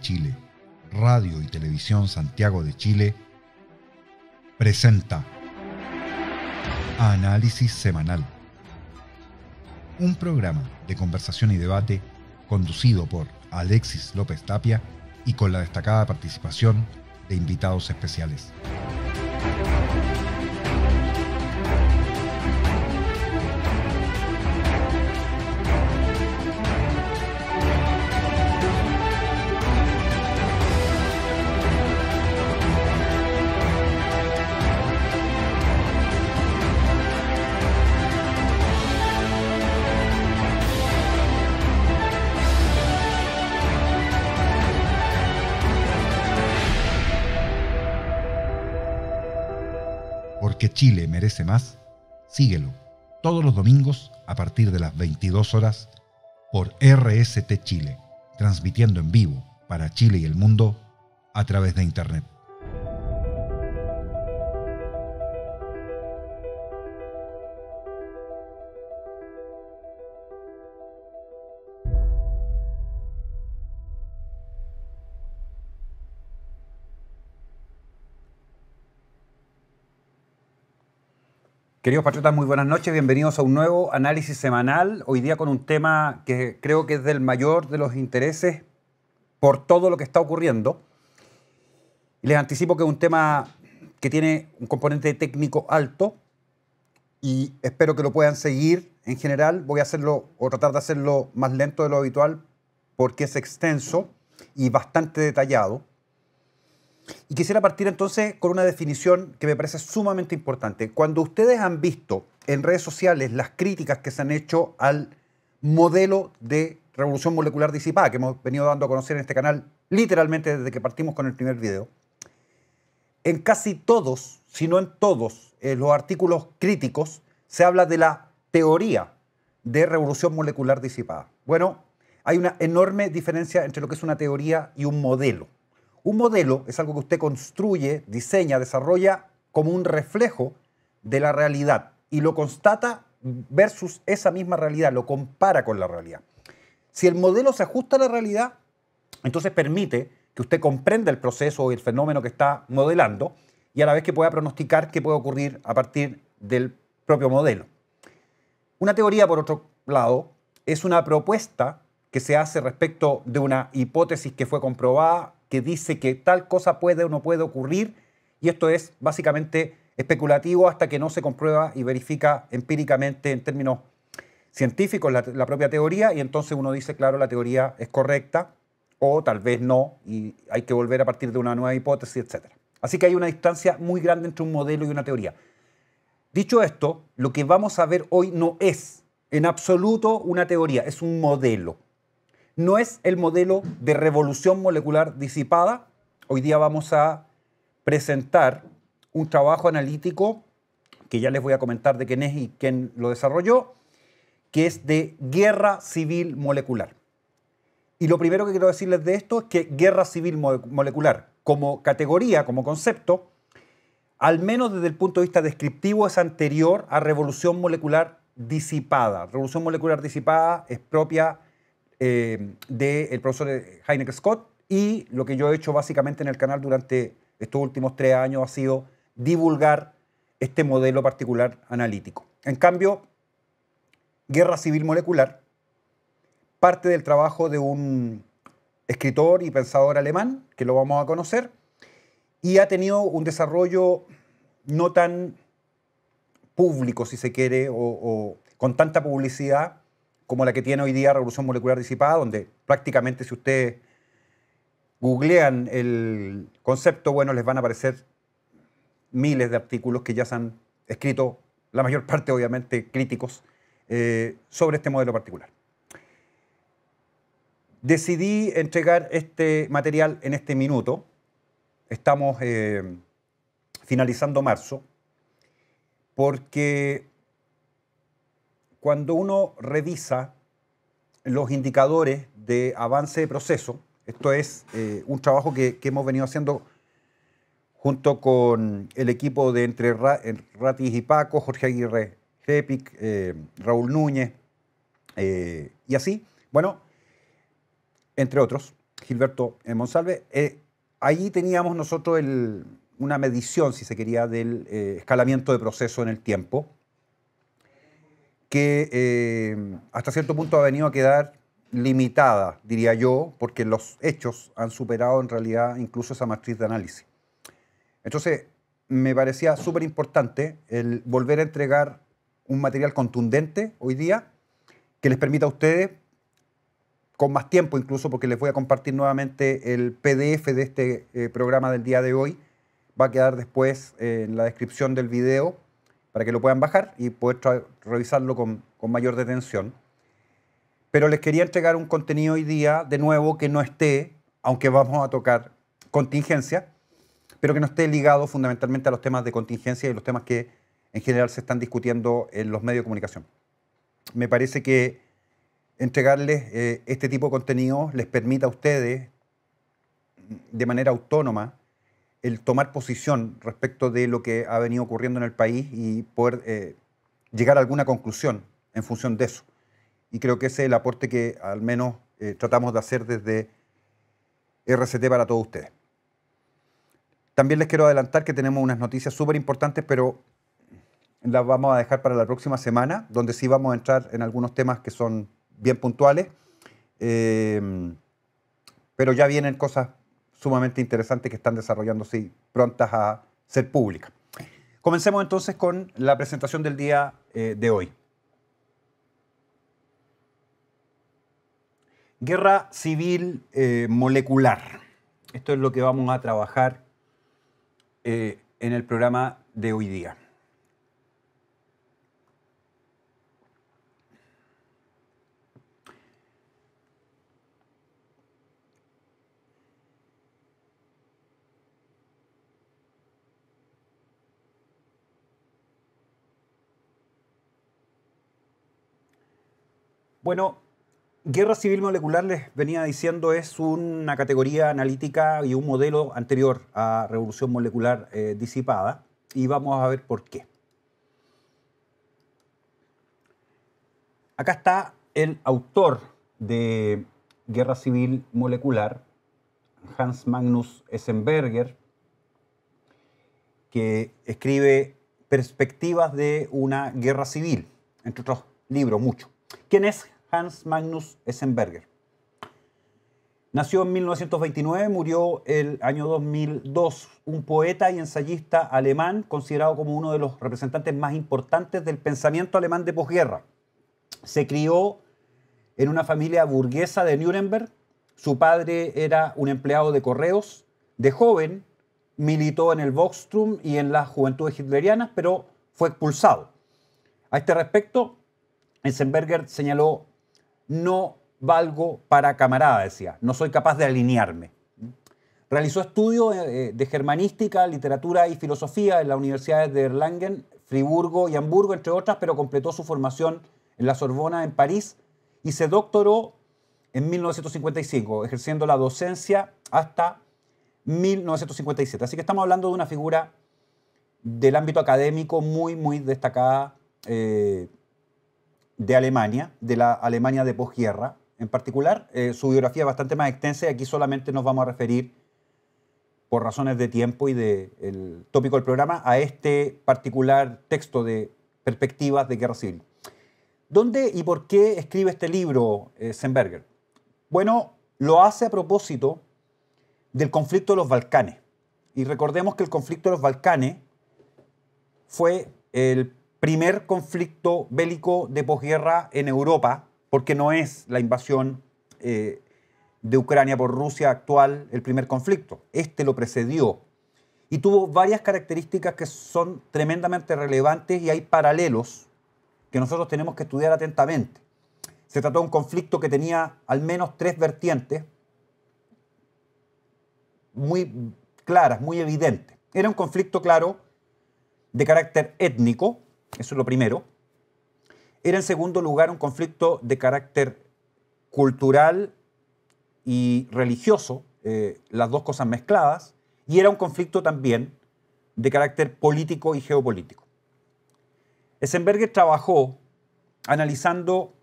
Chile, Radio y Televisión Santiago de Chile, presenta Análisis Semanal, un programa de conversación y debate conducido por Alexis López Tapia y con la destacada participación de invitados especiales. Chile merece más, síguelo todos los domingos a partir de las 22 horas por RST Chile, transmitiendo en vivo para Chile y el mundo a través de Internet. Queridos patriotas, muy buenas noches. Bienvenidos a un nuevo análisis semanal. Hoy día con un tema que creo que es del mayor de los intereses por todo lo que está ocurriendo. Les anticipo que es un tema que tiene un componente técnico alto y espero que lo puedan seguir en general. Voy a hacerlo o tratar de hacerlo más lento de lo habitual porque es extenso y bastante detallado. Y quisiera partir entonces con una definición que me parece sumamente importante. Cuando ustedes han visto en redes sociales las críticas que se han hecho al modelo de revolución molecular disipada que hemos venido dando a conocer en este canal literalmente desde que partimos con el primer video, en casi todos, si no en todos, eh, los artículos críticos se habla de la teoría de revolución molecular disipada. Bueno, hay una enorme diferencia entre lo que es una teoría y un modelo. Un modelo es algo que usted construye, diseña, desarrolla como un reflejo de la realidad y lo constata versus esa misma realidad, lo compara con la realidad. Si el modelo se ajusta a la realidad, entonces permite que usted comprenda el proceso o el fenómeno que está modelando y a la vez que pueda pronosticar qué puede ocurrir a partir del propio modelo. Una teoría, por otro lado, es una propuesta que se hace respecto de una hipótesis que fue comprobada que dice que tal cosa puede o no puede ocurrir, y esto es básicamente especulativo hasta que no se comprueba y verifica empíricamente en términos científicos la, propia teoría, y entonces uno dice, claro, la teoría es correcta, o tal vez no, y hay que volver a partir de una nueva hipótesis, etc. Así que hay una distancia muy grande entre un modelo y una teoría. Dicho esto, lo que vamos a ver hoy no es en absoluto una teoría, es un modelo no es el modelo de revolución molecular disipada. Hoy día vamos a presentar un trabajo analítico que ya les voy a comentar de quién es y quién lo desarrolló, que es de guerra civil molecular. Y lo primero que quiero decirles de esto es que guerra civil molecular, como categoría, como concepto, al menos desde el punto de vista descriptivo, es anterior a revolución molecular disipada. Revolución molecular disipada es propia eh, del profesor eh, Heineken Scott y lo que yo he hecho básicamente en el canal durante estos últimos tres años ha sido divulgar este modelo particular analítico. En cambio, Guerra Civil Molecular parte del trabajo de un escritor y pensador alemán, que lo vamos a conocer, y ha tenido un desarrollo no tan público, si se quiere, o con tanta publicidad, como la que tiene hoy día Revolución Molecular Disipada, donde prácticamente si ustedes googlean el concepto, bueno, les van a aparecer miles de artículos que ya se han escrito, la mayor parte obviamente críticos, eh, sobre este modelo particular. Decidí entregar este material en este minuto. Estamos eh, finalizando marzo, porque cuando uno revisa los indicadores de avance de proceso, esto es eh, un trabajo que, hemos venido haciendo junto con el equipo de entre Ratis y Paco, Jorge Aguirre Jepic, eh, Raúl Núñez, eh, y así, bueno, entre otros, Gilberto Monsalve, allí teníamos nosotros una medición, si se quería, del escalamiento de proceso en el tiempo que eh, hasta cierto punto ha venido a quedar limitada, diría yo, porque los hechos han superado en realidad incluso esa matriz de análisis. Entonces, me parecía súper importante el volver a entregar un material contundente hoy día que les permita a ustedes, con más tiempo incluso, porque les voy a compartir nuevamente el PDF de este eh, programa del día de hoy, va a quedar después eh, en la descripción del video para que lo puedan bajar y poder revisarlo con, mayor detención. Pero les quería entregar un contenido hoy día, de nuevo, que no esté, aunque vamos a tocar contingencia, pero que no esté ligado fundamentalmente a los temas de contingencia y los temas que en general se están discutiendo en los medios de comunicación. Me parece que entregarles eh, este tipo de contenido les permita a ustedes, de manera autónoma, el tomar posición respecto de lo que ha venido ocurriendo en el país y poder eh, llegar a alguna conclusión en función de eso. Y creo que ese es el aporte que al menos eh, tratamos de hacer desde RCT para todos ustedes. También les quiero adelantar que tenemos unas noticias súper importantes, pero las vamos a dejar para la próxima semana, donde sí vamos a entrar en algunos temas que son bien puntuales. Eh, pero ya vienen cosas sumamente interesantes que están desarrollándose y prontas a ser públicas. Comencemos entonces con la presentación del día eh, de hoy. Guerra civil eh, molecular. Esto es lo que vamos a trabajar eh, en el programa de hoy día. Bueno, Guerra Civil Molecular les venía diciendo es una categoría analítica y un modelo anterior a Revolución Molecular eh, disipada y vamos a ver por qué. Acá está el autor de Guerra Civil Molecular, Hans Magnus Essenberger, que escribe Perspectivas de una guerra civil, entre otros libros, muchos. ¿Quién es Hans Magnus Essenberger? Nació en 1929, murió el año 2002, un poeta y ensayista alemán considerado como uno de los representantes más importantes del pensamiento alemán de posguerra. Se crió en una familia burguesa de Nuremberg, su padre era un empleado de correos, de joven militó en el Voxtrum y en las juventudes hitlerianas, pero fue expulsado. A este respecto, Eisenberger señaló, no valgo para camarada, decía, no soy capaz de alinearme. Realizó estudios eh, eh, de germanística, literatura y filosofía en las universidades de Erlangen, Friburgo y Hamburgo, entre otras, pero completó su formación en la Sorbona en París y se doctoró en 1955, ejerciendo la docencia hasta 1957. Así que estamos hablando de una figura del ámbito académico muy, muy destacada eh, de Alemania, de la Alemania de posguerra en particular. Eh, su biografía es bastante más extensa y aquí solamente nos vamos a referir, por razones de tiempo y del tópico del programa, a este particular texto de perspectivas de guerra civil. ¿Dónde y por qué escribe este libro eh, Zemberger? Bueno, lo hace a propósito del conflicto de los Balcanes. Y recordemos que el conflicto de los Balcanes fue el primer conflicto bélico de posguerra en Europa, porque no es la invasión eh, de Ucrania por Rusia actual el primer conflicto. Este lo precedió y tuvo varias características que son tremendamente relevantes y hay paralelos que nosotros tenemos que estudiar atentamente. Se trató de un conflicto que tenía al menos tres vertientes muy claras, muy evidentes. Era un conflicto, claro, de carácter étnico, eso es lo primero. Era en segundo lugar un conflicto de carácter cultural y religioso, eh, las dos cosas mezcladas, y era un conflicto también de carácter político y geopolítico. Essenberger trabajó analizando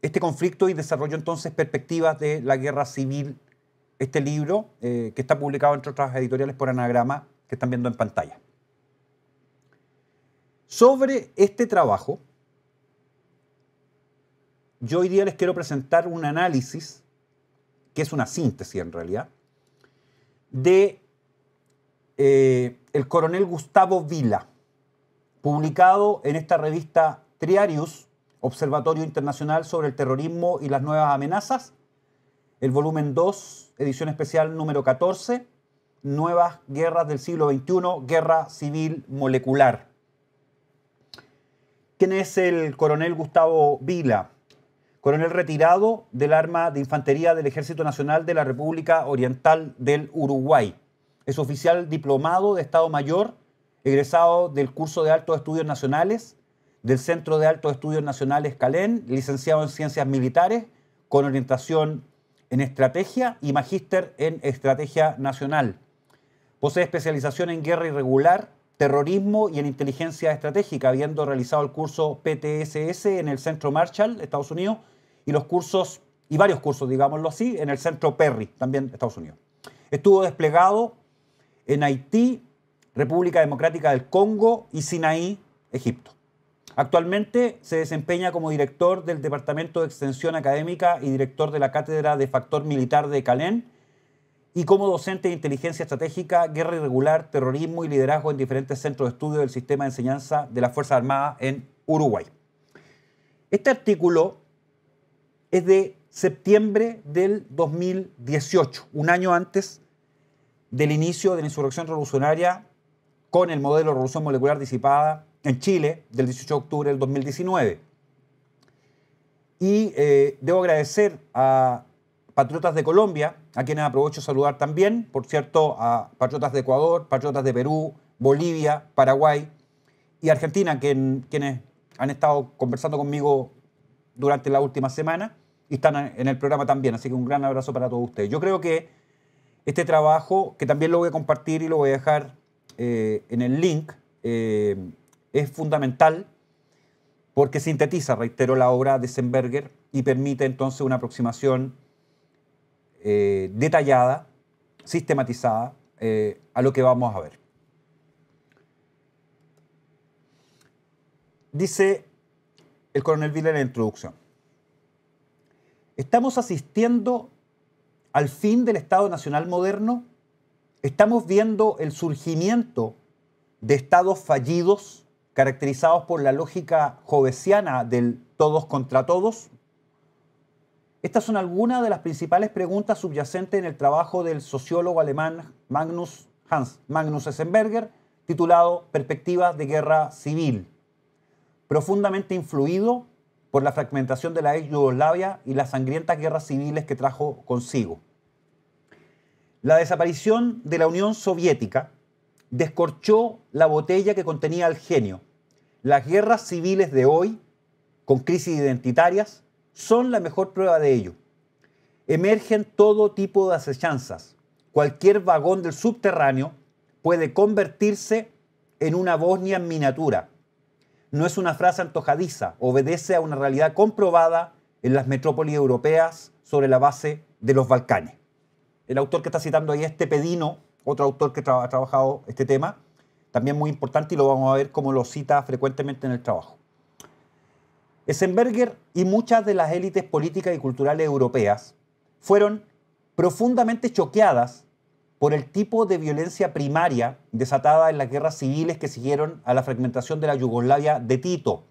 este conflicto y desarrolló entonces perspectivas de la guerra civil. Este libro, eh, que está publicado entre otras editoriales por anagrama, que están viendo en pantalla. Sobre este trabajo, yo hoy día les quiero presentar un análisis, que es una síntesis en realidad, de eh, el coronel Gustavo Vila, publicado en esta revista Triarius, Observatorio Internacional sobre el Terrorismo y las Nuevas Amenazas, el volumen 2, edición especial número 14, Nuevas Guerras del Siglo XXI, Guerra Civil Molecular. ¿Quién es el coronel Gustavo Vila? Coronel retirado del arma de infantería del Ejército Nacional de la República Oriental del Uruguay. Es oficial diplomado de Estado Mayor, egresado del curso de Altos Estudios Nacionales, del Centro de Altos Estudios Nacionales Calén, licenciado en Ciencias Militares, con orientación en Estrategia y magíster en Estrategia Nacional. Posee especialización en Guerra Irregular, terrorismo y en inteligencia estratégica, habiendo realizado el curso PTSS en el Centro Marshall, Estados Unidos, y los cursos, y varios cursos, digámoslo así, en el Centro Perry, también Estados Unidos. Estuvo desplegado en Haití, República Democrática del Congo y Sinaí, Egipto. Actualmente se desempeña como director del Departamento de Extensión Académica y director de la Cátedra de Factor Militar de Calén y como docente de inteligencia estratégica, guerra irregular, terrorismo y liderazgo en diferentes centros de estudio del sistema de enseñanza de la Fuerza Armada en Uruguay. Este artículo es de septiembre del 2018, un año antes del inicio de la insurrección revolucionaria con el modelo de revolución molecular disipada en Chile del 18 de octubre del 2019. Y eh, debo agradecer a Patriotas de Colombia, a quienes aprovecho saludar también, por cierto, a Patriotas de Ecuador, Patriotas de Perú, Bolivia, Paraguay y Argentina, quienes han estado conversando conmigo durante la última semana y están en el programa también. Así que un gran abrazo para todos ustedes. Yo creo que este trabajo, que también lo voy a compartir y lo voy a dejar eh, en el link, eh, es fundamental porque sintetiza, reitero, la obra de Senberger y permite entonces una aproximación eh, detallada, sistematizada, eh, a lo que vamos a ver. Dice el coronel Vila en la introducción. ¿Estamos asistiendo al fin del Estado Nacional moderno? ¿Estamos viendo el surgimiento de estados fallidos caracterizados por la lógica jovesiana del todos contra todos? Estas son algunas de las principales preguntas subyacentes en el trabajo del sociólogo alemán Magnus Hans Magnus Essenberger, titulado Perspectivas de Guerra Civil, profundamente influido por la fragmentación de la ex Yugoslavia y las sangrientas guerras civiles que trajo consigo. La desaparición de la Unión Soviética descorchó la botella que contenía el genio. Las guerras civiles de hoy, con crisis identitarias, son la mejor prueba de ello. Emergen todo tipo de asechanzas Cualquier vagón del subterráneo puede convertirse en una Bosnia en miniatura. No es una frase antojadiza, obedece a una realidad comprobada en las metrópolis europeas sobre la base de los Balcanes. El autor que está citando ahí es Tepedino, otro autor que ha trabajado este tema, también muy importante y lo vamos a ver como lo cita frecuentemente en el trabajo. Eisenberger y muchas de las élites políticas y culturales europeas fueron profundamente choqueadas por el tipo de violencia primaria desatada en las guerras civiles que siguieron a la fragmentación de la Yugoslavia de Tito.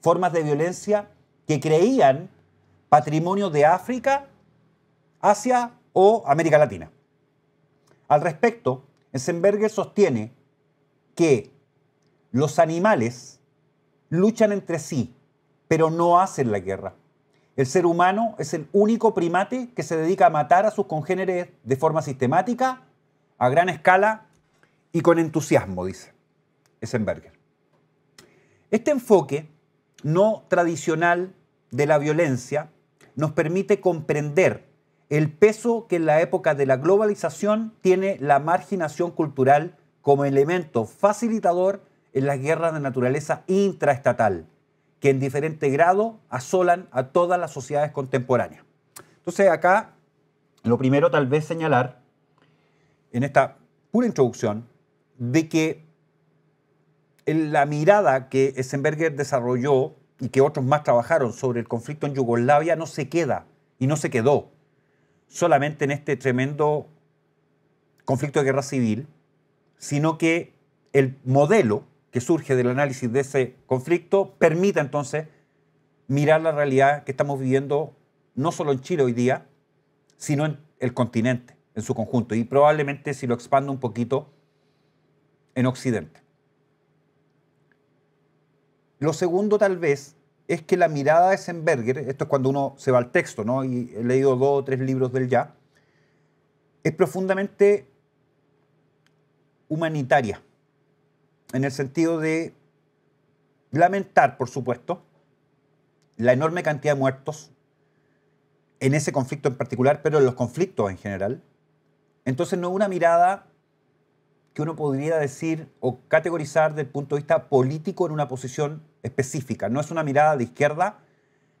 Formas de violencia que creían patrimonio de África, Asia o América Latina. Al respecto, Eisenberger sostiene que los animales luchan entre sí pero no hacen la guerra. El ser humano es el único primate que se dedica a matar a sus congéneres de forma sistemática, a gran escala y con entusiasmo, dice Essenberger. Este enfoque no tradicional de la violencia nos permite comprender el peso que en la época de la globalización tiene la marginación cultural como elemento facilitador en las guerras de naturaleza intraestatal que en diferente grado asolan a todas las sociedades contemporáneas. Entonces acá, lo primero tal vez señalar, en esta pura introducción, de que la mirada que Eisenberger desarrolló y que otros más trabajaron sobre el conflicto en Yugoslavia no se queda y no se quedó solamente en este tremendo conflicto de guerra civil, sino que el modelo que surge del análisis de ese conflicto permita entonces mirar la realidad que estamos viviendo no solo en Chile hoy día, sino en el continente en su conjunto y probablemente si lo expando un poquito en Occidente. Lo segundo tal vez es que la mirada de Semberger, esto es cuando uno se va al texto, ¿no? y he leído dos o tres libros del ya, es profundamente humanitaria en el sentido de lamentar, por supuesto, la enorme cantidad de muertos en ese conflicto en particular, pero en los conflictos en general. Entonces no es una mirada que uno podría decir o categorizar desde el punto de vista político en una posición específica. No es una mirada de izquierda,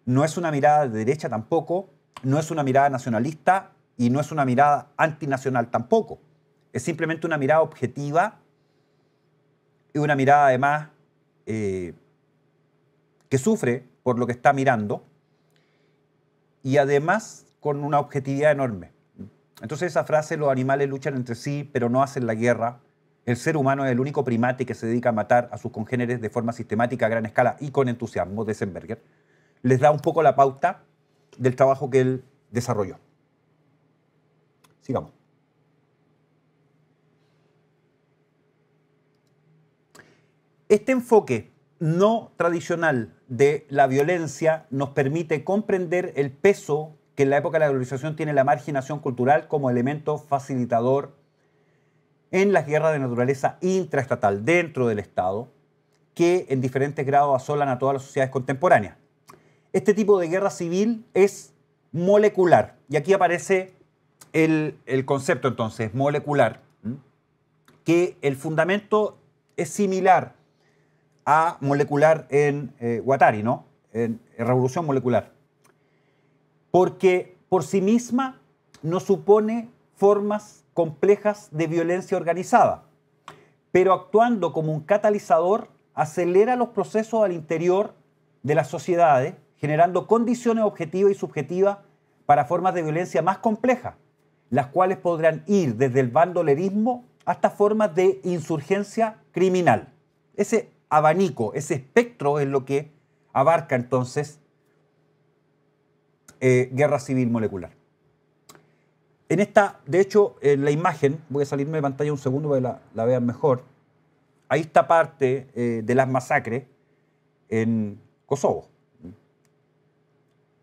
no es una mirada de derecha tampoco, no es una mirada nacionalista y no es una mirada antinacional tampoco. Es simplemente una mirada objetiva y una mirada además eh, que sufre por lo que está mirando y además con una objetividad enorme. Entonces esa frase, los animales luchan entre sí, pero no hacen la guerra, el ser humano es el único primate que se dedica a matar a sus congéneres de forma sistemática a gran escala y con entusiasmo, de senberger les da un poco la pauta del trabajo que él desarrolló. Sigamos. Este enfoque no tradicional de la violencia nos permite comprender el peso que en la época de la globalización tiene la marginación cultural como elemento facilitador en las guerras de naturaleza intraestatal dentro del Estado, que en diferentes grados asolan a todas las sociedades contemporáneas. Este tipo de guerra civil es molecular, y aquí aparece el, el concepto entonces, molecular, que el fundamento es similar a molecular en Guatari, eh, Watari, ¿no? En, revolución molecular. Porque por sí misma no supone formas complejas de violencia organizada, pero actuando como un catalizador acelera los procesos al interior de las sociedades, generando condiciones objetivas y subjetivas para formas de violencia más complejas, las cuales podrán ir desde el bandolerismo hasta formas de insurgencia criminal. Ese abanico, ese espectro es lo que abarca entonces eh, guerra civil molecular. En esta, de hecho, en la imagen, voy a salirme de pantalla un segundo para que la, vean mejor, ahí está parte eh, de las masacres en Kosovo.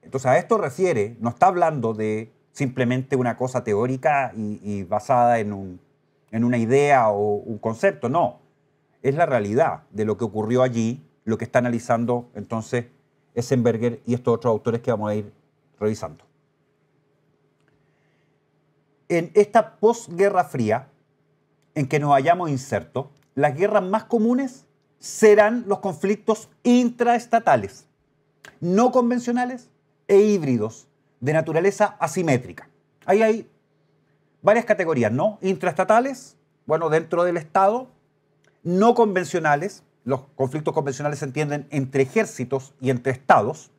Entonces a esto refiere, no está hablando de simplemente una cosa teórica y, basada en, en, una idea o un concepto, no es la realidad de lo que ocurrió allí, lo que está analizando entonces Essenberger y estos otros autores que vamos a ir revisando. En esta posguerra fría en que nos hallamos inserto, las guerras más comunes serán los conflictos intraestatales, no convencionales e híbridos, de naturaleza asimétrica. Ahí hay varias categorías, ¿no? Intraestatales, bueno, dentro del Estado, no convencionales, los conflictos convencionales se entienden entre ejércitos y entre estados,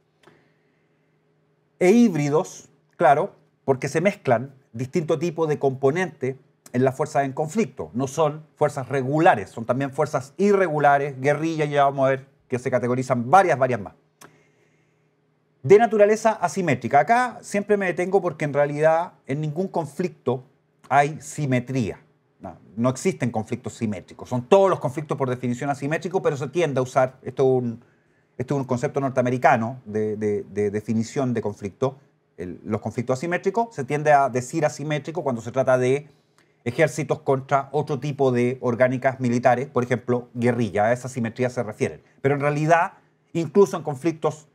e híbridos, claro, porque se mezclan distinto tipos de componentes en las fuerzas en conflicto. No son fuerzas regulares, son también fuerzas irregulares, guerrillas, ya vamos a ver que se categorizan varias, varias más. De naturaleza asimétrica. Acá siempre me detengo porque en realidad en ningún conflicto hay simetría. No, existen conflictos simétricos. Son todos los conflictos por definición asimétricos, pero se tiende a usar, esto es un, concepto norteamericano de, definición de conflicto, los conflictos asimétricos, se tiende a decir asimétrico cuando se trata de ejércitos contra otro tipo de orgánicas militares, por ejemplo, guerrilla, a esa simetría se refieren. Pero en realidad, incluso en conflictos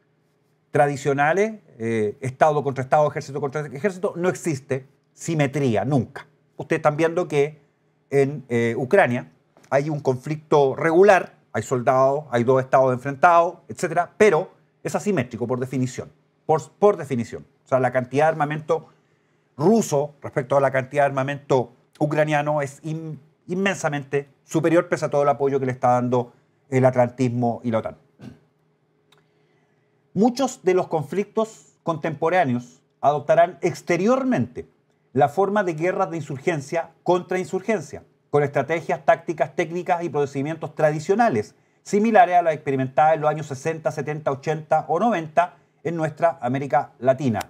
tradicionales, eh, Estado contra Estado, ejército contra ejército, no existe simetría, nunca. Ustedes están viendo que en eh, Ucrania. Hay un conflicto regular, hay soldados, hay dos estados enfrentados, etc. Pero es asimétrico por definición. Por, definición. O sea, la cantidad de armamento ruso respecto a la cantidad de armamento ucraniano es inmensamente superior pese a todo el apoyo que le está dando el atlantismo y la OTAN. Muchos de los conflictos contemporáneos adoptarán exteriormente la forma de guerras de insurgencia contra insurgencia, con estrategias, tácticas, técnicas y procedimientos tradicionales, similares a las experimentadas en los años 60, 70, 80 o 90 en nuestra América Latina.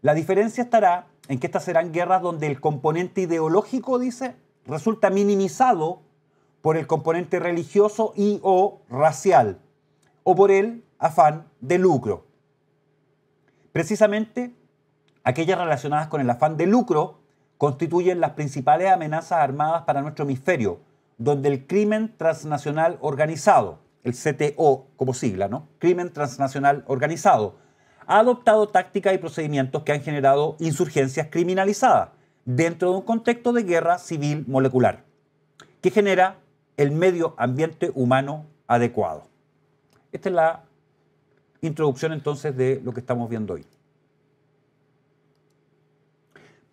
La diferencia estará en que estas serán guerras donde el componente ideológico, dice, resulta minimizado por el componente religioso y o racial, o por el afán de lucro. Precisamente aquellas relacionadas con el afán de lucro, constituyen las principales amenazas armadas para nuestro hemisferio, donde el crimen transnacional organizado, el CTO como sigla, ¿no? Crimen transnacional organizado, ha adoptado tácticas y procedimientos que han generado insurgencias criminalizadas dentro de un contexto de guerra civil molecular, que genera el medio ambiente humano adecuado. Esta es la introducción entonces de lo que estamos viendo hoy.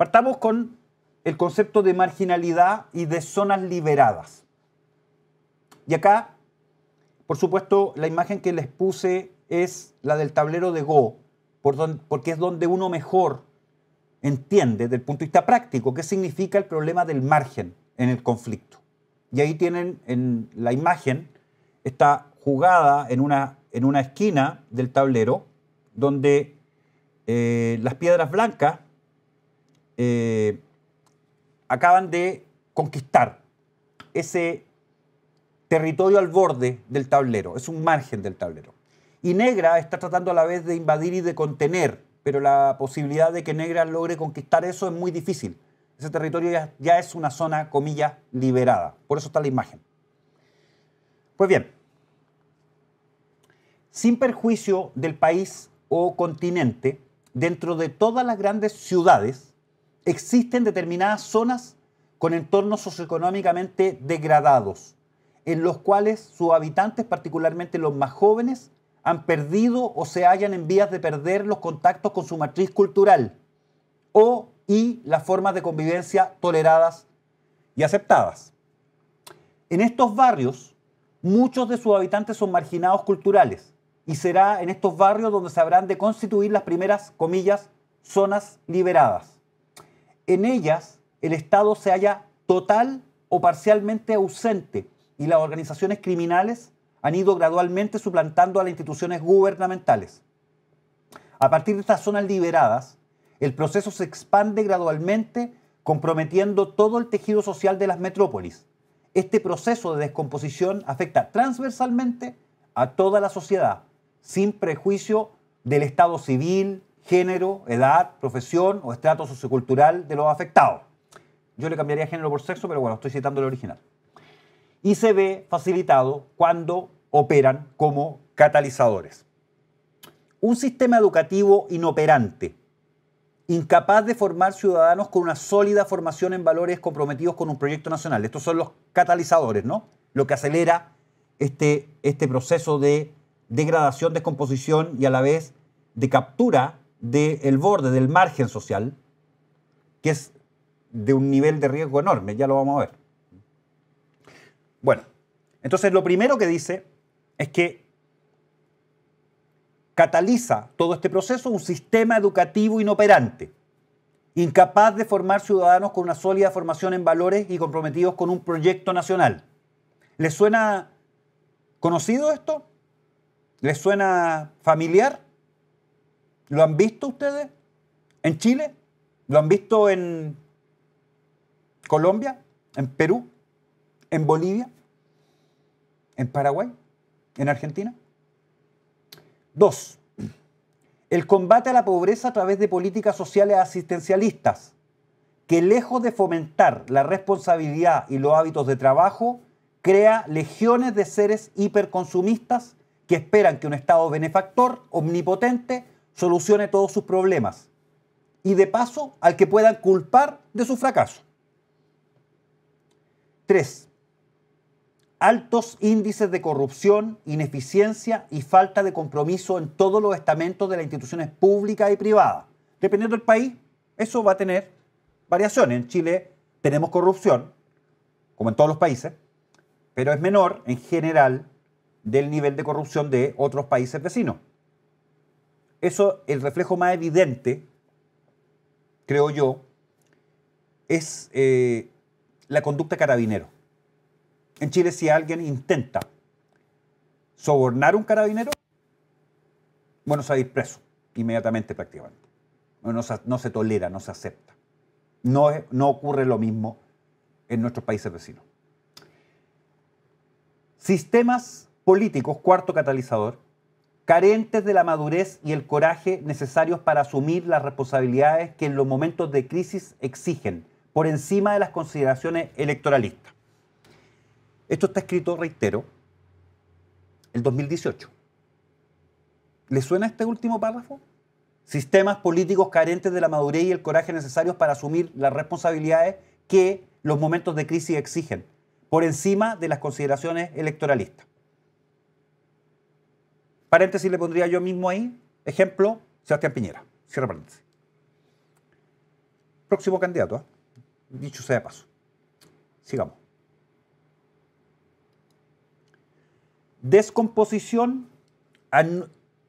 Partamos con el concepto de marginalidad y de zonas liberadas. Y acá, por supuesto, la imagen que les puse es la del tablero de Go, porque es donde uno mejor entiende desde el punto de vista práctico qué significa el problema del margen en el conflicto. Y ahí tienen en la imagen, está jugada en una, en una esquina del tablero, donde eh, las piedras blancas eh, acaban de conquistar ese territorio al borde del tablero, es un margen del tablero. Y Negra está tratando a la vez de invadir y de contener, pero la posibilidad de que Negra logre conquistar eso es muy difícil. Ese territorio ya, ya es una zona, comillas, liberada. Por eso está la imagen. Pues bien, sin perjuicio del país o continente, dentro de todas las grandes ciudades, existen determinadas zonas con entornos socioeconómicamente degradados, en los cuales sus habitantes, particularmente los más jóvenes, han perdido o se hallan en vías de perder los contactos con su matriz cultural o y las formas de convivencia toleradas y aceptadas. En estos barrios, muchos de sus habitantes son marginados culturales y será en estos barrios donde se habrán de constituir las primeras, comillas, zonas liberadas en ellas el Estado se halla total o parcialmente ausente y las organizaciones criminales han ido gradualmente suplantando a las instituciones gubernamentales. A partir de estas zonas liberadas, el proceso se expande gradualmente comprometiendo todo el tejido social de las metrópolis. Este proceso de descomposición afecta transversalmente a toda la sociedad, sin prejuicio del Estado civil, género, edad, profesión o estrato sociocultural de los afectados. Yo le cambiaría género por sexo, pero bueno, estoy citando el original. Y se ve facilitado cuando operan como catalizadores. Un sistema educativo inoperante, incapaz de formar ciudadanos con una sólida formación en valores comprometidos con un proyecto nacional. Estos son los catalizadores, ¿no? Lo que acelera este, este proceso de degradación, descomposición y a la vez de captura del borde, del margen social, que es de un nivel de riesgo enorme, ya lo vamos a ver. Bueno, entonces lo primero que dice es que cataliza todo este proceso un sistema educativo inoperante, incapaz de formar ciudadanos con una sólida formación en valores y comprometidos con un proyecto nacional. ¿Les suena conocido esto? ¿Les suena familiar? ¿Lo han visto ustedes en Chile? ¿Lo han visto en Colombia? ¿En Perú? ¿En Bolivia? ¿En Paraguay? ¿En Argentina? Dos, el combate a la pobreza a través de políticas sociales asistencialistas, que lejos de fomentar la responsabilidad y los hábitos de trabajo, crea legiones de seres hiperconsumistas que esperan que un Estado benefactor, omnipotente, solucione todos sus problemas y de paso al que puedan culpar de su fracaso. Tres, Altos índices de corrupción, ineficiencia y falta de compromiso en todos los estamentos de las instituciones públicas y privadas. Dependiendo del país, eso va a tener variaciones. En Chile tenemos corrupción, como en todos los países, pero es menor en general del nivel de corrupción de otros países vecinos. Eso, el reflejo más evidente, creo yo, es eh, la conducta carabinero. En Chile, si alguien intenta sobornar a un carabinero, bueno, se a preso inmediatamente prácticamente. No se, tolera, no se acepta. No, no ocurre lo mismo en nuestros países vecinos. Sistemas políticos, cuarto catalizador, carentes de la madurez y el coraje necesarios para asumir las responsabilidades que en los momentos de crisis exigen, por encima de las consideraciones electoralistas. Esto está escrito, reitero, el 2018. ¿Le suena este último párrafo? Sistemas políticos carentes de la madurez y el coraje necesarios para asumir las responsabilidades que los momentos de crisis exigen, por encima de las consideraciones electoralistas. Paréntesis le pondría yo mismo ahí. Ejemplo, Sebastián Piñera. Cierra paréntesis. Próximo candidato, ¿ah? dicho sea de paso. Sigamos. Descomposición,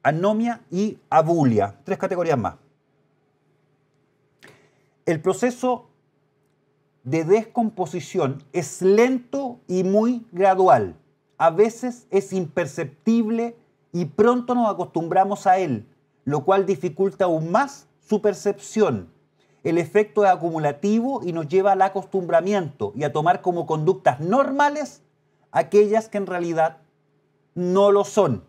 anomia y abulia. Tres categorías más. El proceso de descomposición es lento y muy gradual. A veces es imperceptible y pronto nos acostumbramos a él, lo cual dificulta aún más su percepción. El efecto es acumulativo y nos lleva al acostumbramiento y a tomar como conductas normales aquellas que en realidad no lo son.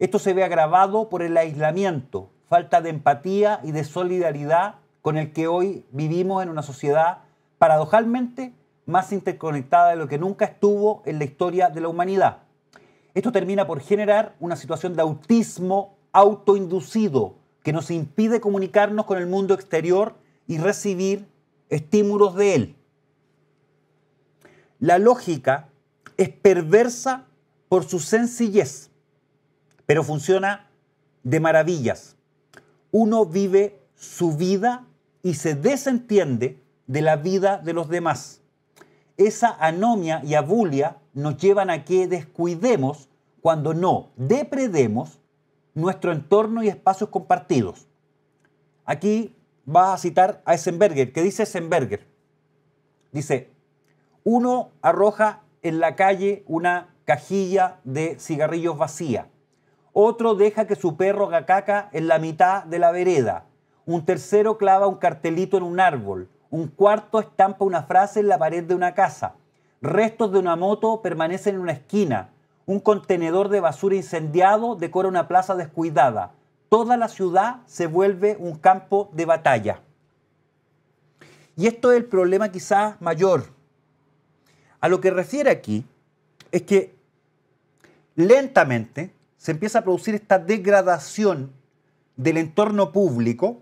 Esto se ve agravado por el aislamiento, falta de empatía y de solidaridad con el que hoy vivimos en una sociedad paradojalmente más interconectada de lo que nunca estuvo en la historia de la humanidad. Esto termina por generar una situación de autismo autoinducido que nos impide comunicarnos con el mundo exterior y recibir estímulos de él. La lógica es perversa por su sencillez, pero funciona de maravillas. Uno vive su vida y se desentiende de la vida de los demás. Esa anomia y abulia nos llevan a que descuidemos cuando no depredemos nuestro entorno y espacios compartidos. Aquí va a citar a Eisenberger, que dice Eisenberger, dice, uno arroja en la calle una cajilla de cigarrillos vacía, otro deja que su perro haga caca en la mitad de la vereda, un tercero clava un cartelito en un árbol, un cuarto estampa una frase en la pared de una casa, Restos de una moto permanecen en una esquina. Un contenedor de basura incendiado decora una plaza descuidada. Toda la ciudad se vuelve un campo de batalla. Y esto es el problema quizás mayor. A lo que refiere aquí es que lentamente se empieza a producir esta degradación del entorno público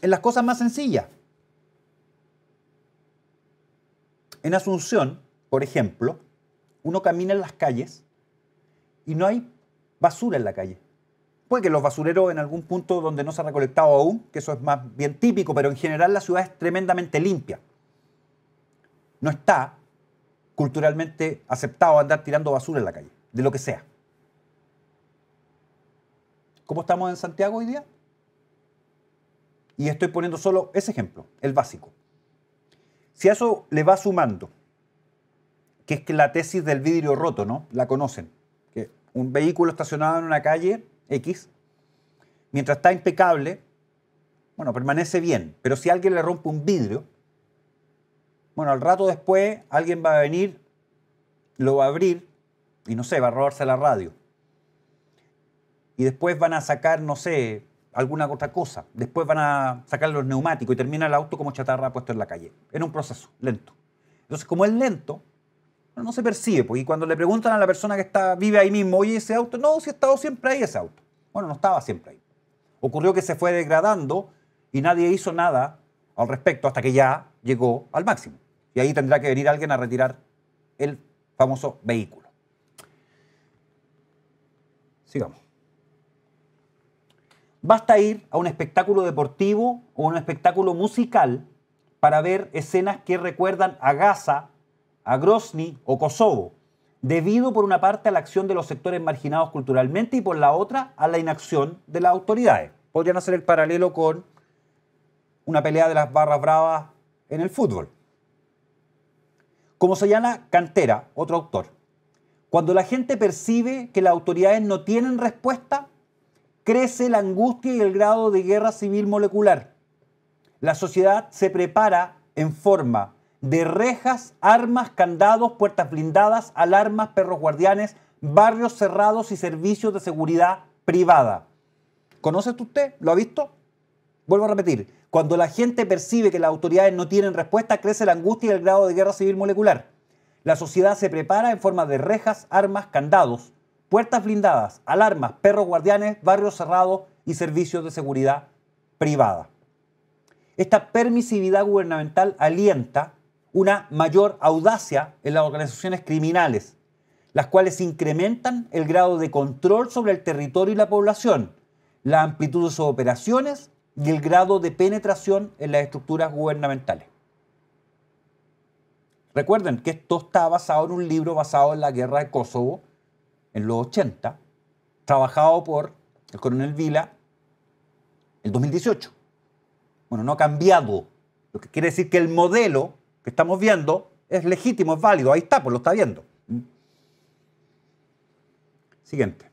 en las cosas más sencillas. En Asunción, por ejemplo, uno camina en las calles y no hay basura en la calle. Puede que los basureros en algún punto donde no se ha recolectado aún, que eso es más bien típico, pero en general la ciudad es tremendamente limpia. No está culturalmente aceptado andar tirando basura en la calle, de lo que sea. ¿Cómo estamos en Santiago hoy día? Y estoy poniendo solo ese ejemplo, el básico. Si eso le va sumando, que es que la tesis del vidrio roto, ¿no? La conocen. Que un vehículo estacionado en una calle X, mientras está impecable, bueno, permanece bien, pero si alguien le rompe un vidrio, bueno, al rato después alguien va a venir, lo va a abrir y no sé, va a robarse la radio. Y después van a sacar, no sé, alguna otra cosa. Después van a sacar los neumáticos y termina el auto como chatarra puesto en la calle. Era un proceso lento. Entonces, como es lento, no se percibe. Porque cuando le preguntan a la persona que está, vive ahí mismo, oye, ese auto, no, si ha estado siempre ahí ese auto. Bueno, no estaba siempre ahí. Ocurrió que se fue degradando y nadie hizo nada al respecto hasta que ya llegó al máximo. Y ahí tendrá que venir alguien a retirar el famoso vehículo. Sigamos. Basta ir a un espectáculo deportivo o un espectáculo musical para ver escenas que recuerdan a Gaza, a Grozny o Kosovo, debido por una parte a la acción de los sectores marginados culturalmente y por la otra a la inacción de las autoridades. Podrían hacer el paralelo con una pelea de las barras bravas en el fútbol. Como se llama Cantera, otro autor, cuando la gente percibe que las autoridades no tienen respuesta, crece la angustia y el grado de guerra civil molecular. La sociedad se prepara en forma de rejas, armas, candados, puertas blindadas, alarmas, perros guardianes, barrios cerrados y servicios de seguridad privada. ¿Conoce usted? ¿Lo ha visto? Vuelvo a repetir, cuando la gente percibe que las autoridades no tienen respuesta, crece la angustia y el grado de guerra civil molecular. La sociedad se prepara en forma de rejas, armas, candados, puertas blindadas, alarmas, perros guardianes, barrios cerrados y servicios de seguridad privada. Esta permisividad gubernamental alienta una mayor audacia en las organizaciones criminales, las cuales incrementan el grado de control sobre el territorio y la población, la amplitud de sus operaciones y el grado de penetración en las estructuras gubernamentales. Recuerden que esto está basado en un libro basado en la guerra de Kosovo, en los 80, trabajado por el coronel Vila el 2018. Bueno, no ha cambiado, lo que quiere decir que el modelo que estamos viendo es legítimo, es válido, ahí está, pues lo está viendo. ¿Mm? Siguiente.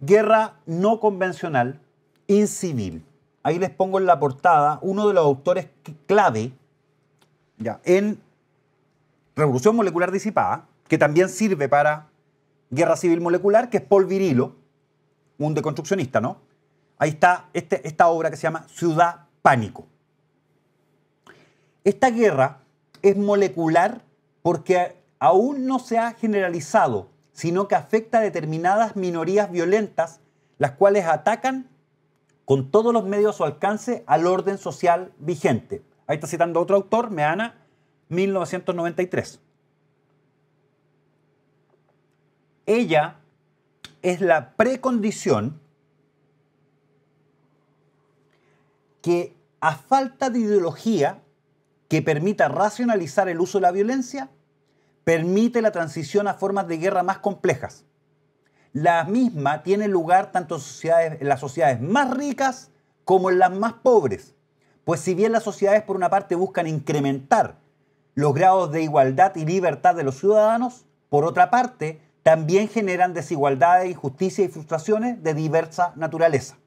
Guerra no convencional, incivil. Ahí les pongo en la portada uno de los autores clave ya, en revolución molecular disipada, que también sirve para guerra civil molecular, que es Paul Virilo, un deconstruccionista, ¿no? Ahí está este, esta obra que se llama Ciudad Pánico. Esta guerra es molecular porque aún no se ha generalizado, sino que afecta a determinadas minorías violentas, las cuales atacan con todos los medios a su alcance al orden social vigente. Ahí está citando otro autor, Meana, 1993. Ella es la precondición que a falta de ideología que permita racionalizar el uso de la violencia, permite la transición a formas de guerra más complejas. La misma tiene lugar tanto en, las sociedades más ricas como en las más pobres, pues si bien las sociedades por una parte buscan incrementar los grados de igualdad y libertad de los ciudadanos, por otra parte, también generan desigualdades, injusticias y frustraciones de diversa naturaleza.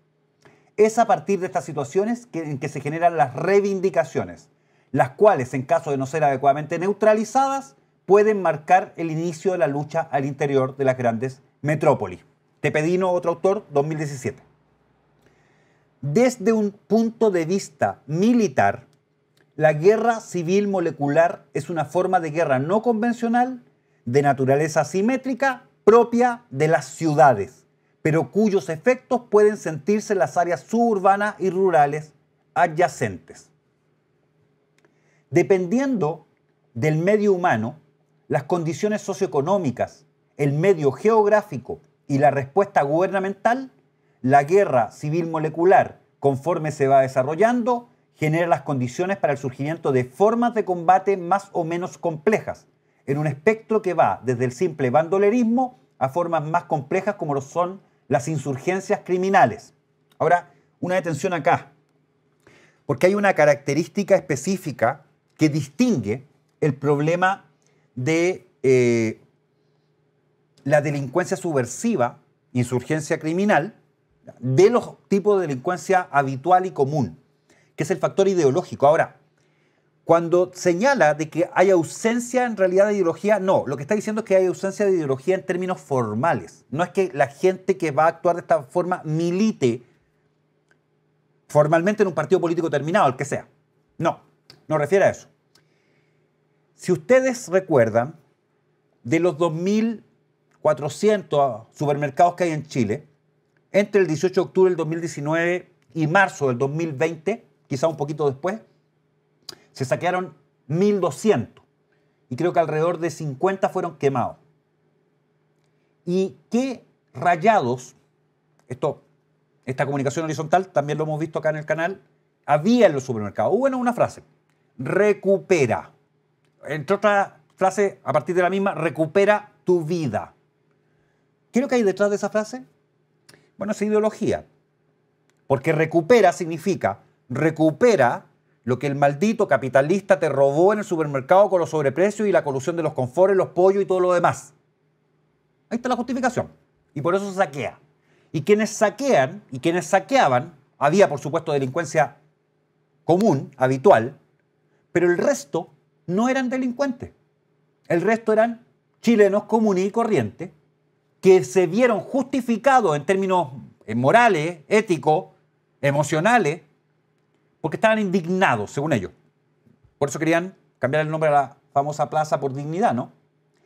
Es a partir de estas situaciones que, en que se generan las reivindicaciones, las cuales, en caso de no ser adecuadamente neutralizadas, pueden marcar el inicio de la lucha al interior de las grandes metrópolis. Tepedino, otro autor, 2017. Desde un punto de vista militar, la guerra civil molecular es una forma de guerra no convencional, de naturaleza simétrica, propia de las ciudades, pero cuyos efectos pueden sentirse en las áreas suburbanas y rurales adyacentes. Dependiendo del medio humano, las condiciones socioeconómicas, el medio geográfico y la respuesta gubernamental, la guerra civil molecular, conforme se va desarrollando, genera las condiciones para el surgimiento de formas de combate más o menos complejas, en un espectro que va desde el simple bandolerismo a formas más complejas como lo son las insurgencias criminales. Ahora, una detención acá, porque hay una característica específica que distingue el problema de eh, la delincuencia subversiva, insurgencia criminal, de los tipos de delincuencia habitual y común que es el factor ideológico. Ahora, cuando señala de que hay ausencia en realidad de ideología, no, lo que está diciendo es que hay ausencia de ideología en términos formales. No es que la gente que va a actuar de esta forma milite formalmente en un partido político terminado, el que sea. No, no refiere a eso. Si ustedes recuerdan, de los 2.400 supermercados que hay en Chile, entre el 18 de octubre del 2019 y marzo del 2020, quizá un poquito después, se saquearon 1.200 y creo que alrededor de 50 fueron quemados. ¿Y qué rayados, esto, esta comunicación horizontal también lo hemos visto acá en el canal, había en los supermercados? Hubo una frase, recupera. Entre otras frase a partir de la misma, recupera tu vida. ¿Qué es lo que hay detrás de esa frase? Bueno, es ideología. Porque recupera significa recupera lo que el maldito capitalista te robó en el supermercado con los sobreprecios y la colusión de los confortes, los pollos y todo lo demás. Ahí está la justificación. Y por eso se saquea. Y quienes saquean y quienes saqueaban, había por supuesto delincuencia común, habitual, pero el resto no eran delincuentes. El resto eran chilenos comunes y corrientes que se vieron justificados en términos eh, morales, éticos, emocionales, porque estaban indignados, según ellos. Por eso querían cambiar el nombre a la famosa plaza por dignidad, ¿no?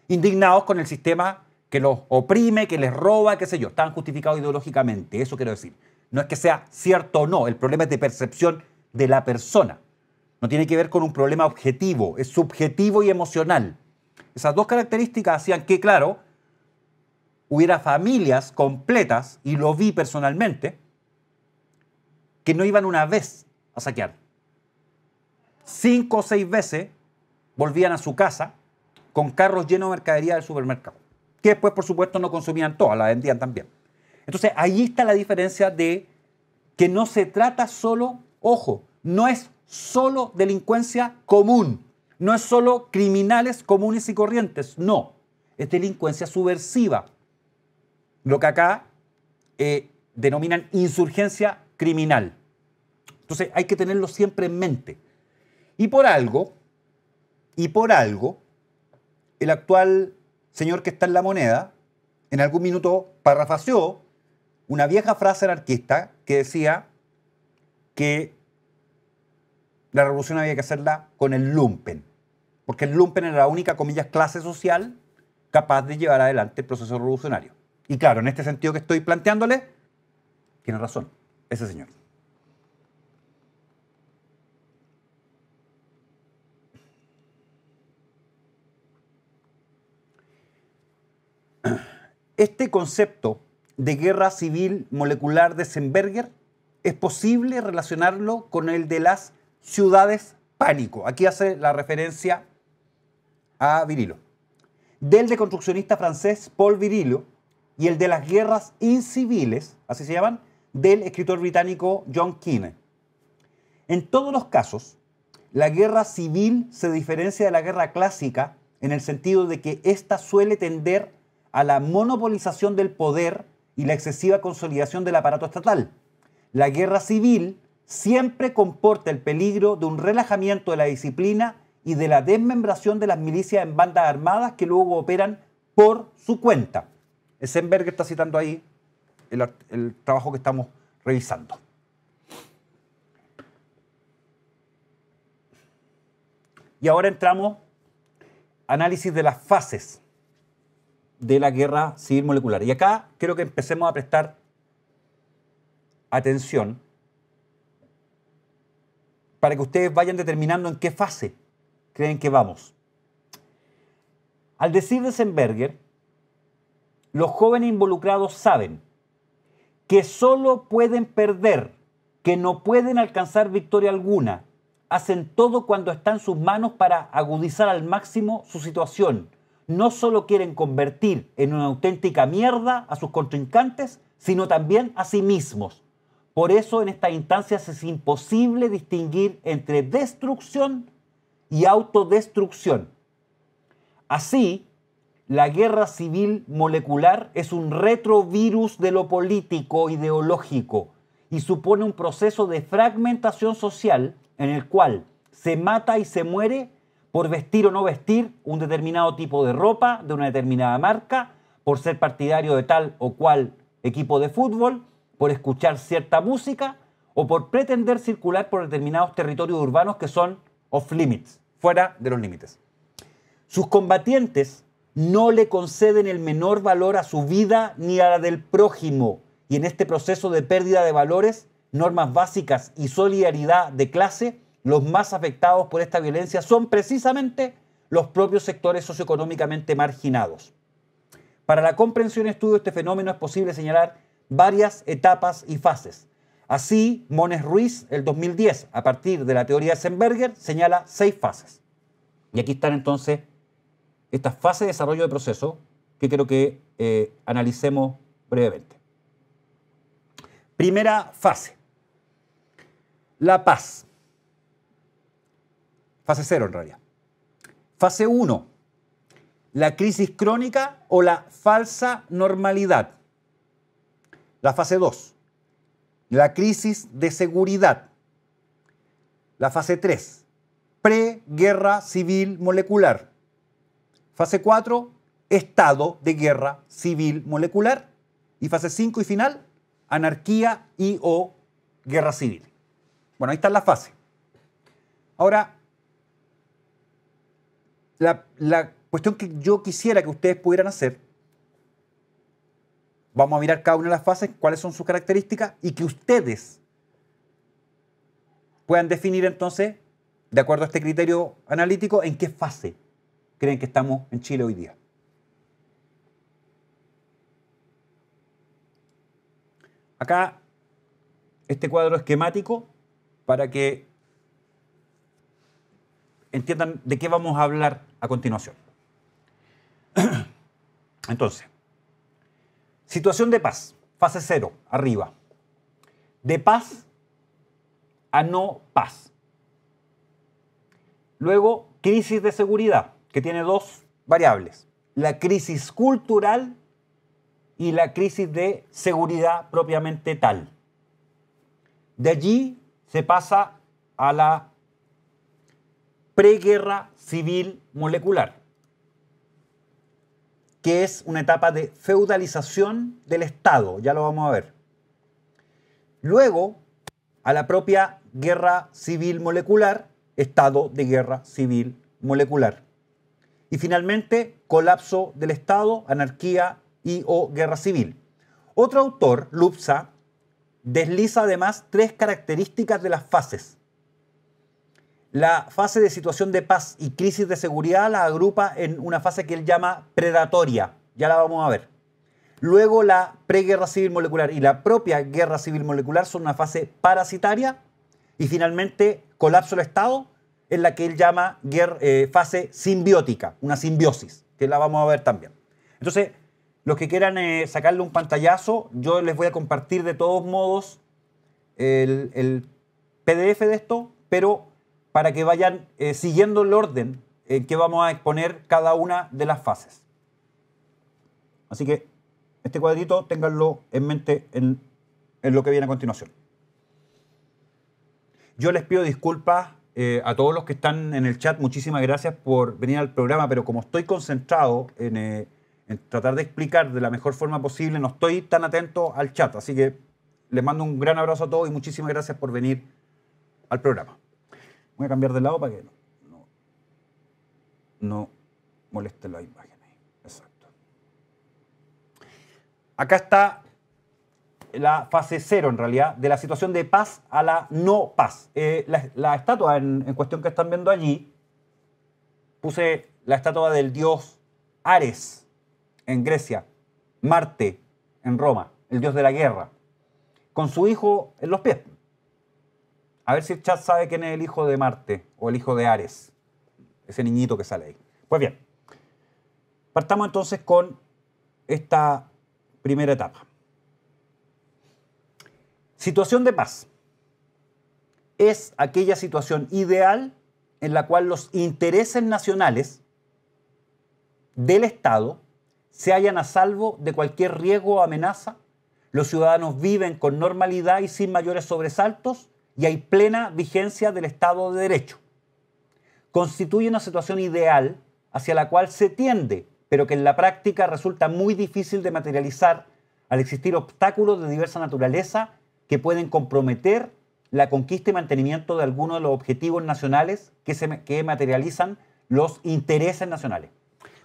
Indignados con el sistema que los oprime, que les roba, qué sé yo. Estaban justificados ideológicamente, eso quiero decir. No es que sea cierto o no, el problema es de percepción de la persona. No tiene que ver con un problema objetivo, es subjetivo y emocional. Esas dos características hacían que, claro, hubiera familias completas, y lo vi personalmente, que no iban una vez a saquear. Cinco o seis veces volvían a su casa con carros llenos de mercadería del supermercado, que después, por supuesto, no consumían todas, la vendían también. Entonces, ahí está la diferencia de que no se trata solo, ojo, no es solo delincuencia común, no es solo criminales comunes y corrientes, no, es delincuencia subversiva, lo que acá eh, denominan insurgencia criminal. Entonces hay que tenerlo siempre en mente. Y por algo, y por algo, el actual señor que está en la moneda, en algún minuto parrafaseó una vieja frase anarquista que decía que la revolución había que hacerla con el lumpen, porque el lumpen era la única, comillas, clase social capaz de llevar adelante el proceso revolucionario. Y claro, en este sentido que estoy planteándole, tiene razón ese señor. Este concepto de guerra civil molecular de Semberger es posible relacionarlo con el de las ciudades pánico. Aquí hace la referencia a Virilo. Del deconstruccionista francés Paul Virilo y el de las guerras inciviles, así se llaman, del escritor británico John Keane. En todos los casos, la guerra civil se diferencia de la guerra clásica en el sentido de que ésta suele tender a la monopolización del poder y la excesiva consolidación del aparato estatal. La guerra civil siempre comporta el peligro de un relajamiento de la disciplina y de la desmembración de las milicias en bandas armadas que luego operan por su cuenta. que está citando ahí el, trabajo que estamos revisando. Y ahora entramos análisis de las fases de la guerra civil molecular. Y acá creo que empecemos a prestar atención para que ustedes vayan determinando en qué fase creen que vamos. Al decir de Senberger, los jóvenes involucrados saben que solo pueden perder, que no pueden alcanzar victoria alguna. Hacen todo cuando está en sus manos para agudizar al máximo su situación, no solo quieren convertir en una auténtica mierda a sus contrincantes, sino también a sí mismos. Por eso en estas instancias es imposible distinguir entre destrucción y autodestrucción. Así, la guerra civil molecular es un retrovirus de lo político ideológico y supone un proceso de fragmentación social en el cual se mata y se muere por vestir o no vestir un determinado tipo de ropa de una determinada marca, por ser partidario de tal o cual equipo de fútbol, por escuchar cierta música o por pretender circular por determinados territorios urbanos que son off limits, fuera de los límites. Sus combatientes no le conceden el menor valor a su vida ni a la del prójimo, y en este proceso de pérdida de valores, normas básicas y solidaridad de clase, los más afectados por esta violencia son precisamente los propios sectores socioeconómicamente marginados. Para la comprensión y estudio de este fenómeno es posible señalar varias etapas y fases. Así, Mones Ruiz, el 2010, a partir de la teoría de Zenberger, señala seis fases. Y aquí están entonces estas fases de desarrollo de proceso que quiero que eh, analicemos brevemente. Primera fase, la paz. Fase cero en realidad. Fase 1, la crisis crónica o la falsa normalidad. La fase 2, la crisis de seguridad. La fase 3, pre-guerra civil molecular. Fase 4, estado de guerra civil molecular. Y fase 5 y final, anarquía y o guerra civil. Bueno, ahí está la fase. Ahora, la, cuestión que yo quisiera que ustedes pudieran hacer, vamos a mirar cada una de las fases, cuáles son sus características y que ustedes puedan definir entonces, de acuerdo a este criterio analítico, en qué fase creen que estamos en Chile hoy día. Acá, este cuadro esquemático, para que entiendan de qué vamos a hablar a continuación. Entonces, situación de paz, fase cero, arriba. De paz a no paz. Luego, crisis de seguridad, que tiene dos variables. La crisis cultural y la crisis de seguridad propiamente tal. De allí se pasa a la preguerra civil molecular, que es una etapa de feudalización del Estado, ya lo vamos a ver. Luego, a la propia guerra civil molecular, estado de guerra civil molecular. Y finalmente, colapso del Estado, anarquía y o guerra civil. Otro autor, Lupsa, desliza además tres características de las fases la fase de situación de paz y crisis de seguridad la agrupa en una fase que él llama predatoria. Ya la vamos a ver. Luego la preguerra civil molecular y la propia guerra civil molecular son una fase parasitaria. Y finalmente colapso del Estado en la que él llama eh, fase simbiótica, una simbiosis, que la vamos a ver también. Entonces, los que quieran eh, sacarle un pantallazo, yo les voy a compartir de todos modos el, el PDF de esto, pero para que vayan eh, siguiendo el orden en eh, que vamos a exponer cada una de las fases. Así que este cuadrito ténganlo en mente en, lo que viene a continuación. Yo les pido disculpas eh, a todos los que están en el chat. Muchísimas gracias por venir al programa, pero como estoy concentrado en, en tratar de explicar de la mejor forma posible, no estoy tan atento al chat. Así que les mando un gran abrazo a todos y muchísimas gracias por venir al programa. Voy a cambiar de lado para que no, no, molesten las Exacto. Acá está la fase cero, en realidad, de la situación de paz a la no paz. Eh, la, estatua en, cuestión que están viendo allí, puse la estatua del dios Ares en Grecia, Marte en Roma, el dios de la guerra, con su hijo en los pies. A ver si el chat sabe quién es el hijo de Marte o el hijo de Ares. Ese niñito que sale ahí. Pues bien, partamos entonces con esta primera etapa. Situación de paz. Es aquella situación ideal en la cual los intereses nacionales del Estado se hallan a salvo de cualquier riesgo o amenaza, los ciudadanos viven con normalidad y sin mayores sobresaltos y hay plena vigencia del Estado de Derecho. Constituye una situación ideal hacia la cual se tiende, pero que en la práctica resulta muy difícil de materializar al existir obstáculos de diversa naturaleza que pueden comprometer la conquista y mantenimiento de algunos de los objetivos nacionales que, se, que materializan los intereses nacionales.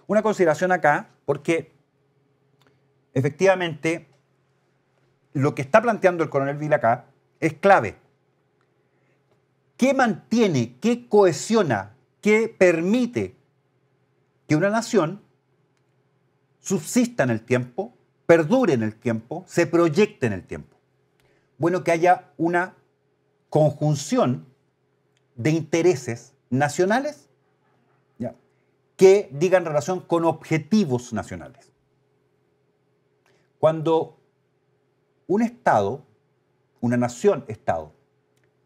Una consideración acá, porque efectivamente lo que está planteando el coronel Vilacá es clave. ¿Qué mantiene, qué cohesiona, qué permite que una nación subsista en el tiempo, perdure en el tiempo, se proyecte en el tiempo? Bueno, que haya una conjunción de intereses nacionales que digan relación con objetivos nacionales. Cuando un Estado, una nación-Estado,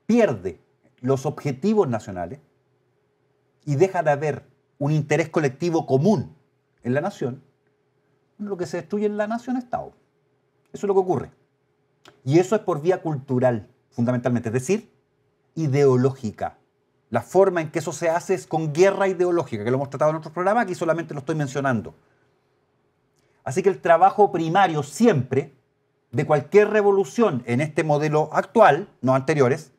pierde los objetivos nacionales y deja de haber un interés colectivo común en la nación, lo que se destruye en la nación-estado. Eso es lo que ocurre. Y eso es por vía cultural, fundamentalmente, es decir, ideológica. La forma en que eso se hace es con guerra ideológica, que lo hemos tratado en otros programas, aquí solamente lo estoy mencionando. Así que el trabajo primario siempre de cualquier revolución en este modelo actual, no anteriores,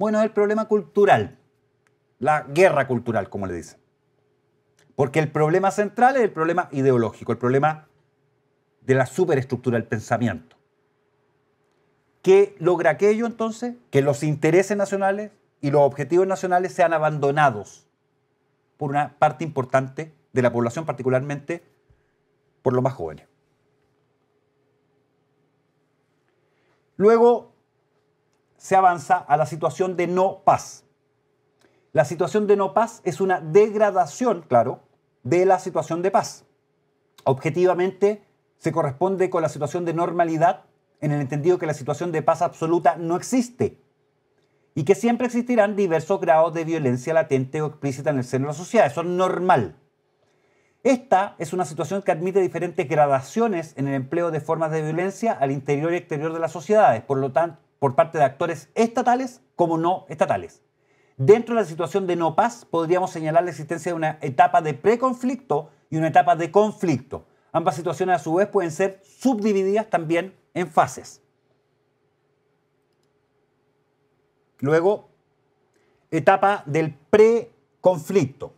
bueno, es el problema cultural, la guerra cultural, como le dicen. Porque el problema central es el problema ideológico, el problema de la superestructura del pensamiento. ¿Qué logra aquello entonces? Que los intereses nacionales y los objetivos nacionales sean abandonados por una parte importante de la población, particularmente por los más jóvenes. Luego, se avanza a la situación de no paz. La situación de no paz es una degradación, claro, de la situación de paz. Objetivamente se corresponde con la situación de normalidad en el entendido que la situación de paz absoluta no existe y que siempre existirán diversos grados de violencia latente o explícita en el seno de la sociedad. Eso es normal. Esta es una situación que admite diferentes gradaciones en el empleo de formas de violencia al interior y exterior de las sociedades. Por lo tanto, por parte de actores estatales como no estatales. Dentro de la situación de no paz, podríamos señalar la existencia de una etapa de preconflicto y una etapa de conflicto. Ambas situaciones a su vez pueden ser subdivididas también en fases. Luego, etapa del preconflicto.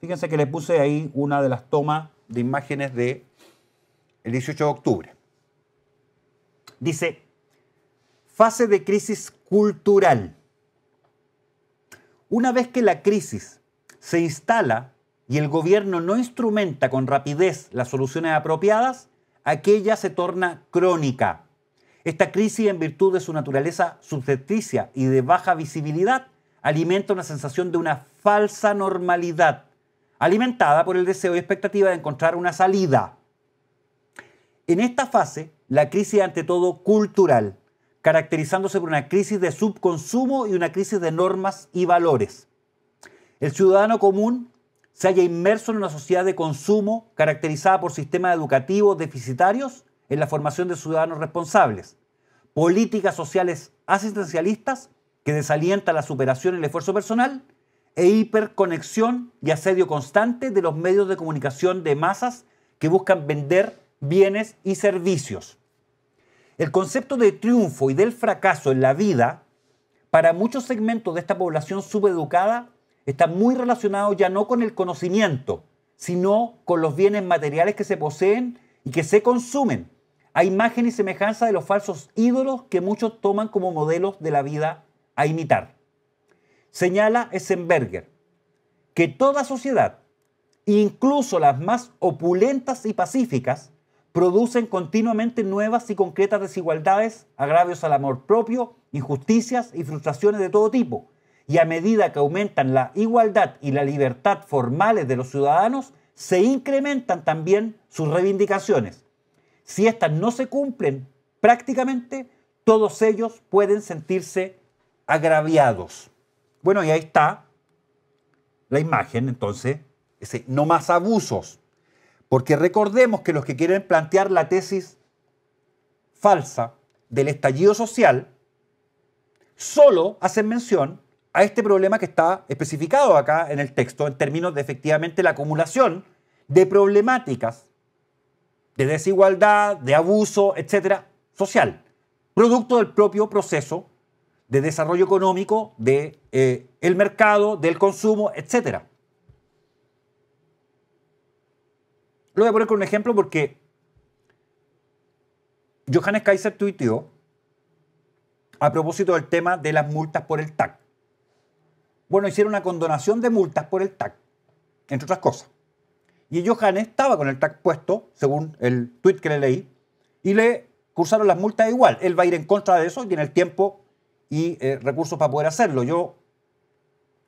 Fíjense que le puse ahí una de las tomas de imágenes del el 18 de octubre. Dice, Fase de crisis cultural. Una vez que la crisis se instala y el gobierno no instrumenta con rapidez las soluciones apropiadas, aquella se torna crónica. Esta crisis, en virtud de su naturaleza subjeticia y de baja visibilidad, alimenta una sensación de una falsa normalidad, alimentada por el deseo y expectativa de encontrar una salida. En esta fase, la crisis ante todo cultural caracterizándose por una crisis de subconsumo y una crisis de normas y valores. El ciudadano común se halla inmerso en una sociedad de consumo caracterizada por sistemas educativos deficitarios en la formación de ciudadanos responsables, políticas sociales asistencialistas que desalientan la superación y el esfuerzo personal e hiperconexión y asedio constante de los medios de comunicación de masas que buscan vender bienes y servicios. El concepto de triunfo y del fracaso en la vida, para muchos segmentos de esta población subeducada, está muy relacionado ya no con el conocimiento, sino con los bienes materiales que se poseen y que se consumen, a imagen y semejanza de los falsos ídolos que muchos toman como modelos de la vida a imitar. Señala Essenberger que toda sociedad, incluso las más opulentas y pacíficas, producen continuamente nuevas y concretas desigualdades, agravios al amor propio, injusticias y frustraciones de todo tipo. Y a medida que aumentan la igualdad y la libertad formales de los ciudadanos, se incrementan también sus reivindicaciones. Si éstas no se cumplen, prácticamente todos ellos pueden sentirse agraviados. Bueno, y ahí está la imagen, entonces, ese no más abusos. Porque recordemos que los que quieren plantear la tesis falsa del estallido social solo hacen mención a este problema que está especificado acá en el texto en términos de efectivamente la acumulación de problemáticas de desigualdad, de abuso, etcétera, social, producto del propio proceso de desarrollo económico del de, eh, el mercado, del consumo, etcétera. Lo voy a poner con un ejemplo porque Johannes Kaiser tuiteó a propósito del tema de las multas por el TAC. Bueno, hicieron una condonación de multas por el TAC, entre otras cosas. Y Johannes estaba con el TAC puesto, según el tuit que le leí, y le cursaron las multas igual. Él va a ir en contra de eso y tiene el tiempo y eh, recursos para poder hacerlo. Yo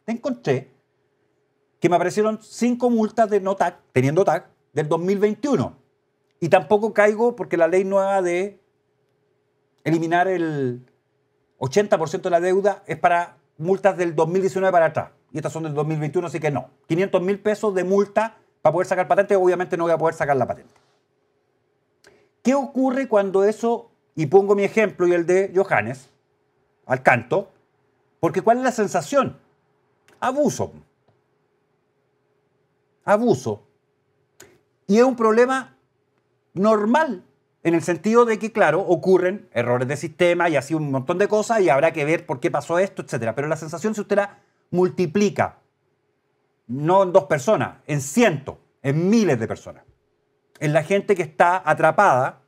encontré que me aparecieron cinco multas de no TAC, teniendo TAC, del 2021. Y tampoco caigo porque la ley nueva de eliminar el 80% de la deuda es para multas del 2019 para atrás. Y estas son del 2021, así que no. 500 mil pesos de multa para poder sacar patente, obviamente no voy a poder sacar la patente. ¿Qué ocurre cuando eso, y pongo mi ejemplo y el de Johannes, al canto, porque ¿cuál es la sensación? Abuso. Abuso. Y es un problema normal, en el sentido de que, claro, ocurren errores de sistema y así un montón de cosas y habrá que ver por qué pasó esto, etc. Pero la sensación, si usted la multiplica, no en dos personas, en cientos, en miles de personas, en la gente que está atrapada,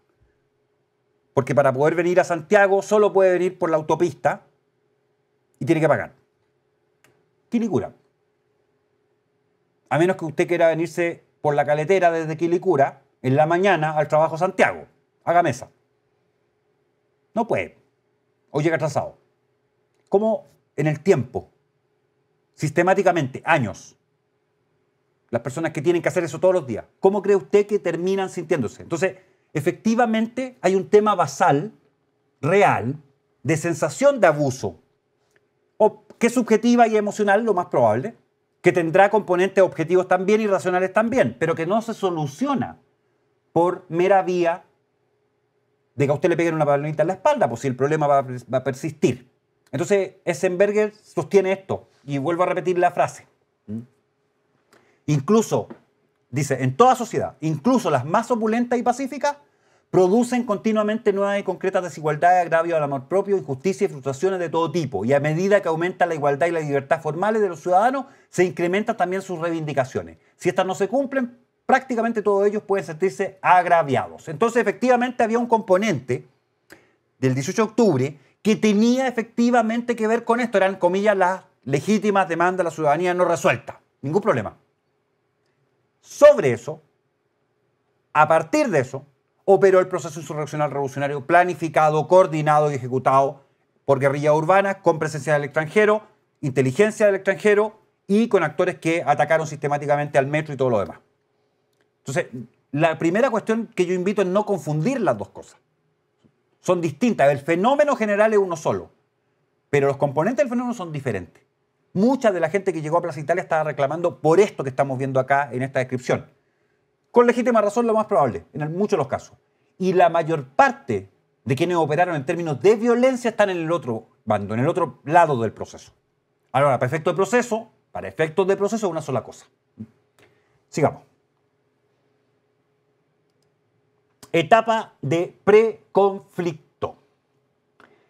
porque para poder venir a Santiago solo puede venir por la autopista y tiene que pagar. Tiene cura. A menos que usted quiera venirse por la caletera desde Quilicura en la mañana al trabajo Santiago. Haga mesa. No puede. O llega atrasado. ¿Cómo en el tiempo, sistemáticamente, años, las personas que tienen que hacer eso todos los días, ¿cómo cree usted que terminan sintiéndose? Entonces, efectivamente hay un tema basal, real, de sensación de abuso, o que es subjetiva y emocional, lo más probable, que tendrá componentes objetivos también y racionales también, pero que no se soluciona por mera vía de que a usted le peguen una palomita en la espalda, pues si el problema va a, persistir. Entonces, Eisenberger sostiene esto, y vuelvo a repetir la frase. Incluso, dice, en toda sociedad, incluso las más opulentas y pacíficas, producen continuamente nuevas y concretas desigualdades, agravios al amor propio, injusticias y frustraciones de todo tipo. Y a medida que aumenta la igualdad y la libertad formales de los ciudadanos, se incrementan también sus reivindicaciones. Si estas no se cumplen, prácticamente todos ellos pueden sentirse agraviados. Entonces, efectivamente, había un componente del 18 de octubre que tenía efectivamente que ver con esto. Eran, comillas, las legítimas demandas de la ciudadanía no resueltas. Ningún problema. Sobre eso, a partir de eso, operó el proceso insurreccional revolucionario planificado, coordinado y ejecutado por guerrilla urbana, con presencia del extranjero, inteligencia del extranjero y con actores que atacaron sistemáticamente al metro y todo lo demás. Entonces, la primera cuestión que yo invito es no confundir las dos cosas. Son distintas. El fenómeno general es uno solo, pero los componentes del fenómeno son diferentes. Mucha de la gente que llegó a Plaza Italia estaba reclamando por esto que estamos viendo acá en esta descripción con legítima razón, lo más probable, en muchos de los casos. Y la mayor parte de quienes operaron en términos de violencia están en el otro bando, en el otro lado del proceso. Ahora, para efectos de proceso, para efectos de proceso es una sola cosa. Sigamos. Etapa de preconflicto.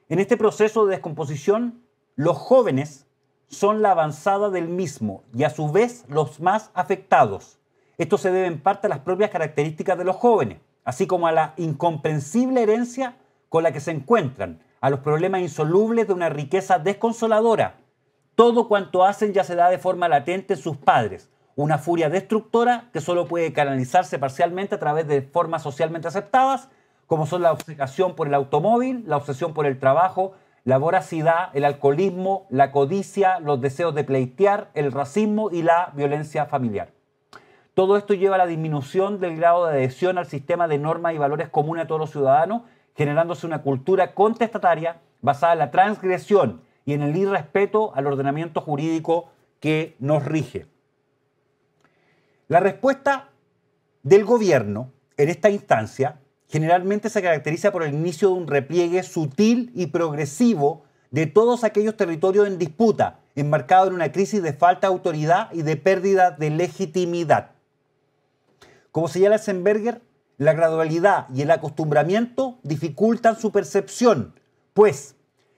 En este proceso de descomposición, los jóvenes son la avanzada del mismo y a su vez los más afectados esto se debe en parte a las propias características de los jóvenes, así como a la incomprensible herencia con la que se encuentran, a los problemas insolubles de una riqueza desconsoladora. Todo cuanto hacen ya se da de forma latente en sus padres, una furia destructora que solo puede canalizarse parcialmente a través de formas socialmente aceptadas, como son la obsesión por el automóvil, la obsesión por el trabajo, la voracidad, el alcoholismo, la codicia, los deseos de pleitear, el racismo y la violencia familiar. Todo esto lleva a la disminución del grado de adhesión al sistema de normas y valores comunes a todos los ciudadanos, generándose una cultura contestataria basada en la transgresión y en el irrespeto al ordenamiento jurídico que nos rige. La respuesta del gobierno en esta instancia generalmente se caracteriza por el inicio de un repliegue sutil y progresivo de todos aquellos territorios en disputa, enmarcado en una crisis de falta de autoridad y de pérdida de legitimidad. Como señala Eisenberger, la gradualidad y el acostumbramiento dificultan su percepción, pues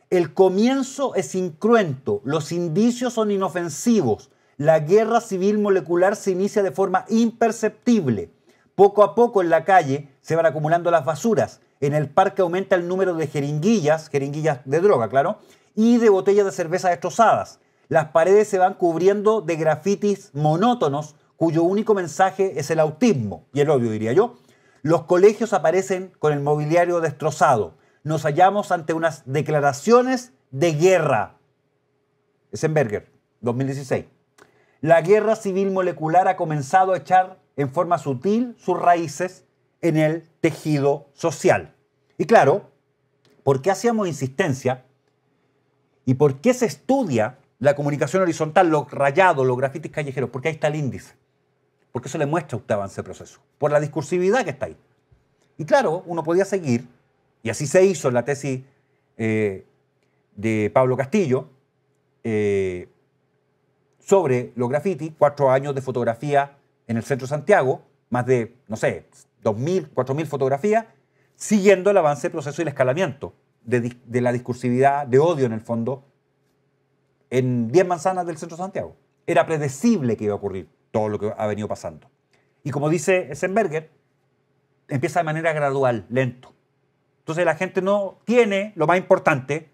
el comienzo es incruento, los indicios son inofensivos, la guerra civil molecular se inicia de forma imperceptible. Poco a poco en la calle se van acumulando las basuras, en el parque aumenta el número de jeringuillas, jeringuillas de droga, claro, y de botellas de cerveza destrozadas. Las paredes se van cubriendo de grafitis monótonos cuyo único mensaje es el autismo y el odio, diría yo, los colegios aparecen con el mobiliario destrozado. Nos hallamos ante unas declaraciones de guerra. Essenberger, 2016. La guerra civil molecular ha comenzado a echar en forma sutil sus raíces en el tejido social. Y claro, ¿por qué hacíamos insistencia? ¿Y por qué se estudia la comunicación horizontal, los rayados, los grafitis callejeros? Porque ahí está el índice porque eso le muestra a usted avance de proceso, por la discursividad que está ahí. Y claro, uno podía seguir, y así se hizo en la tesis eh, de Pablo Castillo, eh, sobre los grafitis, cuatro años de fotografía en el centro de Santiago, más de, no sé, 2.000, 4.000 fotografías, siguiendo el avance del proceso y el escalamiento de, la discursividad de odio en el fondo en 10 manzanas del centro de Santiago. Era predecible que iba a ocurrir todo lo que ha venido pasando. Y como dice Essenberger, empieza de manera gradual, lento. Entonces la gente no tiene, lo más importante,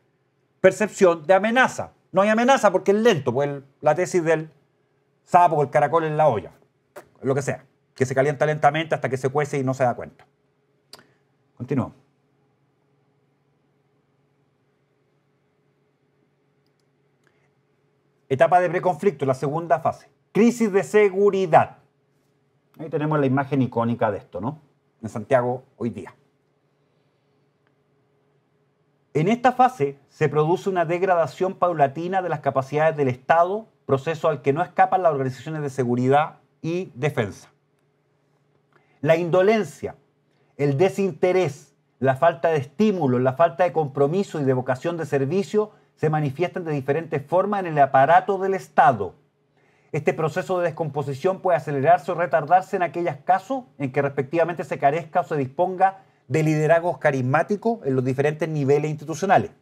percepción de amenaza. No hay amenaza porque es lento, pues la tesis del sapo, el caracol en la olla, lo que sea, que se calienta lentamente hasta que se cuece y no se da cuenta. Continúo. Etapa de preconflicto, la segunda fase. Crisis de seguridad. Ahí tenemos la imagen icónica de esto, ¿no? En Santiago hoy día. En esta fase se produce una degradación paulatina de las capacidades del Estado, proceso al que no escapan las organizaciones de seguridad y defensa. La indolencia, el desinterés, la falta de estímulo, la falta de compromiso y de vocación de servicio se manifiestan de diferentes formas en el aparato del Estado este proceso de descomposición puede acelerarse o retardarse en aquellos casos en que respectivamente se carezca o se disponga de liderazgos carismáticos en los diferentes niveles institucionales.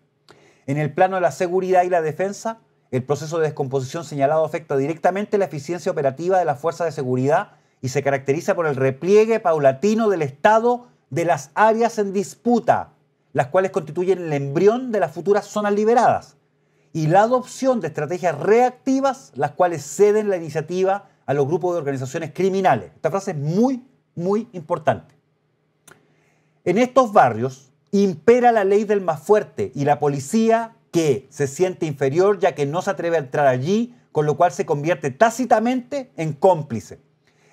En el plano de la seguridad y la defensa, el proceso de descomposición señalado afecta directamente la eficiencia operativa de las fuerzas de seguridad y se caracteriza por el repliegue paulatino del Estado de las áreas en disputa, las cuales constituyen el embrión de las futuras zonas liberadas y la adopción de estrategias reactivas, las cuales ceden la iniciativa a los grupos de organizaciones criminales. Esta frase es muy, muy importante. En estos barrios impera la ley del más fuerte y la policía que se siente inferior ya que no se atreve a entrar allí, con lo cual se convierte tácitamente en cómplice.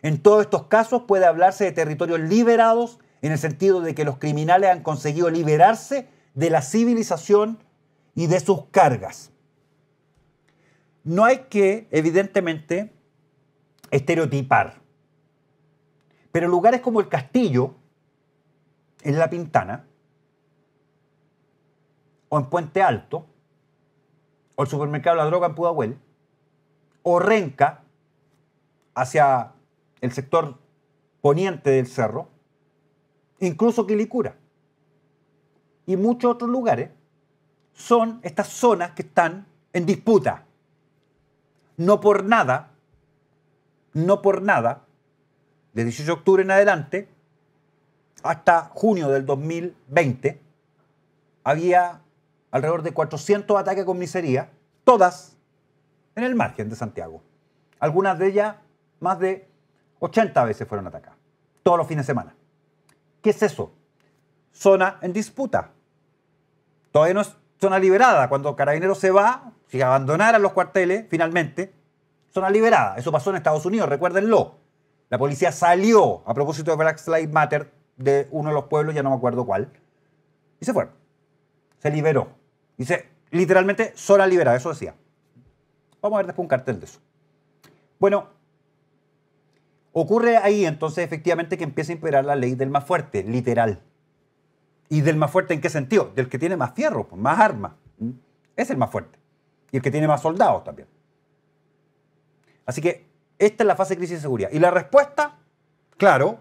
En todos estos casos puede hablarse de territorios liberados en el sentido de que los criminales han conseguido liberarse de la civilización y de sus cargas no hay que, evidentemente, estereotipar. Pero lugares como el Castillo, en La Pintana, o en Puente Alto, o el supermercado La Droga en Pudahuel, o Renca, hacia el sector poniente del cerro, incluso Quilicura, y muchos otros lugares, son estas zonas que están en disputa no por nada, no por nada, de 18 de octubre en adelante, hasta junio del 2020, había alrededor de 400 ataques con miseria, todas en el margen de Santiago. Algunas de ellas, más de 80 veces fueron atacadas, todos los fines de semana. ¿Qué es eso? Zona en disputa. Todavía no es zona liberada. Cuando Carabineros se va, si abandonaran los cuarteles, finalmente, zona liberada. Eso pasó en Estados Unidos, recuérdenlo. La policía salió a propósito de Black Lives Matter de uno de los pueblos, ya no me acuerdo cuál, y se fue. Se liberó. Dice, literalmente, zona liberada, eso decía. Vamos a ver después un cartel de eso. Bueno, ocurre ahí entonces efectivamente que empieza a imperar la ley del más fuerte, literal. ¿Y del más fuerte en qué sentido? Del que tiene más fierro, pues, más armas. ¿Mm? Es el más fuerte y el que tiene más soldados también. Así que esta es la fase de crisis de seguridad. Y la respuesta, claro,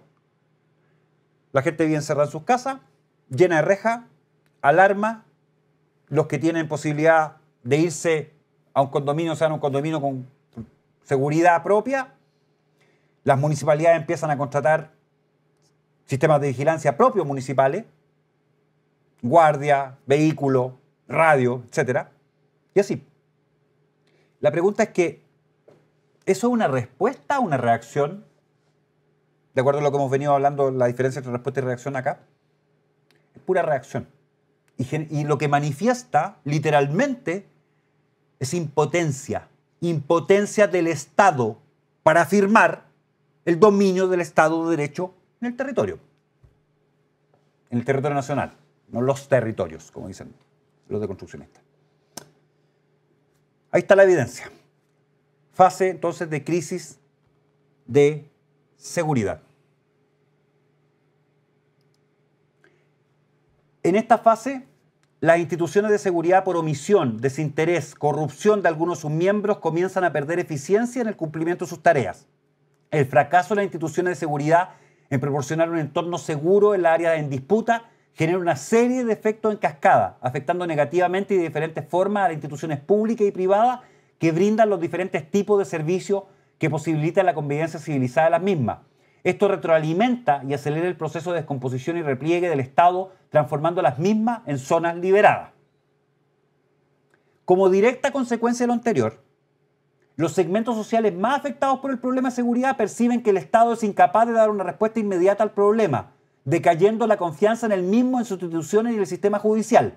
la gente vive encerrada en sus casas, llena de rejas, alarma, los que tienen posibilidad de irse a un condominio, sean un condominio con seguridad propia, las municipalidades empiezan a contratar sistemas de vigilancia propios municipales, guardia, vehículo, radio, etc. Y así. La pregunta es que, ¿eso es una respuesta a una reacción? De acuerdo a lo que hemos venido hablando, la diferencia entre respuesta y reacción acá, es pura reacción. Y, y lo que manifiesta literalmente es impotencia, impotencia del Estado para afirmar el dominio del Estado de Derecho en el territorio, en el territorio nacional, no los territorios, como dicen los de construccionistas. Ahí está la evidencia. Fase entonces de crisis de seguridad. En esta fase, las instituciones de seguridad por omisión, desinterés, corrupción de algunos de sus miembros comienzan a perder eficiencia en el cumplimiento de sus tareas. El fracaso de las instituciones de seguridad en proporcionar un entorno seguro en la área en disputa genera una serie de efectos en cascada, afectando negativamente y de diferentes formas a las instituciones públicas y privadas que brindan los diferentes tipos de servicios que posibilitan la convivencia civilizada de las mismas. Esto retroalimenta y acelera el proceso de descomposición y repliegue del Estado, transformando las mismas en zonas liberadas. Como directa consecuencia de lo anterior, los segmentos sociales más afectados por el problema de seguridad perciben que el Estado es incapaz de dar una respuesta inmediata al problema, decayendo la confianza en el mismo, en sus instituciones y en el sistema judicial.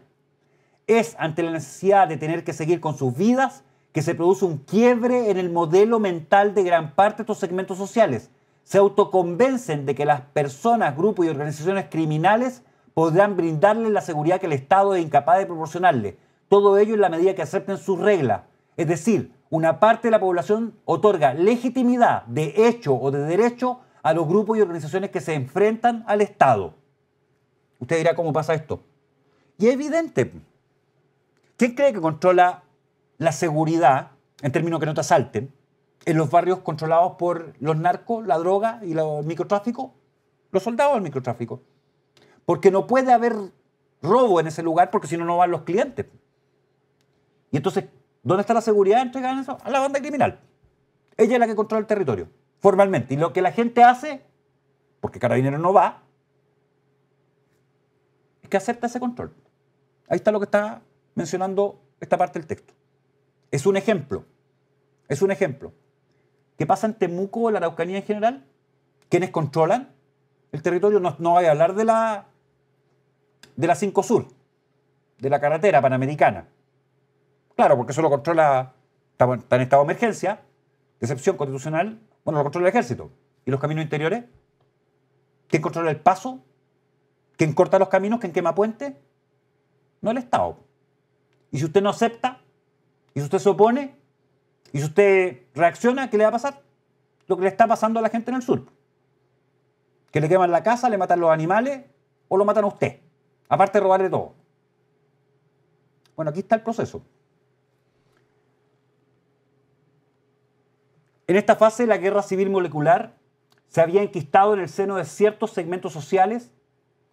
Es ante la necesidad de tener que seguir con sus vidas que se produce un quiebre en el modelo mental de gran parte de estos segmentos sociales. Se autoconvencen de que las personas, grupos y organizaciones criminales podrán brindarles la seguridad que el Estado es incapaz de proporcionarle. Todo ello en la medida que acepten su regla Es decir, una parte de la población otorga legitimidad de hecho o de derecho a los grupos y organizaciones que se enfrentan al Estado. Usted dirá cómo pasa esto. Y es evidente. ¿Quién cree que controla la seguridad, en términos que no te asalten, en los barrios controlados por los narcos, la droga y el microtráfico? Los soldados del microtráfico. Porque no puede haber robo en ese lugar porque si no, no van los clientes. Y entonces, ¿dónde está la seguridad entregada en eso? A la banda criminal. Ella es la que controla el territorio formalmente. Y lo que la gente hace, porque Carabinero no va, es que acepta ese control. Ahí está lo que está mencionando esta parte del texto. Es un ejemplo. Es un ejemplo. ¿Qué pasa en Temuco, en la Araucanía en general? ¿Quiénes controlan el territorio? No, no voy a hablar de la, de la 5 Sur, de la carretera panamericana. Claro, porque eso lo controla, está en estado de emergencia, de excepción constitucional, bueno, lo controla el ejército. ¿Y los caminos interiores? ¿Quién controla el paso? ¿Quién corta los caminos? ¿Quién quema puentes? No el Estado. Y si usted no acepta, y si usted se opone, y si usted reacciona, ¿qué le va a pasar? Lo que le está pasando a la gente en el sur. Que le queman la casa, le matan los animales o lo matan a usted. Aparte de robarle todo. Bueno, aquí está el proceso. En esta fase, la guerra civil molecular se había enquistado en el seno de ciertos segmentos sociales,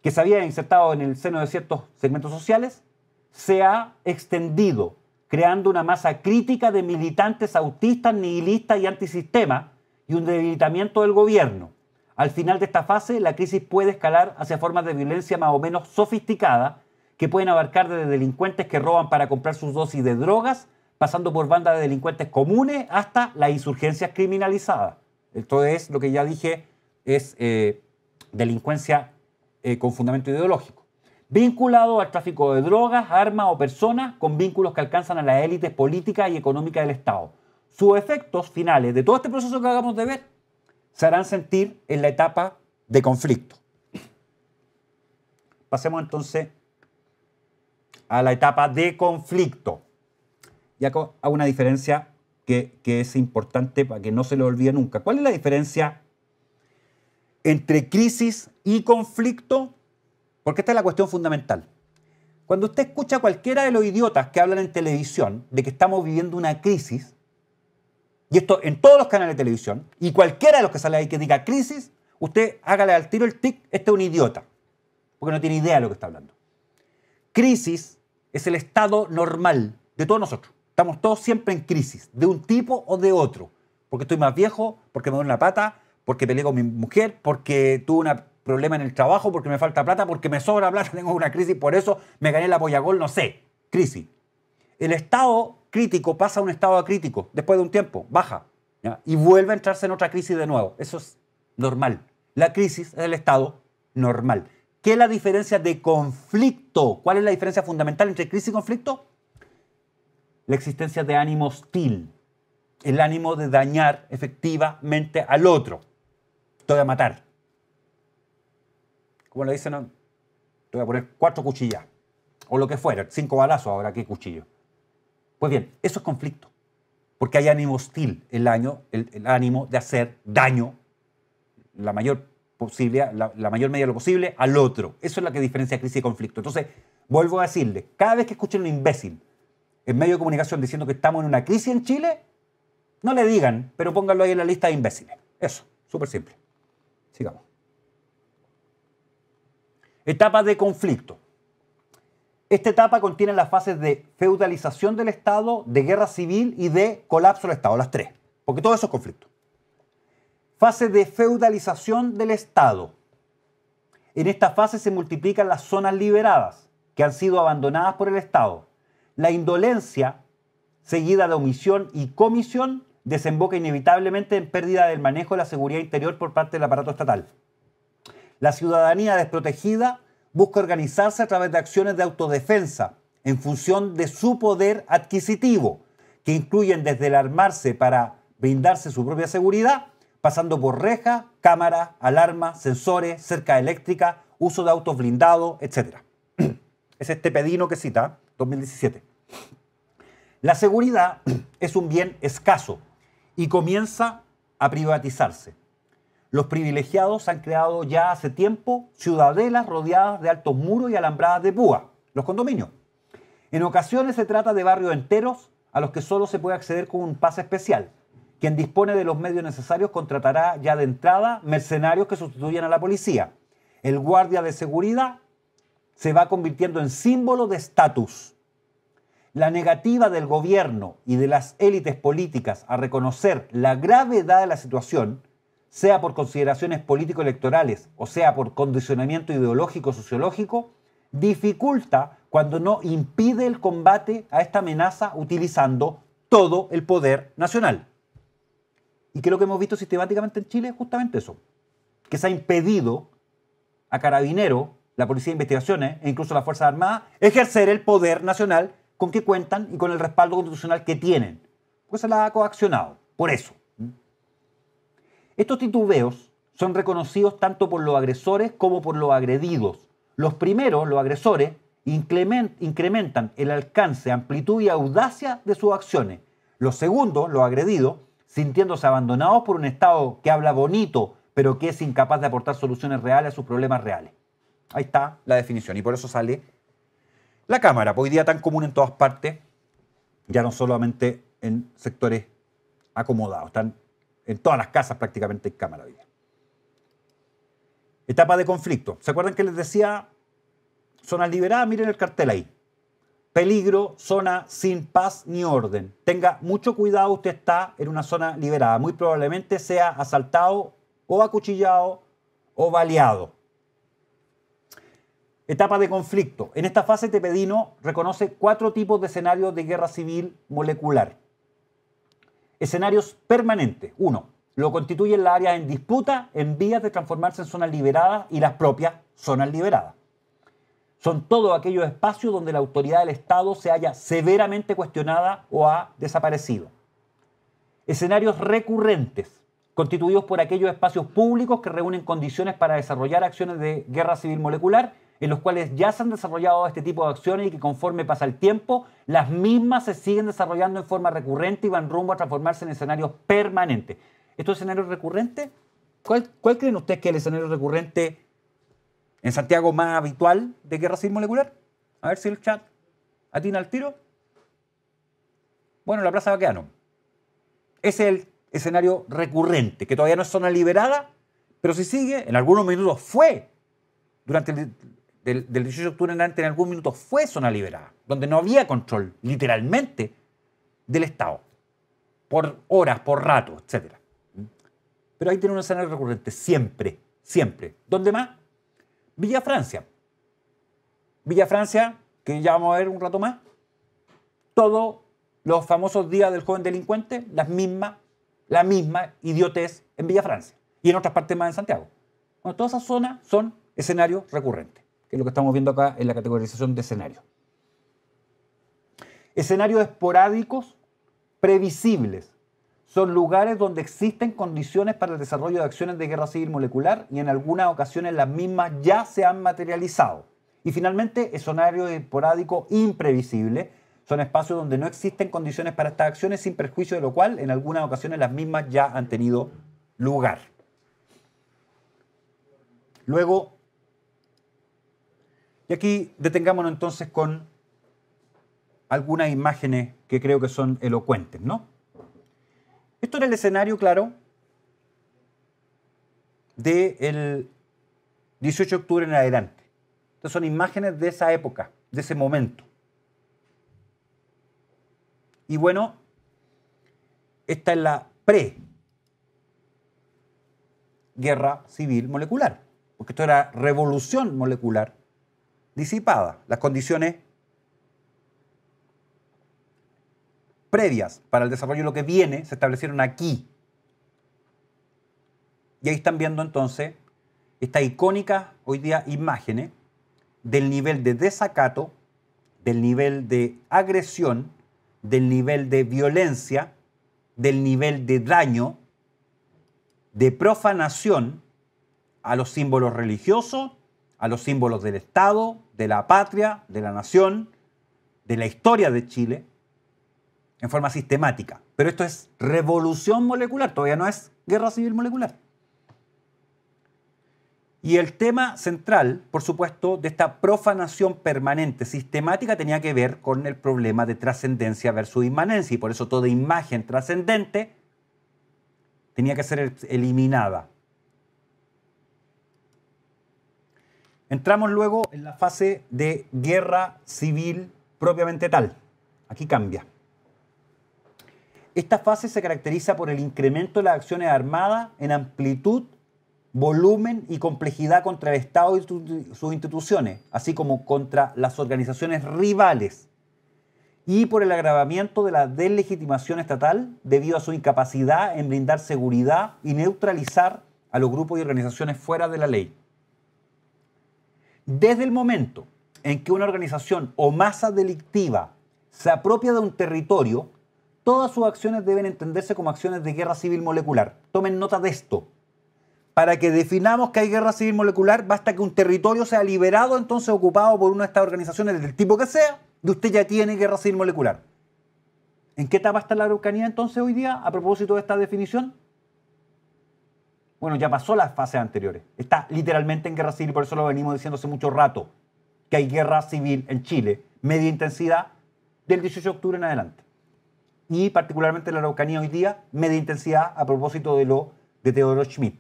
que se había insertado en el seno de ciertos segmentos sociales, se ha extendido, creando una masa crítica de militantes autistas, nihilistas y antisistema, y un debilitamiento del gobierno. Al final de esta fase, la crisis puede escalar hacia formas de violencia más o menos sofisticada, que pueden abarcar desde delincuentes que roban para comprar sus dosis de drogas pasando por bandas de delincuentes comunes hasta las insurgencias criminalizadas. Esto es lo que ya dije, es eh, delincuencia eh, con fundamento ideológico. Vinculado al tráfico de drogas, armas o personas con vínculos que alcanzan a las élites política y económica del Estado. Sus efectos finales de todo este proceso que acabamos de ver se harán sentir en la etapa de conflicto. Pasemos entonces a la etapa de conflicto y hago una diferencia que, es importante para que no se lo olvide nunca. ¿Cuál es la diferencia entre crisis y conflicto? Porque esta es la cuestión fundamental. Cuando usted escucha a cualquiera de los idiotas que hablan en televisión de que estamos viviendo una crisis, y esto en todos los canales de televisión, y cualquiera de los que sale ahí que diga crisis, usted hágale al tiro el tic, este es un idiota, porque no tiene idea de lo que está hablando. Crisis es el estado normal de todos nosotros. Estamos todos siempre en crisis, de un tipo o de otro. Porque estoy más viejo, porque me duele la pata, porque peleé con mi mujer, porque tuve un problema en el trabajo, porque me falta plata, porque me sobra plata, tengo una crisis, por eso me gané la gol no sé. Crisis. El estado crítico pasa a un estado crítico después de un tiempo, baja, y vuelve a entrarse en otra crisis de nuevo. Eso es normal. La crisis es el estado normal. ¿Qué es la diferencia de conflicto? ¿Cuál es la diferencia fundamental entre crisis y conflicto? la existencia de ánimo hostil, el ánimo de dañar efectivamente al otro. Te voy a matar. Como le dicen, te voy a poner cuatro cuchillas, o lo que fuera, cinco balazos ahora, qué cuchillo. Pues bien, eso es conflicto, porque hay ánimo hostil, el, año, el, ánimo de hacer daño, la mayor posible la, mayor medida de lo posible, al otro. Eso es la que diferencia crisis y conflicto. Entonces, vuelvo a decirle, cada vez que escuchen un imbécil en medio de comunicación diciendo que estamos en una crisis en Chile, no le digan, pero pónganlo ahí en la lista de imbéciles. Eso, súper simple. Sigamos. Etapa de conflicto. Esta etapa contiene las fases de feudalización del Estado, de guerra civil y de colapso del Estado, las tres, porque todo eso es conflicto. Fase de feudalización del Estado. En esta fase se multiplican las zonas liberadas, que han sido abandonadas por el Estado la indolencia, seguida de omisión y comisión, desemboca inevitablemente en pérdida del manejo de la seguridad interior por parte del aparato estatal. La ciudadanía desprotegida busca organizarse a través de acciones de autodefensa en función de su poder adquisitivo, que incluyen desde el armarse para brindarse su propia seguridad, pasando por reja cámaras, alarma sensores, cerca eléctrica, uso de autos blindados, etc. Es este pedino que cita, 2017. La seguridad es un bien escaso y comienza a privatizarse. Los privilegiados han creado ya hace tiempo ciudadelas rodeadas de altos muros y alambradas de púa, los condominios. En ocasiones se trata de barrios enteros a los que solo se puede acceder con un pase especial. Quien dispone de los medios necesarios contratará ya de entrada mercenarios que sustituyan a la policía. El guardia de seguridad se va convirtiendo en símbolo de estatus la negativa del gobierno y de las élites políticas a reconocer la gravedad de la situación, sea por consideraciones político-electorales o sea por condicionamiento ideológico-sociológico, dificulta cuando no impide el combate a esta amenaza utilizando todo el poder nacional. Y creo que hemos visto sistemáticamente en Chile justamente eso, que se ha impedido a Carabinero, la Policía de Investigaciones e incluso las Fuerzas Armadas ejercer el poder nacional con qué cuentan y con el respaldo constitucional que tienen, pues se la ha coaccionado, por eso. Estos titubeos son reconocidos tanto por los agresores como por los agredidos. Los primeros, los agresores, incrementan el alcance, amplitud y audacia de sus acciones. Los segundos, los agredidos, sintiéndose abandonados por un Estado que habla bonito, pero que es incapaz de aportar soluciones reales a sus problemas reales. Ahí está la definición y por eso sale la cámara, pues, hoy día tan común en todas partes, ya no solamente en sectores acomodados, están en todas las casas prácticamente en cámara Etapa de conflicto. ¿Se acuerdan que les decía zona liberada? Miren el cartel ahí. Peligro, zona sin paz ni orden. Tenga mucho cuidado, usted está en una zona liberada. Muy probablemente sea asaltado o acuchillado o baleado. Etapa de conflicto. En esta fase Tepedino reconoce cuatro tipos de escenarios de guerra civil molecular. Escenarios permanentes. Uno, lo constituyen las áreas en disputa en vías de transformarse en zonas liberadas y las propias zonas liberadas. Son todos aquellos espacios donde la autoridad del Estado se haya severamente cuestionada o ha desaparecido. Escenarios recurrentes, constituidos por aquellos espacios públicos que reúnen condiciones para desarrollar acciones de guerra civil molecular en los cuales ya se han desarrollado este tipo de acciones y que conforme pasa el tiempo, las mismas se siguen desarrollando en forma recurrente y van rumbo a transformarse en escenarios permanentes. ¿Esto es escenario ¿Cuál, ¿Cuál creen ustedes que es el escenario recurrente en Santiago más habitual de guerra civil molecular? A ver si el chat atina al tiro. Bueno, la Plaza Baqueano. Ese es el escenario recurrente, que todavía no es zona liberada, pero si sigue, en algunos minutos fue durante el, del, 18 de octubre en adelante en algún minuto fue zona liberada, donde no había control, literalmente, del Estado, por horas, por rato, etc. Pero ahí tiene un escenario recurrente, siempre, siempre. ¿Dónde más? Villa Francia. Villa Francia, que ya vamos a ver un rato más, todos los famosos días del joven delincuente, las mismas, la misma idiotez en Villa Francia y en otras partes más en Santiago. Bueno, todas esas zonas son escenarios recurrentes que es lo que estamos viendo acá en la categorización de escenarios. Escenarios esporádicos, previsibles. Son lugares donde existen condiciones para el desarrollo de acciones de guerra civil molecular y en algunas ocasiones las mismas ya se han materializado. Y finalmente, escenarios esporádicos imprevisibles. Son espacios donde no existen condiciones para estas acciones, sin perjuicio de lo cual en algunas ocasiones las mismas ya han tenido lugar. Luego, y aquí detengámonos entonces con algunas imágenes que creo que son elocuentes, ¿no? Esto era el escenario, claro, del 18 de octubre en adelante. Estas son imágenes de esa época, de ese momento. Y bueno, esta es la pre guerra civil molecular, porque esto era revolución molecular disipada las condiciones previas para el desarrollo de lo que viene se establecieron aquí. Y ahí están viendo entonces estas icónicas hoy día imágenes del nivel de desacato, del nivel de agresión, del nivel de violencia, del nivel de daño, de profanación a los símbolos religiosos, a los símbolos del Estado, de la patria, de la nación, de la historia de Chile, en forma sistemática. Pero esto es revolución molecular, todavía no es guerra civil molecular. Y el tema central, por supuesto, de esta profanación permanente, sistemática, tenía que ver con el problema de trascendencia versus inmanencia, y por eso toda imagen trascendente tenía que ser eliminada. Entramos luego en la fase de guerra civil propiamente tal. Aquí cambia. Esta fase se caracteriza por el incremento de las acciones armadas en amplitud, volumen y complejidad contra el Estado y sus instituciones, así como contra las organizaciones rivales, y por el agravamiento de la deslegitimación estatal debido a su incapacidad en brindar seguridad y neutralizar a los grupos y organizaciones fuera de la ley. Desde el momento en que una organización o masa delictiva se apropia de un territorio, todas sus acciones deben entenderse como acciones de guerra civil molecular. Tomen nota de esto. Para que definamos que hay guerra civil molecular, basta que un territorio sea liberado, entonces ocupado por una de estas organizaciones del tipo que sea, y usted ya tiene guerra civil molecular. ¿En qué etapa está la Araucanía entonces hoy día a propósito de esta definición? Bueno, ya pasó las fases anteriores. Está literalmente en guerra civil por eso lo venimos diciendo hace mucho rato, que hay guerra civil en Chile, media intensidad, del 18 de octubre en adelante. Y particularmente en la Araucanía hoy día, media intensidad a propósito de lo de Teodoro Schmidt.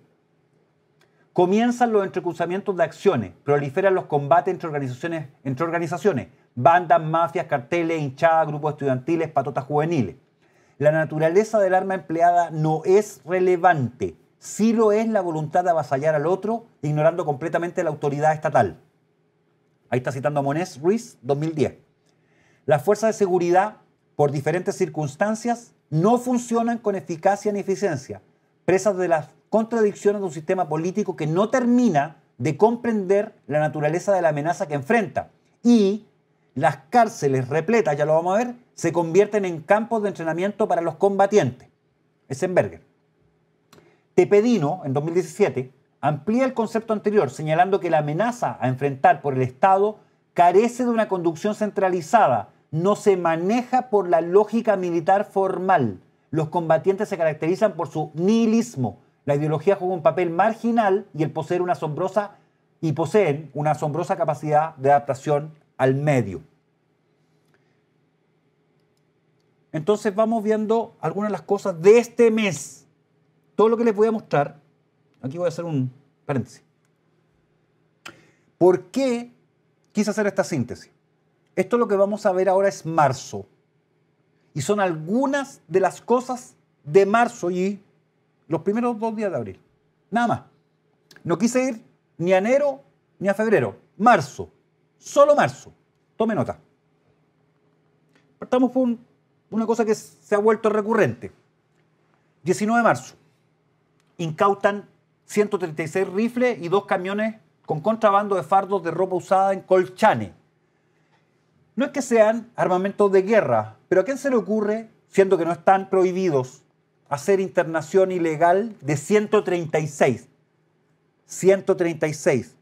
Comienzan los entrecruzamientos de acciones, proliferan los combates entre organizaciones, entre organizaciones bandas, mafias, carteles, hinchadas, grupos estudiantiles, patotas juveniles. La naturaleza del arma empleada no es relevante si lo es la voluntad de avasallar al otro, ignorando completamente la autoridad estatal. Ahí está citando a Monés Ruiz, 2010. Las fuerzas de seguridad, por diferentes circunstancias, no funcionan con eficacia ni eficiencia, presas de las contradicciones de un sistema político que no termina de comprender la naturaleza de la amenaza que enfrenta. Y las cárceles repletas, ya lo vamos a ver, se convierten en campos de entrenamiento para los combatientes. Es Tepedino, en 2017, amplía el concepto anterior, señalando que la amenaza a enfrentar por el Estado carece de una conducción centralizada, no se maneja por la lógica militar formal. Los combatientes se caracterizan por su nihilismo. La ideología juega un papel marginal y el poseer una asombrosa y poseen una asombrosa capacidad de adaptación al medio. Entonces vamos viendo algunas de las cosas de este mes todo lo que les voy a mostrar, aquí voy a hacer un paréntesis. ¿Por qué quise hacer esta síntesis? Esto lo que vamos a ver ahora es marzo. Y son algunas de las cosas de marzo y los primeros dos días de abril. Nada más. No quise ir ni a enero ni a febrero. Marzo. Solo marzo. Tome nota. Partamos por una cosa que se ha vuelto recurrente. 19 de marzo incautan 136 rifles y dos camiones con contrabando de fardos de ropa usada en Colchane. No es que sean armamentos de guerra, pero ¿a quién se le ocurre, siendo que no están prohibidos, hacer internación ilegal de 136? 136.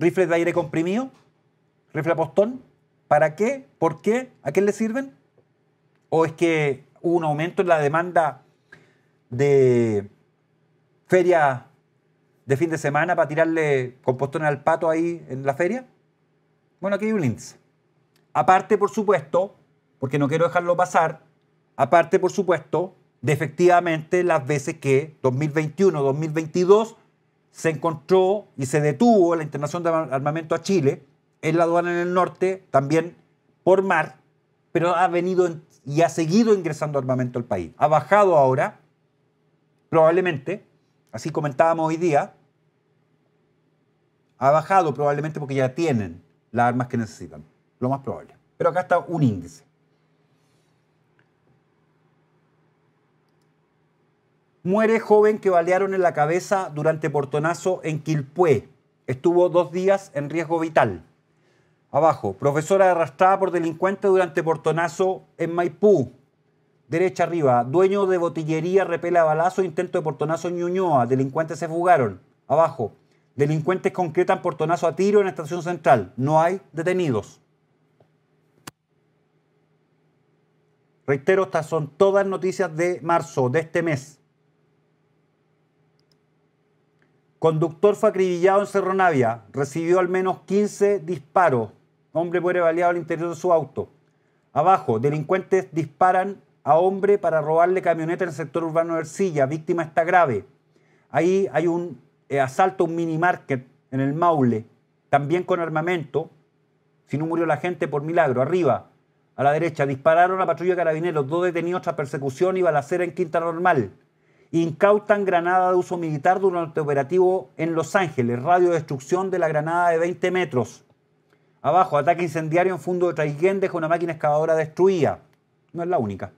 Rifles de aire comprimido, rifle a postón, ¿para qué? ¿Por qué? ¿A quién le sirven? ¿O es que hubo un aumento en la demanda de feria de fin de semana para tirarle compostón al pato ahí en la feria? Bueno, aquí hay un índice Aparte, por supuesto, porque no quiero dejarlo pasar, aparte, por supuesto, de efectivamente las veces que 2021-2022 se encontró y se detuvo la internación de armamento a Chile en la aduana en el norte, también por mar, pero ha venido y ha seguido ingresando armamento al país. Ha bajado ahora, probablemente, así comentábamos hoy día, ha bajado probablemente porque ya tienen las armas que necesitan, lo más probable. Pero acá está un índice. Muere joven que balearon en la cabeza durante portonazo en Quilpué. Estuvo dos días en riesgo vital. Abajo, profesora arrastrada por delincuente durante portonazo en Maipú. Derecha arriba, dueño de botillería repela balazo, intento de portonazo en Ñuñoa, delincuentes se fugaron. Abajo, delincuentes concretan portonazo a tiro en la estación central, no hay detenidos. Reitero, estas son todas noticias de marzo, de este mes. Conductor fue acribillado en Cerro Navia, recibió al menos 15 disparos. Hombre muere baleado al interior de su auto. Abajo, delincuentes disparan a hombre para robarle camioneta en el sector urbano de Ercilla. Víctima está grave. Ahí hay un eh, asalto a un mini market en el Maule, también con armamento. Si no murió la gente, por milagro. Arriba, a la derecha, dispararon a patrulla de carabineros, dos detenidos tras persecución y balacera en Quinta Normal. Incautan granada de uso militar durante operativo en Los Ángeles. Radio de destrucción de la granada de 20 metros. Abajo, ataque incendiario en fondo de Traiguén con una máquina excavadora destruida. No es la única.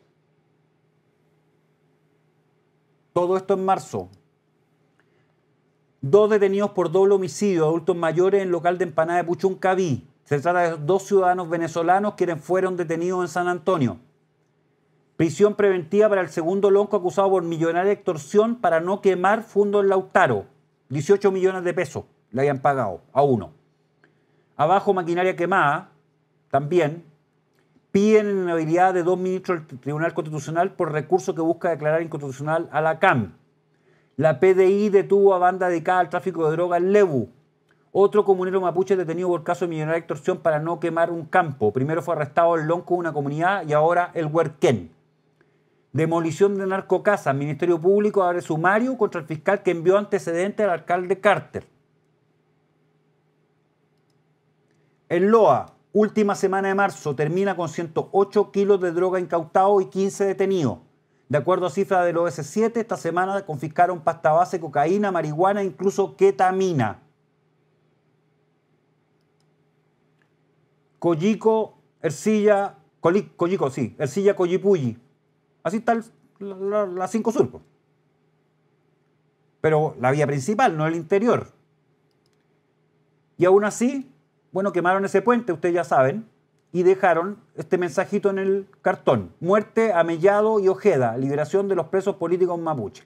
Todo esto en marzo. Dos detenidos por doble homicidio, adultos mayores en local de empanada de Puchuncaví. Se trata de dos ciudadanos venezolanos quienes fueron detenidos en San Antonio. Prisión preventiva para el segundo lonco acusado por millonaria extorsión para no quemar fundo Lautaro. 18 millones de pesos le habían pagado a uno. Abajo maquinaria quemada, también piden la habilidad de dos ministros del Tribunal Constitucional por recurso que busca declarar inconstitucional a la CAM. La PDI detuvo a banda dedicada al tráfico de drogas en Lebu. Otro comunero mapuche detenido por caso de millonaria extorsión para no quemar un campo. Primero fue arrestado el Lonco de una comunidad y ahora el Huerquén. Demolición de narcocasa. Ministerio Público abre sumario contra el fiscal que envió antecedente al alcalde Carter. En Loa, última semana de marzo termina con 108 kilos de droga incautado y 15 detenidos. De acuerdo a cifras del OS7, esta semana confiscaron pasta base, cocaína, marihuana, e incluso ketamina. Collico, Ercilla, Collico, sí, Ercilla, Collipulli. Así están las la, cinco surcos. Pero la vía principal, no el interior. Y aún así, bueno, quemaron ese puente, ustedes ya saben, y dejaron este mensajito en el cartón. Muerte a Mellado y Ojeda, liberación de los presos políticos mapuche.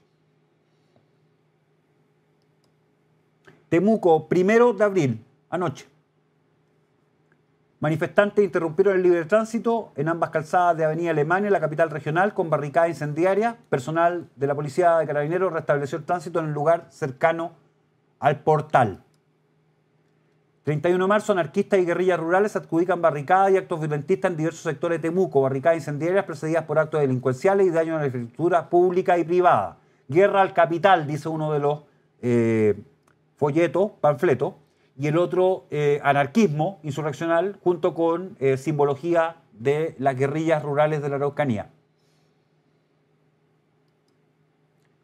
Temuco, primero de abril, anoche. Manifestantes interrumpieron el libre tránsito en ambas calzadas de Avenida Alemania, la capital regional, con barricada incendiaria. Personal de la Policía de Carabineros restableció el tránsito en el lugar cercano al portal. 31 de marzo, anarquistas y guerrillas rurales adjudican barricadas y actos violentistas en diversos sectores de Temuco, barricadas incendiarias precedidas por actos delincuenciales y daño a la infraestructura pública y privada. Guerra al capital, dice uno de los eh, folletos, panfletos, y el otro eh, anarquismo insurreccional junto con eh, simbología de las guerrillas rurales de la Araucanía.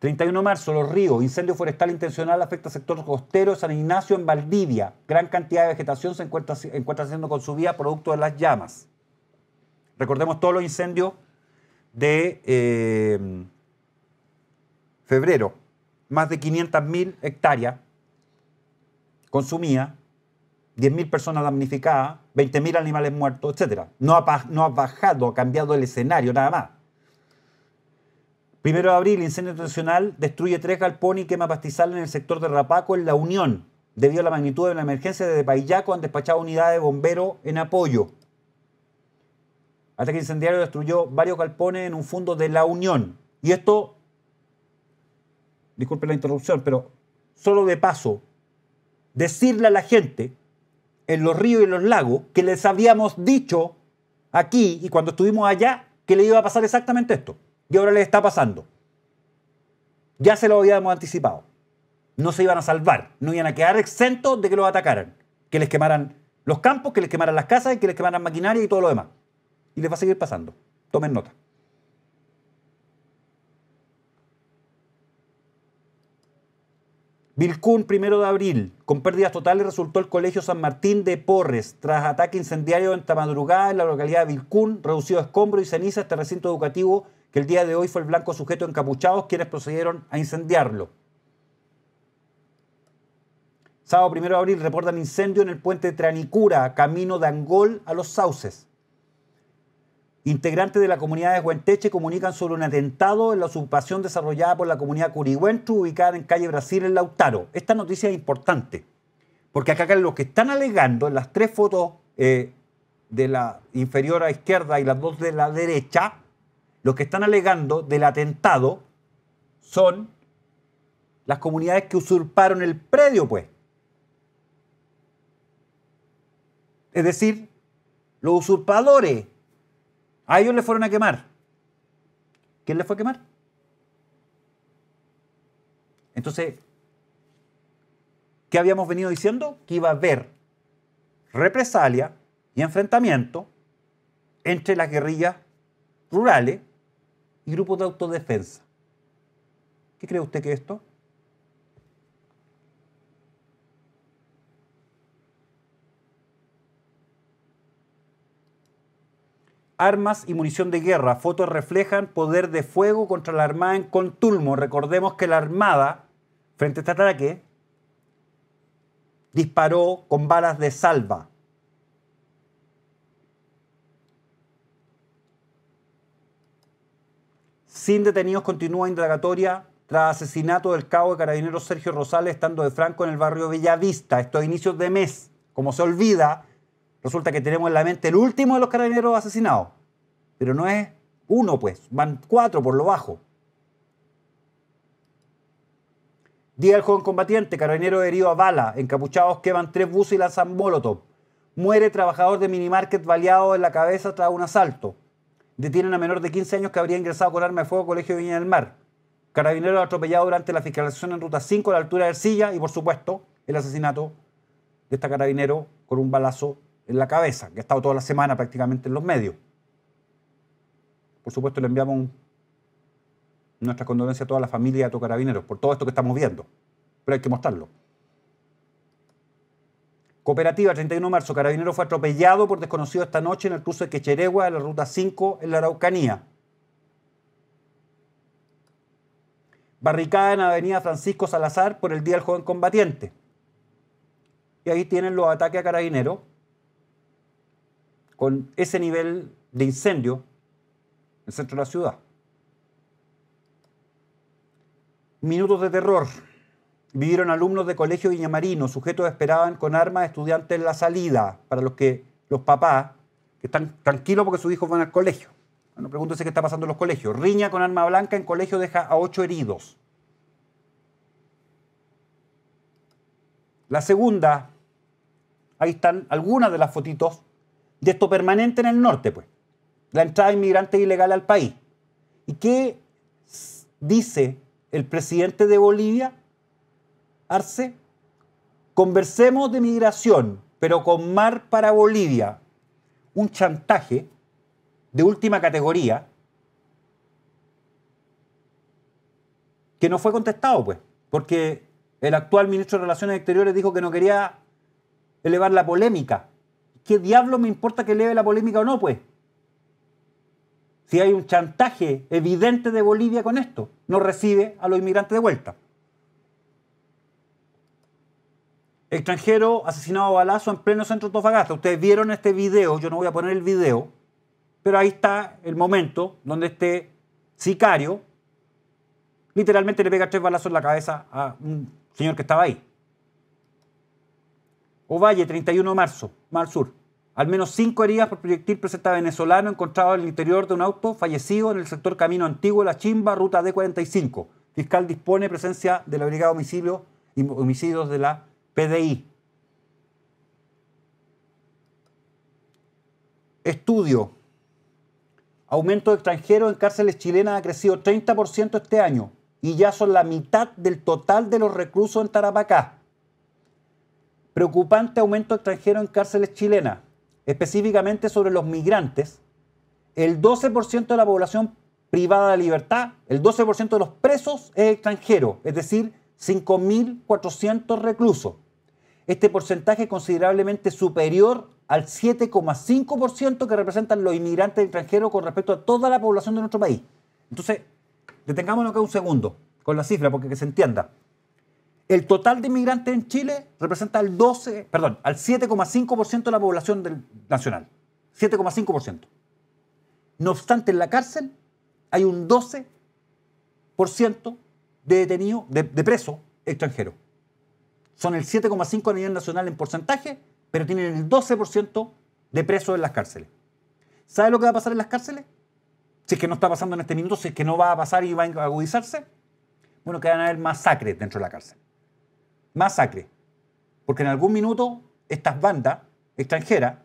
31 de marzo, Los Ríos, incendio forestal intencional afecta sector costero, San Ignacio, en Valdivia. Gran cantidad de vegetación se encuentra, encuentra siendo consumida producto de las llamas. Recordemos todos los incendios de eh, febrero. Más de 500.000 hectáreas consumidas, 10.000 personas damnificadas, 20.000 animales muertos, etc. No ha, no ha bajado, ha cambiado el escenario nada más. Primero de abril, incendio intencional, destruye tres galpones y quema pastizal en el sector de Rapaco, en La Unión. Debido a la magnitud de la emergencia, desde Paillaco han despachado unidades de bomberos en apoyo. Ataque incendiario destruyó varios galpones en un fondo de La Unión. Y esto, disculpe la interrupción, pero solo de paso, decirle a la gente en los ríos y en los lagos que les habíamos dicho aquí y cuando estuvimos allá que le iba a pasar exactamente esto. Y ahora les está pasando. Ya se lo habíamos anticipado. No se iban a salvar, no iban a quedar exentos de que los atacaran, que les quemaran los campos, que les quemaran las casas, que les quemaran maquinaria y todo lo demás. Y les va a seguir pasando. Tomen nota. Vilcún, primero de abril, con pérdidas totales resultó el Colegio San Martín de Porres tras ataque incendiario en madrugada en la localidad de Vilcún, reducido a escombro y cenizas este recinto educativo que el día de hoy fue el blanco sujeto encapuchados quienes procedieron a incendiarlo. Sábado 1 de abril reportan incendio en el puente Tranicura, camino de Angol a los Sauces. Integrantes de la comunidad de Huenteche comunican sobre un atentado en la usurpación desarrollada por la comunidad curihuentro ubicada en calle Brasil en Lautaro. Esta noticia es importante, porque acá lo que están alegando en las tres fotos eh, de la inferior a izquierda y las dos de la derecha, los que están alegando del atentado son las comunidades que usurparon el predio, pues. Es decir, los usurpadores. A ellos les fueron a quemar. ¿Quién les fue a quemar? Entonces, ¿qué habíamos venido diciendo? Que iba a haber represalia y enfrentamiento entre las guerrillas rurales y grupos de autodefensa. ¿Qué cree usted que es esto? Armas y munición de guerra. Fotos reflejan poder de fuego contra la Armada en Contulmo. Recordemos que la Armada, frente a este ataque, disparó con balas de salva. Sin detenidos continúa indagatoria tras asesinato del cabo de carabineros Sergio Rosales estando de Franco en el barrio Bellavista. Esto inicios de mes. Como se olvida, resulta que tenemos en la mente el último de los carabineros asesinados. Pero no es uno, pues. Van cuatro por lo bajo. Día el joven combatiente, carabinero herido a bala, encapuchados van tres buses y lanzan molotov. Muere trabajador de minimarket baleado en la cabeza tras un asalto. Detienen a menor de 15 años que habría ingresado con arma de fuego al Colegio de Viña del Mar. Carabinero atropellado durante la fiscalización en Ruta 5 a la altura de Silla y, por supuesto, el asesinato de esta carabinero con un balazo en la cabeza, que ha estado toda la semana prácticamente en los medios. Por supuesto, le enviamos nuestras nuestra condolencia a toda la familia de a carabineros por todo esto que estamos viendo. Pero hay que mostrarlo. Cooperativa 31 de marzo, Carabinero fue atropellado por desconocido esta noche en el cruce de Quecheregua, de la ruta 5, en la Araucanía. Barricada en Avenida Francisco Salazar por el Día del Joven Combatiente. Y ahí tienen los ataques a carabineros, con ese nivel de incendio en el centro de la ciudad. Minutos de terror vivieron alumnos de colegio Marino sujetos esperaban con armas estudiantes en la salida, para los que los papás, que están tranquilos porque sus hijos van al colegio. No pregúntense qué está pasando en los colegios. Riña con arma blanca en colegio deja a ocho heridos. La segunda, ahí están algunas de las fotitos de esto permanente en el norte, pues. La entrada de inmigrantes ilegal al país. ¿Y qué dice el presidente de Bolivia conversemos de migración, pero con mar para Bolivia, un chantaje de última categoría que no fue contestado, pues, porque el actual ministro de Relaciones Exteriores dijo que no quería elevar la polémica. ¿Qué diablo me importa que eleve la polémica o no, pues? Si hay un chantaje evidente de Bolivia con esto, no recibe a los inmigrantes de vuelta. Extranjero asesinado a balazo en pleno centro de Tofagasta. Ustedes vieron este video, yo no voy a poner el video, pero ahí está el momento donde este sicario literalmente le pega tres balazos en la cabeza a un señor que estaba ahí. Ovalle, 31 de marzo, Mar Sur. Al menos cinco heridas por proyectil presenta venezolano encontrado en el interior de un auto fallecido en el sector Camino Antiguo, La Chimba, ruta D45. Fiscal dispone presencia de la Brigada y Homicidios de la PDI. Estudio. Aumento de extranjeros en cárceles chilenas ha crecido 30% este año y ya son la mitad del total de los reclusos en Tarapacá. Preocupante aumento de extranjeros en cárceles chilenas, específicamente sobre los migrantes. El 12% de la población privada de libertad, el 12% de los presos es extranjero, es decir, 5.400 reclusos. Este porcentaje es considerablemente superior al 7,5% que representan los inmigrantes extranjeros con respecto a toda la población de nuestro país. Entonces, detengámonos acá un segundo con la cifra, porque que se entienda. El total de inmigrantes en Chile representa al 12, perdón, al 7,5% de la población nacional. 7,5%. No obstante, en la cárcel hay un 12% de detenidos, de, de presos extranjeros son el 7,5% a nivel nacional en porcentaje, pero tienen el 12% de presos en las cárceles. ¿Sabe lo que va a pasar en las cárceles? Si es que no está pasando en este minuto, si es que no va a pasar y va a agudizarse, bueno, que van a haber masacres dentro de la cárcel. Masacres. Porque en algún minuto estas bandas extranjeras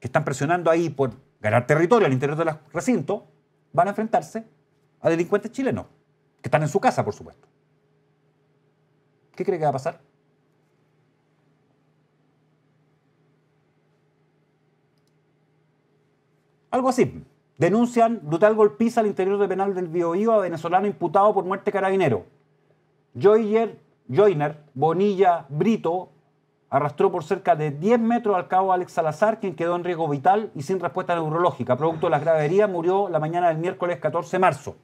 que están presionando ahí por ganar territorio al interior de los recintos van a enfrentarse a delincuentes chilenos, que están en su casa, por supuesto. ¿Qué cree que va a pasar? Algo así. Denuncian brutal golpiza al interior de penal del Bioío venezolano imputado por muerte carabinero. Joyer, Joyner Bonilla Brito arrastró por cerca de 10 metros al cabo Alex Salazar, quien quedó en riesgo vital y sin respuesta neurológica. Producto de las graverías, murió la mañana del miércoles 14 de marzo.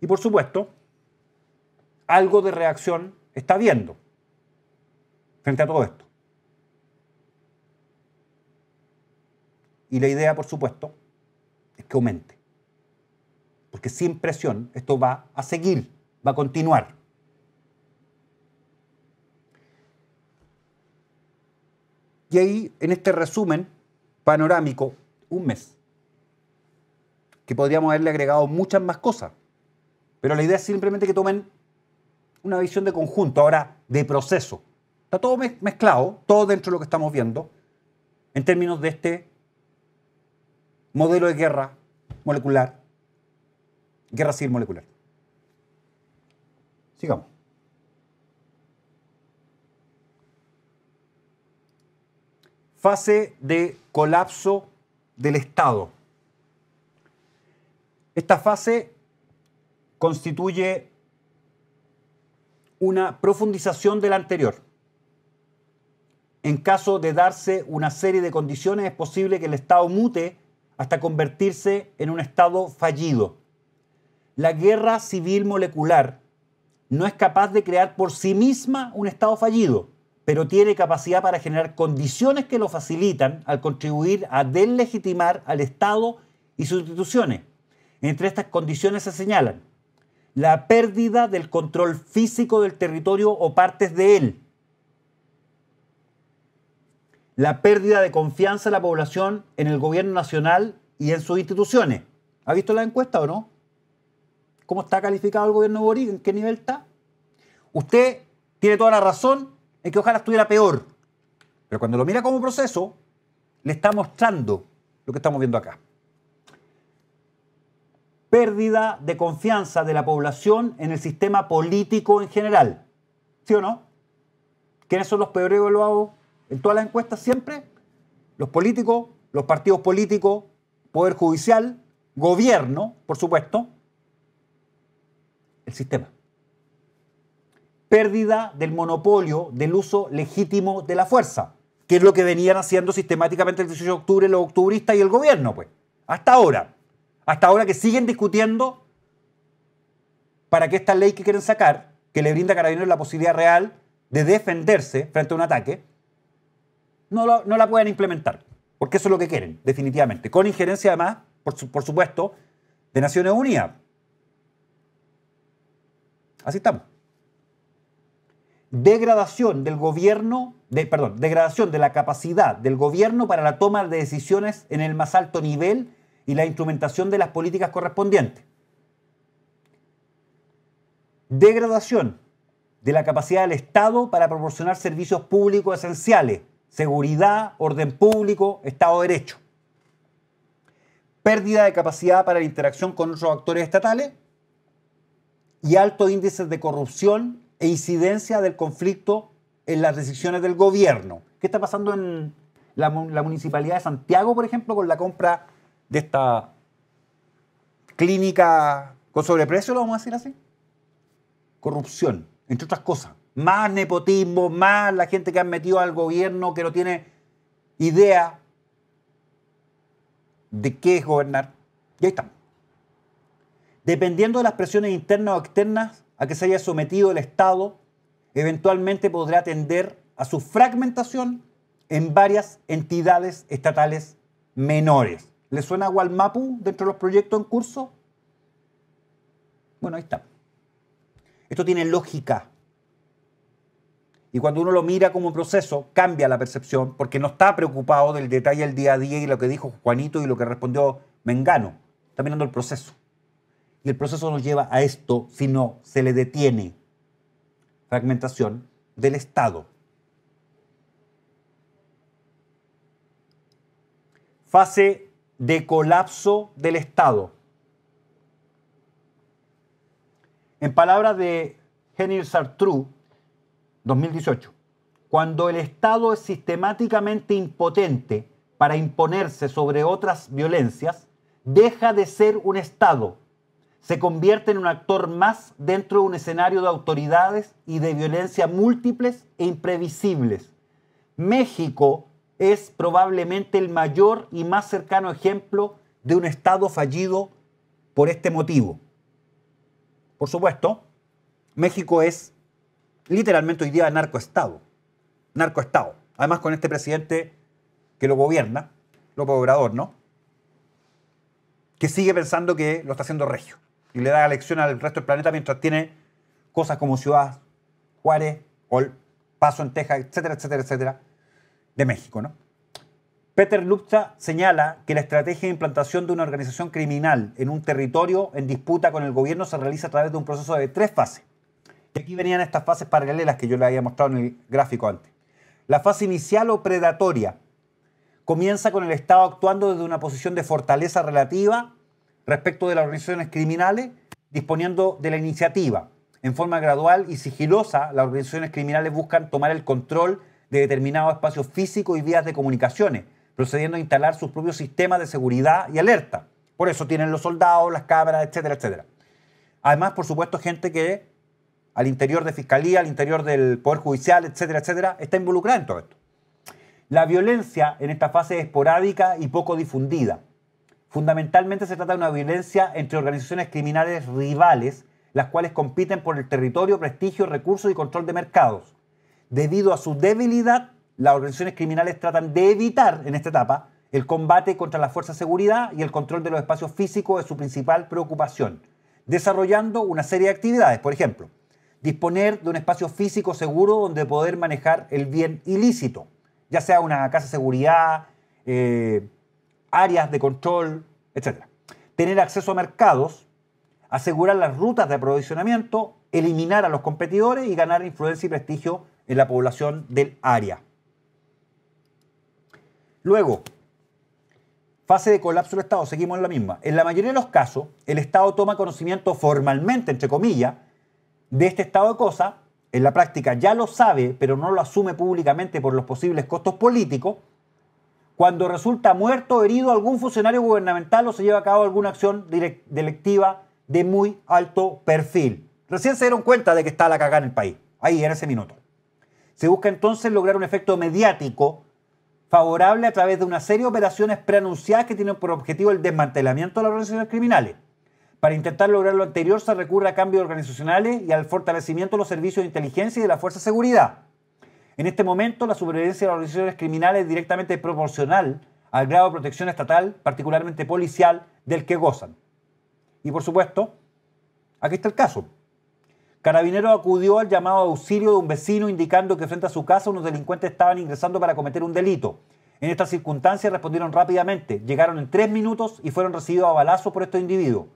Y por supuesto, algo de reacción está viendo frente a todo esto. Y la idea, por supuesto, es que aumente. Porque sin presión esto va a seguir, va a continuar. Y ahí, en este resumen panorámico, un mes, que podríamos haberle agregado muchas más cosas. Pero la idea es simplemente que tomen una visión de conjunto, ahora de proceso. Está todo mezclado, todo dentro de lo que estamos viendo, en términos de este modelo de guerra molecular, guerra civil molecular. Sigamos. Fase de colapso del Estado. Esta fase constituye una profundización de la anterior. En caso de darse una serie de condiciones, es posible que el Estado mute hasta convertirse en un Estado fallido. La guerra civil molecular no es capaz de crear por sí misma un Estado fallido, pero tiene capacidad para generar condiciones que lo facilitan al contribuir a deslegitimar al Estado y sus instituciones. Entre estas condiciones se señalan la pérdida del control físico del territorio o partes de él, la pérdida de confianza de la población en el gobierno nacional y en sus instituciones. ¿Ha visto la encuesta o no? ¿Cómo está calificado el gobierno de Boric? ¿En qué nivel está? Usted tiene toda la razón en que ojalá estuviera peor, pero cuando lo mira como proceso, le está mostrando lo que estamos viendo acá pérdida de confianza de la población en el sistema político en general. ¿Sí o no? ¿Quiénes son los peores evaluados en todas las encuestas siempre? Los políticos, los partidos políticos, poder judicial, gobierno, por supuesto, el sistema. Pérdida del monopolio del uso legítimo de la fuerza, que es lo que venían haciendo sistemáticamente el 18 de octubre los octubristas y el gobierno, pues, hasta ahora hasta ahora que siguen discutiendo para que esta ley que quieren sacar, que le brinda a Carabineros la posibilidad real de defenderse frente a un ataque, no, no la puedan implementar. Porque eso es lo que quieren, definitivamente. Con injerencia, además, por, supuesto, de Naciones Unidas. Así estamos. Degradación del gobierno, de, perdón, degradación de la capacidad del gobierno para la toma de decisiones en el más alto nivel y la instrumentación de las políticas correspondientes. Degradación de la capacidad del Estado para proporcionar servicios públicos esenciales, seguridad, orden público, Estado de Derecho. Pérdida de capacidad para la interacción con otros actores estatales y altos índices de corrupción e incidencia del conflicto en las decisiones del gobierno. ¿Qué está pasando en la, la municipalidad de Santiago, por ejemplo, con la compra de esta clínica con sobreprecio, lo vamos a decir así. Corrupción, entre otras cosas. Más nepotismo, más la gente que ha metido al gobierno que no tiene idea de qué es gobernar. Y ahí estamos. Dependiendo de las presiones internas o externas a que se haya sometido el Estado, eventualmente podrá atender a su fragmentación en varias entidades estatales menores. ¿Le suena a Walmapu dentro de los proyectos en curso? Bueno, ahí está. Esto tiene lógica. Y cuando uno lo mira como proceso, cambia la percepción porque no está preocupado del detalle del día a día y lo que dijo Juanito y lo que respondió Mengano. Está mirando el proceso. Y el proceso nos lleva a esto si no se le detiene. Fragmentación del Estado. Fase de colapso del Estado. En palabras de Henry Sartre, 2018, cuando el Estado es sistemáticamente impotente para imponerse sobre otras violencias, deja de ser un Estado, se convierte en un actor más dentro de un escenario de autoridades y de violencia múltiples e imprevisibles. México es probablemente el mayor y más cercano ejemplo de un Estado fallido por este motivo. Por supuesto, México es literalmente hoy día narcoestado. Narcoestado. Además con este presidente que lo gobierna, lo Obrador, ¿no? Que sigue pensando que lo está haciendo regio. Y le da la lección al resto del planeta mientras tiene cosas como Ciudad Juárez, o Paso en Texas, etcétera, etcétera, etcétera de México. ¿no? Peter Lupta señala que la estrategia de implantación de una organización criminal en un territorio en disputa con el gobierno se realiza a través de un proceso de tres fases. Y aquí venían estas fases paralelas que yo le había mostrado en el gráfico antes. La fase inicial o predatoria comienza con el Estado actuando desde una posición de fortaleza relativa respecto de las organizaciones criminales, disponiendo de la iniciativa. En forma gradual y sigilosa, las organizaciones criminales buscan tomar el control de determinados espacios físico y vías de comunicaciones, procediendo a instalar sus propios sistemas de seguridad y alerta. Por eso tienen los soldados, las cámaras, etcétera, etcétera. Además, por supuesto, gente que al interior de Fiscalía, al interior del Poder Judicial, etcétera, etcétera, está involucrada en todo esto. La violencia en esta fase es esporádica y poco difundida. Fundamentalmente se trata de una violencia entre organizaciones criminales rivales, las cuales compiten por el territorio, prestigio, recursos y control de mercados debido a su debilidad, las organizaciones criminales tratan de evitar en esta etapa el combate contra las fuerzas de seguridad y el control de los espacios físicos es su principal preocupación, desarrollando una serie de actividades, por ejemplo, disponer de un espacio físico seguro donde poder manejar el bien ilícito, ya sea una casa de seguridad, eh, áreas de control, etc. Tener acceso a mercados, asegurar las rutas de aprovisionamiento, eliminar a los competidores y ganar influencia y prestigio en la población del área. Luego, fase de colapso del Estado, seguimos en la misma. En la mayoría de los casos, el Estado toma conocimiento formalmente, entre comillas, de este estado de cosas, en la práctica ya lo sabe, pero no lo asume públicamente por los posibles costos políticos, cuando resulta muerto o herido algún funcionario gubernamental o se lleva a cabo alguna acción delictiva de muy alto perfil. Recién se dieron cuenta de que está la cagada en el país, ahí en ese minuto. Se busca entonces lograr un efecto mediático favorable a través de una serie de operaciones preanunciadas que tienen por objetivo el desmantelamiento de las organizaciones criminales. Para intentar lograr lo anterior se recurre a cambios organizacionales y al fortalecimiento de los servicios de inteligencia y de la fuerza de seguridad. En este momento, la supervivencia de las organizaciones criminales es directamente proporcional al grado de protección estatal, particularmente policial, del que gozan. Y por supuesto, aquí está el caso. Carabinero acudió al llamado auxilio de un vecino indicando que frente a su casa unos delincuentes estaban ingresando para cometer un delito. En estas circunstancias respondieron rápidamente, llegaron en tres minutos y fueron recibidos a balazo por estos individuos.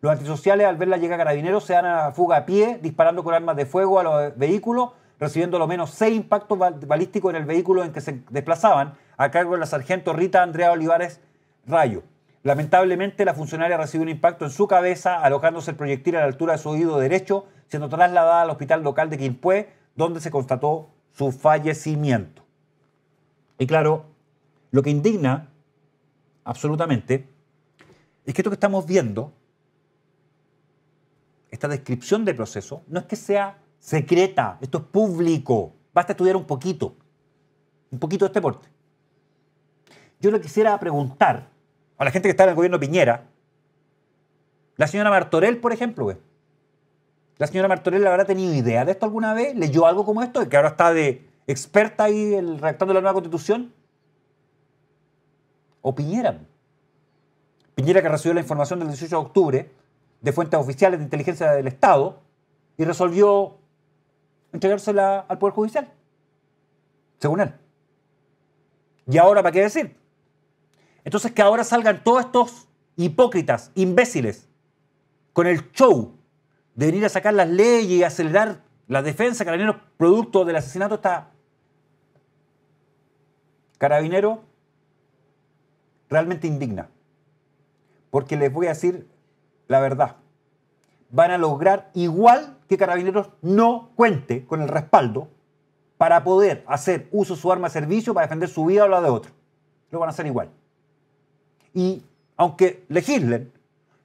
Los antisociales al ver la llegada Carabinero se dan a la fuga a pie, disparando con armas de fuego a los vehículos, recibiendo lo menos seis impactos balísticos en el vehículo en que se desplazaban, a cargo de la sargento Rita Andrea Olivares Rayo. Lamentablemente la funcionaria recibió un impacto en su cabeza, alojándose el proyectil a la altura de su oído derecho, siendo trasladada al hospital local de Quimpué, donde se constató su fallecimiento. Y claro, lo que indigna absolutamente es que esto que estamos viendo, esta descripción del proceso, no es que sea secreta, esto es público. Basta estudiar un poquito, un poquito de este porte. Yo le quisiera preguntar a la gente que está en el gobierno Piñera, la señora Martorell, por ejemplo, ¿La señora Martorell habrá tenido idea de esto alguna vez? ¿Leyó algo como esto? ¿Que ahora está de experta ahí el, redactando la nueva constitución? ¿O Piñera? Piñera que recibió la información del 18 de octubre de fuentes oficiales de inteligencia del Estado y resolvió entregársela al Poder Judicial, según él. ¿Y ahora para qué decir? Entonces que ahora salgan todos estos hipócritas, imbéciles, con el show de venir a sacar las leyes y acelerar la defensa, Carabineros, producto del asesinato, está... Carabinero realmente indigna. Porque les voy a decir la verdad. Van a lograr igual que Carabineros no cuente con el respaldo para poder hacer uso de su arma de servicio para defender su vida o la de otro. Lo van a hacer igual. Y aunque legislen,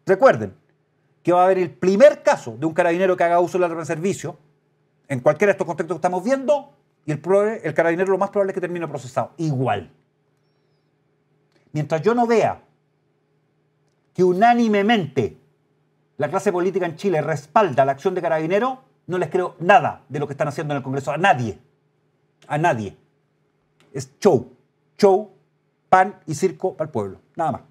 recuerden, que va a haber el primer caso de un carabinero que haga uso de la servicio en cualquiera de estos contextos que estamos viendo y el, el carabinero lo más probable es que termine procesado. Igual. Mientras yo no vea que unánimemente la clase política en Chile respalda la acción de carabinero, no les creo nada de lo que están haciendo en el Congreso. A nadie. A nadie. Es show. Show, pan y circo para el pueblo. Nada más.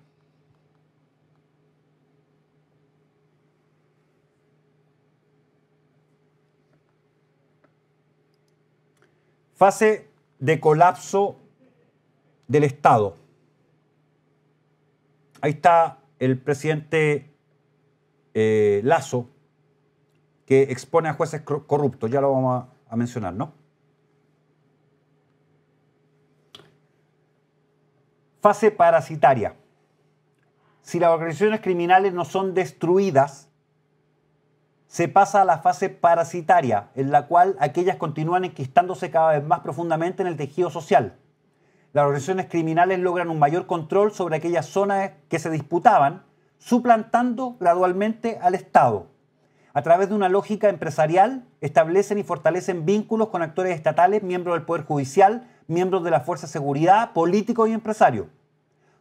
Fase de colapso del Estado. Ahí está el presidente eh, Lazo, que expone a jueces corruptos, ya lo vamos a, a mencionar, ¿no? Fase parasitaria. Si las organizaciones criminales no son destruidas, se pasa a la fase parasitaria, en la cual aquellas continúan enquistándose cada vez más profundamente en el tejido social. Las organizaciones criminales logran un mayor control sobre aquellas zonas que se disputaban, suplantando gradualmente al Estado. A través de una lógica empresarial, establecen y fortalecen vínculos con actores estatales, miembros del Poder Judicial, miembros de la Fuerza de Seguridad, políticos y empresarios.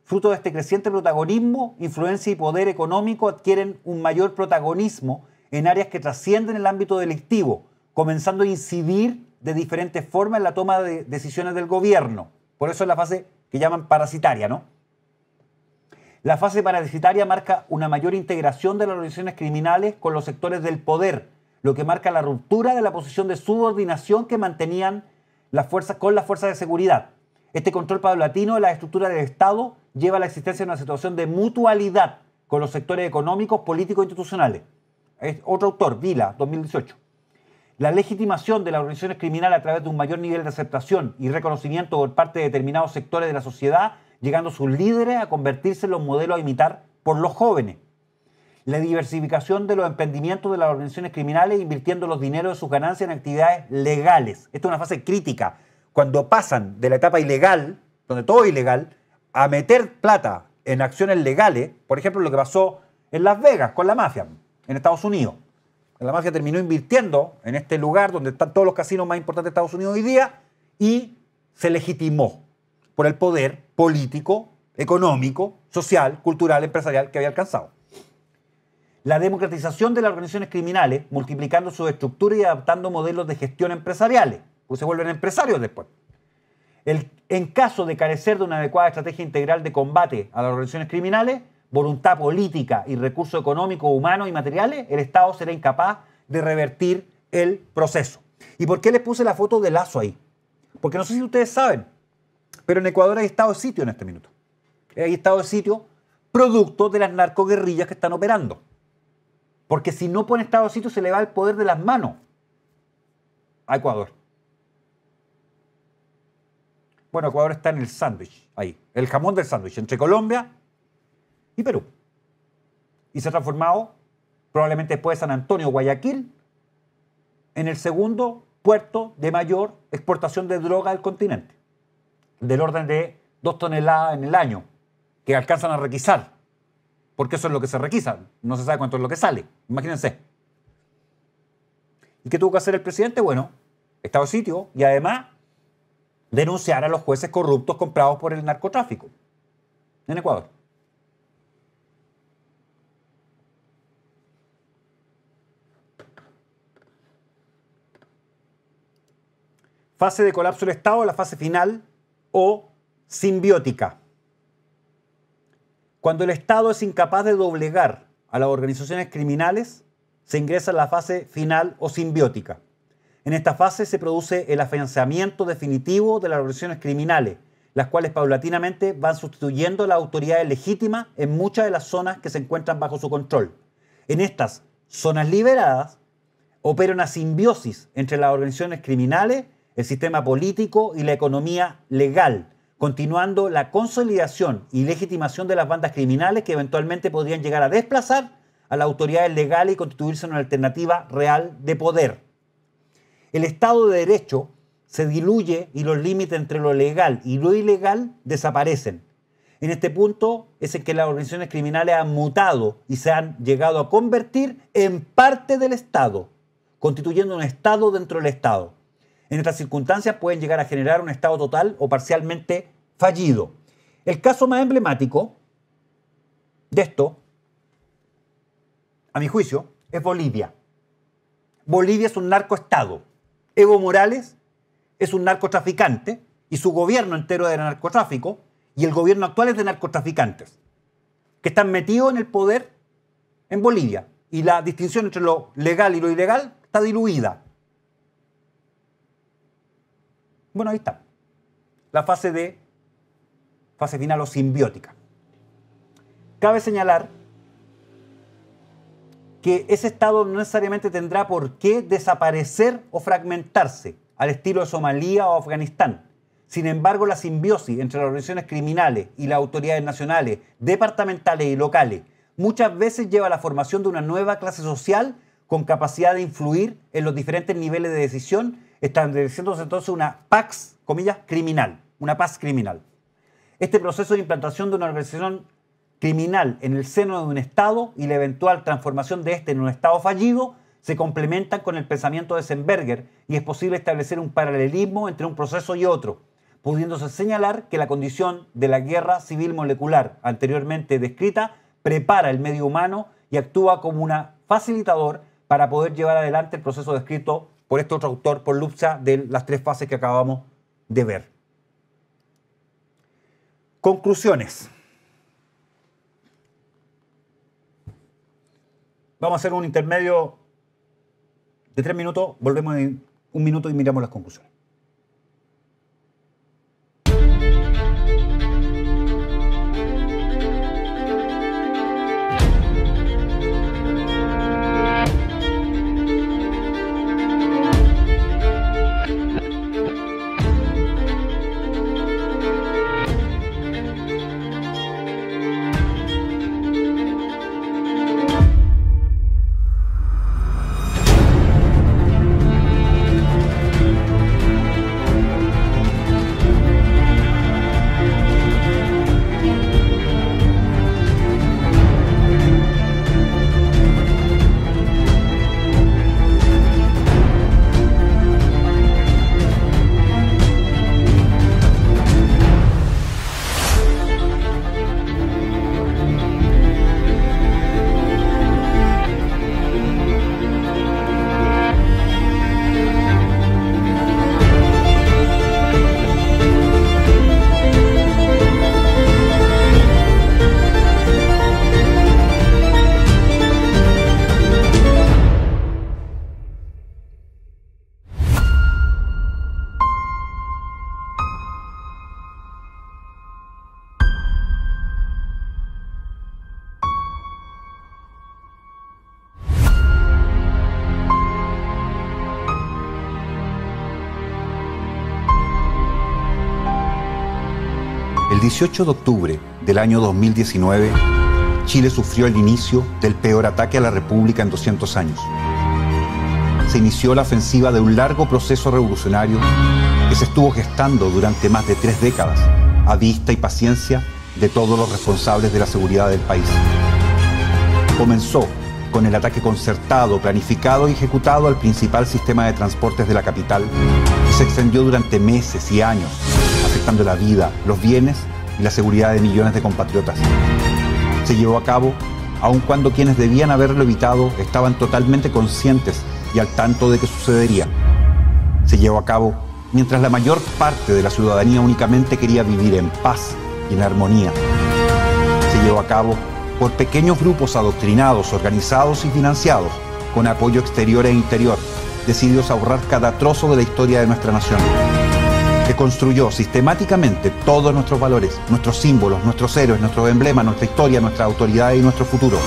Fruto de este creciente protagonismo, influencia y poder económico adquieren un mayor protagonismo en áreas que trascienden el ámbito delictivo, comenzando a incidir de diferentes formas en la toma de decisiones del gobierno. Por eso es la fase que llaman parasitaria, ¿no? La fase parasitaria marca una mayor integración de las organizaciones criminales con los sectores del poder, lo que marca la ruptura de la posición de subordinación que mantenían las fuerzas con las fuerzas de seguridad. Este control paulatino de la estructura del Estado lleva a la existencia de una situación de mutualidad con los sectores económicos, políticos e institucionales es otro autor, Vila, 2018. La legitimación de las organizaciones criminales a través de un mayor nivel de aceptación y reconocimiento por parte de determinados sectores de la sociedad, llegando sus líderes a convertirse en los modelos a imitar por los jóvenes. La diversificación de los emprendimientos de las organizaciones criminales invirtiendo los dineros de sus ganancias en actividades legales. Esta es una fase crítica. Cuando pasan de la etapa ilegal, donde todo es ilegal, a meter plata en acciones legales, por ejemplo, lo que pasó en Las Vegas con la mafia en Estados Unidos. La mafia terminó invirtiendo en este lugar donde están todos los casinos más importantes de Estados Unidos hoy día y se legitimó por el poder político, económico, social, cultural, empresarial que había alcanzado. La democratización de las organizaciones criminales, multiplicando su estructura y adaptando modelos de gestión empresariales, pues se vuelven empresarios después. en caso de carecer de una adecuada estrategia integral de combate a las organizaciones criminales, voluntad política y recursos económicos, humanos y materiales, el Estado será incapaz de revertir el proceso. ¿Y por qué les puse la foto de Lazo ahí? Porque no sé si ustedes saben, pero en Ecuador hay estado de sitio en este minuto. Hay estado de sitio producto de las narcoguerrillas que están operando. Porque si no pone estado de sitio se le va el poder de las manos a Ecuador. Bueno, Ecuador está en el sándwich, ahí, el jamón del sándwich, entre Colombia y Perú. Y se ha transformado, probablemente después de San Antonio, Guayaquil, en el segundo puerto de mayor exportación de droga del continente, del orden de dos toneladas en el año, que alcanzan a requisar, porque eso es lo que se requisa, no se sabe cuánto es lo que sale, imagínense. ¿Y qué tuvo que hacer el presidente? Bueno, estado sitio y además denunciar a los jueces corruptos comprados por el narcotráfico en Ecuador. fase de colapso del Estado, la fase final o simbiótica. Cuando el Estado es incapaz de doblegar a las organizaciones criminales, se ingresa a la fase final o simbiótica. En esta fase se produce el afianzamiento definitivo de las organizaciones criminales, las cuales paulatinamente van sustituyendo a las autoridades legítimas en muchas de las zonas que se encuentran bajo su control. En estas zonas liberadas opera una simbiosis entre las organizaciones criminales el sistema político y la economía legal, continuando la consolidación y legitimación de las bandas criminales que eventualmente podrían llegar a desplazar a la autoridad legal y constituirse en una alternativa real de poder. El Estado de Derecho se diluye y los límites entre lo legal y lo ilegal desaparecen. En este punto es en que las organizaciones criminales han mutado y se han llegado a convertir en parte del Estado, constituyendo un Estado dentro del Estado en estas circunstancias pueden llegar a generar un Estado total o parcialmente fallido. El caso más emblemático de esto, a mi juicio, es Bolivia. Bolivia es un narcoestado. Evo Morales es un narcotraficante y su gobierno entero era narcotráfico y el gobierno actual es de narcotraficantes que están metidos en el poder en Bolivia y la distinción entre lo legal y lo ilegal está diluida. Bueno, ahí está. La fase de fase final o simbiótica. Cabe señalar que ese estado no necesariamente tendrá por qué desaparecer o fragmentarse, al estilo de Somalia o Afganistán. Sin embargo, la simbiosis entre las organizaciones criminales y las autoridades nacionales, departamentales y locales muchas veces lleva a la formación de una nueva clase social con capacidad de influir en los diferentes niveles de decisión estableciéndose entonces una pax, comillas, criminal, una paz criminal. Este proceso de implantación de una organización criminal en el seno de un Estado y la eventual transformación de este en un Estado fallido se complementa con el pensamiento de Senberger y es posible establecer un paralelismo entre un proceso y otro, pudiéndose señalar que la condición de la guerra civil molecular anteriormente descrita prepara el medio humano y actúa como un facilitador para poder llevar adelante el proceso descrito por esto otro autor, por lucha de las tres fases que acabamos de ver. Conclusiones. Vamos a hacer un intermedio de tres minutos, volvemos en un minuto y miramos las conclusiones. 18 de octubre del año 2019, Chile sufrió el inicio del peor ataque a la República en 200 años. Se inició la ofensiva de un largo proceso revolucionario que se estuvo gestando durante más de tres décadas, a vista y paciencia de todos los responsables de la seguridad del país. Comenzó con el ataque concertado, planificado y ejecutado al principal sistema de transportes de la capital, y se extendió durante meses y años, afectando la vida, los bienes y la seguridad de millones de compatriotas. Se llevó a cabo aun cuando quienes debían haberlo evitado estaban totalmente conscientes y al tanto de que sucedería. Se llevó a cabo mientras la mayor parte de la ciudadanía únicamente quería vivir en paz y en armonía. Se llevó a cabo por pequeños grupos adoctrinados, organizados y financiados, con apoyo exterior e interior, decididos a ahorrar cada trozo de la historia de nuestra nación que construyó sistemáticamente todos nuestros valores, nuestros símbolos, nuestros héroes, nuestros emblemas, nuestra historia, nuestra autoridad y nuestro futuro,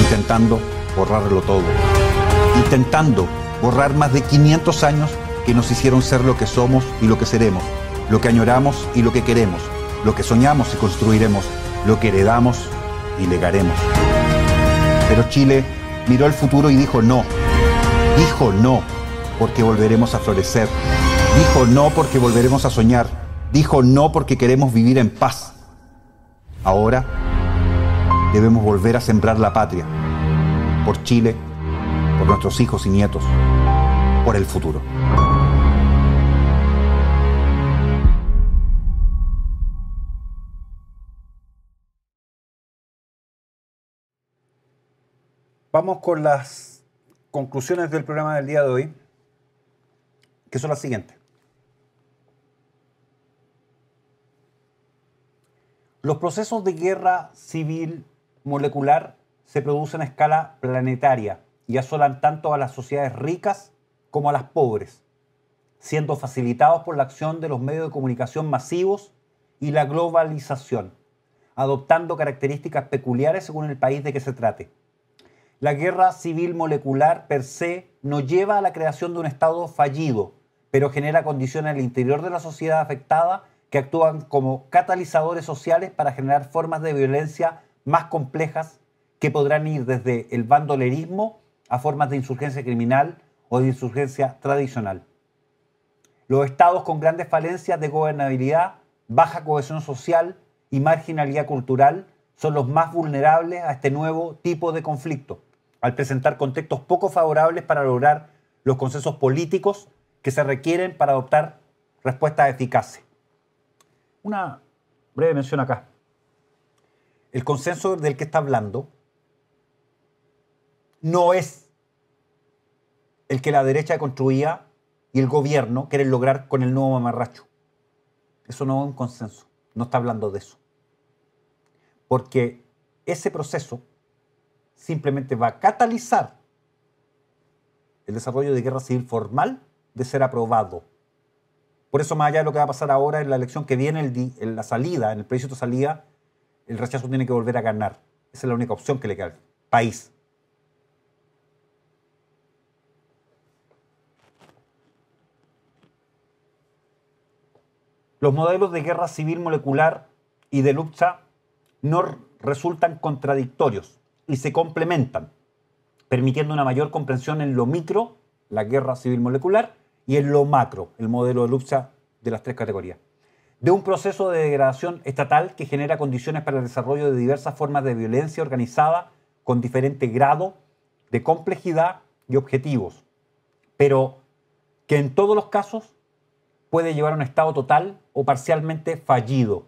intentando borrarlo todo, intentando borrar más de 500 años que nos hicieron ser lo que somos y lo que seremos, lo que añoramos y lo que queremos, lo que soñamos y construiremos, lo que heredamos y legaremos. Pero Chile miró al futuro y dijo no, dijo no, porque volveremos a florecer Dijo no porque volveremos a soñar. Dijo no porque queremos vivir en paz. Ahora debemos volver a sembrar la patria. Por Chile, por nuestros hijos y nietos, por el futuro. Vamos con las conclusiones del programa del día de hoy, que son las siguientes. Los procesos de guerra civil molecular se producen a escala planetaria y asolan tanto a las sociedades ricas como a las pobres, siendo facilitados por la acción de los medios de comunicación masivos y la globalización, adoptando características peculiares según el país de que se trate. La guerra civil molecular per se no lleva a la creación de un Estado fallido, pero genera condiciones al interior de la sociedad afectada que actúan como catalizadores sociales para generar formas de violencia más complejas que podrán ir desde el bandolerismo a formas de insurgencia criminal o de insurgencia tradicional. Los estados con grandes falencias de gobernabilidad, baja cohesión social y marginalidad cultural son los más vulnerables a este nuevo tipo de conflicto, al presentar contextos poco favorables para lograr los consensos políticos que se requieren para adoptar respuestas eficaces una breve mención acá. El consenso del que está hablando no es el que la derecha construía y el gobierno quiere lograr con el nuevo mamarracho. Eso no es un consenso, no está hablando de eso. Porque ese proceso simplemente va a catalizar el desarrollo de guerra civil formal de ser aprobado. Por eso, más allá de lo que va a pasar ahora en la elección que viene, en la salida, en el de salida, el rechazo tiene que volver a ganar. Esa es la única opción que le queda al país. Los modelos de guerra civil molecular y de lucha no resultan contradictorios y se complementan, permitiendo una mayor comprensión en lo micro, la guerra civil molecular, y en lo macro, el modelo de LUPSA de las tres categorías. De un proceso de degradación estatal que genera condiciones para el desarrollo de diversas formas de violencia organizada con diferente grado de complejidad y objetivos, pero que en todos los casos puede llevar a un estado total o parcialmente fallido.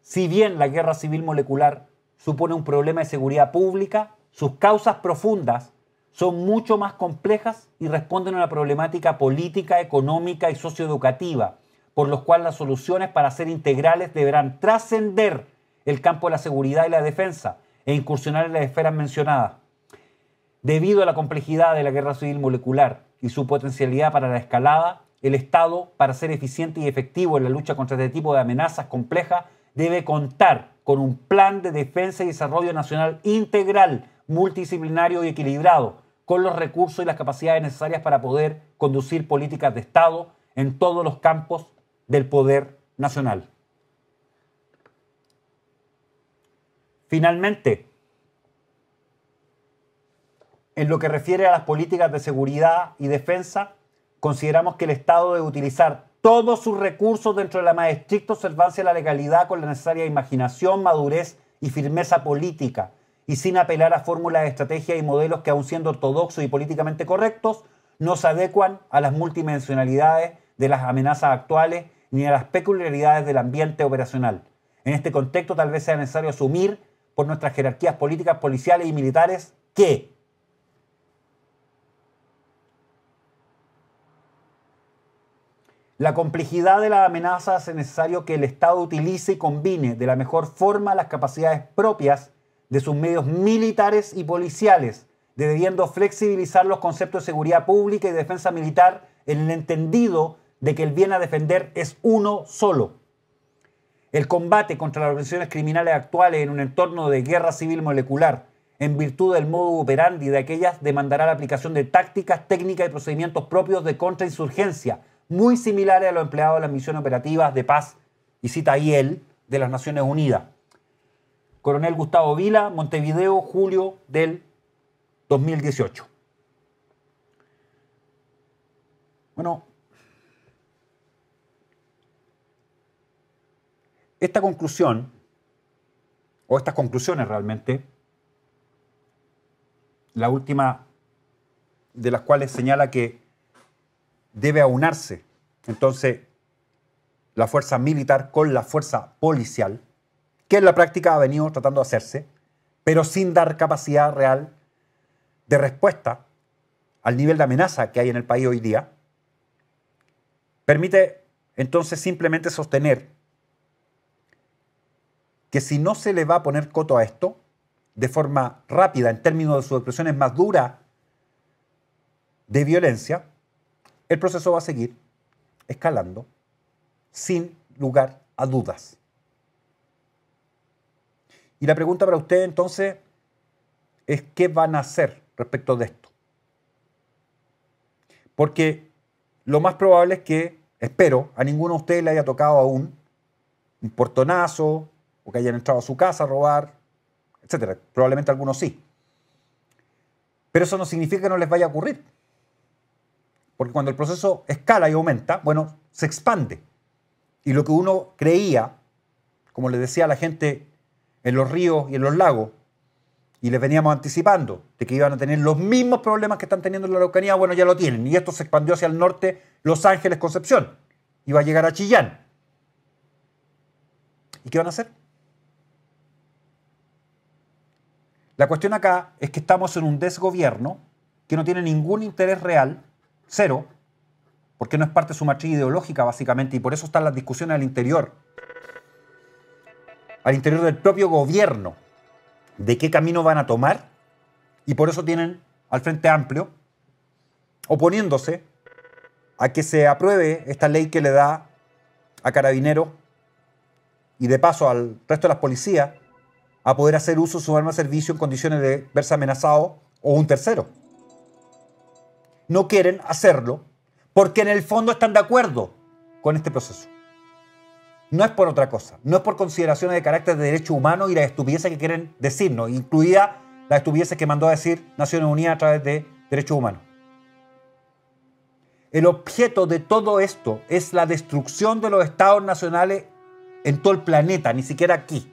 Si bien la guerra civil molecular supone un problema de seguridad pública, sus causas profundas son mucho más complejas y responden a una problemática política, económica y socioeducativa, por los cual las soluciones para ser integrales deberán trascender el campo de la seguridad y la defensa e incursionar en las esferas mencionadas. Debido a la complejidad de la guerra civil molecular y su potencialidad para la escalada, el Estado, para ser eficiente y efectivo en la lucha contra este tipo de amenazas complejas, debe contar con un plan de defensa y desarrollo nacional integral, multidisciplinario y equilibrado, con los recursos y las capacidades necesarias para poder conducir políticas de Estado en todos los campos del poder nacional. Finalmente, en lo que refiere a las políticas de seguridad y defensa, consideramos que el Estado debe utilizar todos sus recursos dentro de la más estricta observancia de la legalidad con la necesaria imaginación, madurez y firmeza política y sin apelar a fórmulas, de estrategia y modelos que aun siendo ortodoxos y políticamente correctos, no se adecuan a las multidimensionalidades de las amenazas actuales ni a las peculiaridades del ambiente operacional. En este contexto tal vez sea necesario asumir por nuestras jerarquías políticas, policiales y militares que La complejidad de las amenazas hace necesario que el Estado utilice y combine de la mejor forma las capacidades propias de sus medios militares y policiales, debiendo flexibilizar los conceptos de seguridad pública y defensa militar en el entendido de que el bien a defender es uno solo. El combate contra las organizaciones criminales actuales en un entorno de guerra civil molecular, en virtud del modo operandi de aquellas, demandará la aplicación de tácticas, técnicas y procedimientos propios de contrainsurgencia, muy similares a lo empleado en las misiones operativas de paz, y cita ahí de las Naciones Unidas. Coronel Gustavo Vila, Montevideo, julio del 2018. Bueno, esta conclusión, o estas conclusiones realmente, la última de las cuales señala que debe aunarse entonces la fuerza militar con la fuerza policial, en la práctica ha venido tratando de hacerse, pero sin dar capacidad real de respuesta al nivel de amenaza que hay en el país hoy día, permite entonces simplemente sostener que si no se le va a poner coto a esto, de forma rápida, en términos de sus expresiones más duras de violencia, el proceso va a seguir escalando sin lugar a dudas. Y la pregunta para usted, entonces es qué van a hacer respecto de esto. Porque lo más probable es que, espero, a ninguno de ustedes le haya tocado aún un portonazo o que hayan entrado a su casa a robar, etc. Probablemente algunos sí. Pero eso no significa que no les vaya a ocurrir. Porque cuando el proceso escala y aumenta, bueno, se expande. Y lo que uno creía, como le decía a la gente en los ríos y en los lagos, y les veníamos anticipando de que iban a tener los mismos problemas que están teniendo en la Araucanía, bueno, ya lo tienen. Y esto se expandió hacia el norte, Los Ángeles, Concepción. Iba a llegar a Chillán. ¿Y qué van a hacer? La cuestión acá es que estamos en un desgobierno que no tiene ningún interés real, cero, porque no es parte de su matriz ideológica básicamente, y por eso están las discusiones al interior al interior del propio gobierno de qué camino van a tomar y por eso tienen al Frente Amplio oponiéndose a que se apruebe esta ley que le da a carabineros y de paso al resto de las policías a poder hacer uso de su arma de servicio en condiciones de verse amenazado o un tercero. No quieren hacerlo porque en el fondo están de acuerdo con este proceso. No es por otra cosa, no es por consideraciones de carácter de derecho humano y la estupideces que quieren decirnos, incluida la estupideces que mandó a decir Naciones Unidas a través de derechos humanos. El objeto de todo esto es la destrucción de los estados nacionales en todo el planeta, ni siquiera aquí.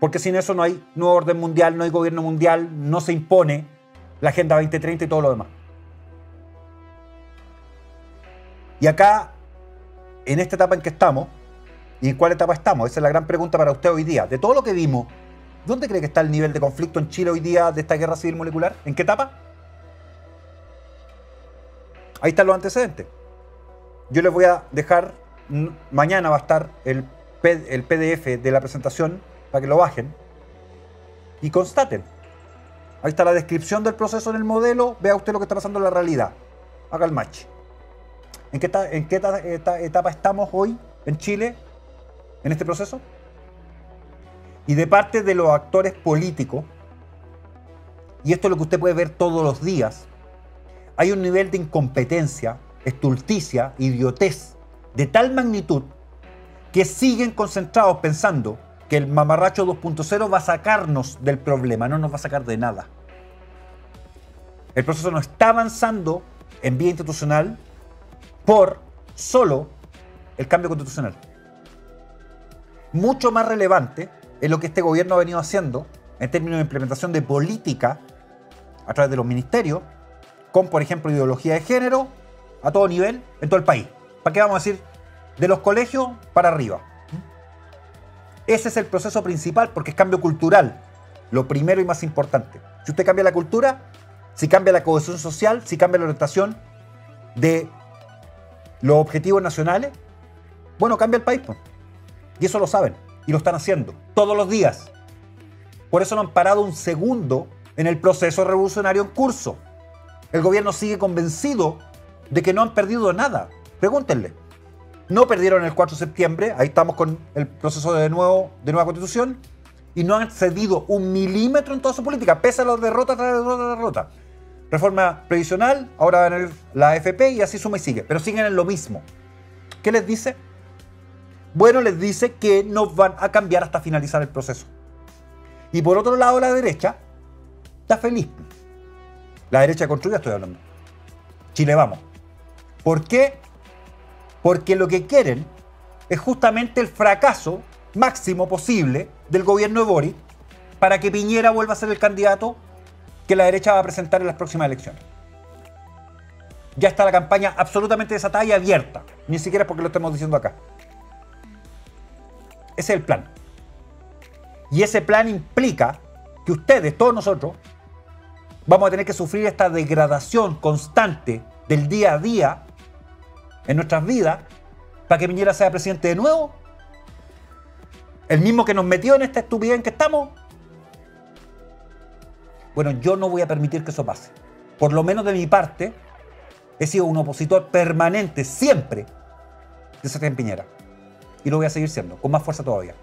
Porque sin eso no hay nuevo orden mundial, no hay gobierno mundial, no se impone la Agenda 2030 y todo lo demás. Y acá en esta etapa en que estamos y en cuál etapa estamos. Esa es la gran pregunta para usted hoy día. De todo lo que vimos, ¿dónde cree que está el nivel de conflicto en Chile hoy día de esta guerra civil molecular? ¿En qué etapa? Ahí están los antecedentes. Yo les voy a dejar, mañana va a estar el, el PDF de la presentación para que lo bajen y constaten. Ahí está la descripción del proceso en el modelo, vea usted lo que está pasando en la realidad. Haga el match. ¿En qué, eh, etapa estamos hoy en Chile en este proceso? Y de parte de los actores políticos, y esto es lo que usted puede ver todos los días, hay un nivel de incompetencia, estulticia, idiotez de tal magnitud que siguen concentrados pensando que el mamarracho 2.0 va a sacarnos del problema, no nos va a sacar de nada. El proceso no está avanzando en vía institucional, por solo el cambio constitucional. Mucho más relevante es lo que este gobierno ha venido haciendo en términos de implementación de política a través de los ministerios, con, por ejemplo, ideología de género a todo nivel en todo el país. ¿Para qué vamos a decir? De los colegios para arriba. Ese es el proceso principal porque es cambio cultural, lo primero y más importante. Si usted cambia la cultura, si cambia la cohesión social, si cambia la orientación de los objetivos nacionales, bueno, cambia el país. Y eso lo saben y lo están haciendo todos los días. Por eso no han parado un segundo en el proceso revolucionario en curso. El gobierno sigue convencido de que no han perdido nada. Pregúntenle. No perdieron el 4 de septiembre, ahí estamos con el proceso de, nuevo, de nueva constitución, y no han cedido un milímetro en toda su política, pese a las derrotas, tras derrotas, derrota reforma previsional, ahora van a venir la AFP y así suma y sigue, pero siguen en lo mismo. ¿Qué les dice? Bueno, les dice que no van a cambiar hasta finalizar el proceso. Y por otro lado, la derecha está feliz. La derecha construida estoy hablando. Chile, vamos. ¿Por qué? Porque lo que quieren es justamente el fracaso máximo posible del gobierno de Boric para que Piñera vuelva a ser el candidato que la derecha va a presentar en las próximas elecciones. Ya está la campaña absolutamente desatada y abierta. Ni siquiera es porque lo estemos diciendo acá. Ese es el plan. Y ese plan implica que ustedes, todos nosotros, vamos a tener que sufrir esta degradación constante del día a día en nuestras vidas para que Piñera sea presidente de nuevo. El mismo que nos metió en esta estupidez en que estamos. Bueno, yo no voy a permitir que eso pase. Por lo menos de mi parte, he sido un opositor permanente, siempre, de Sebastián Piñera. Y lo voy a seguir siendo, con más fuerza todavía.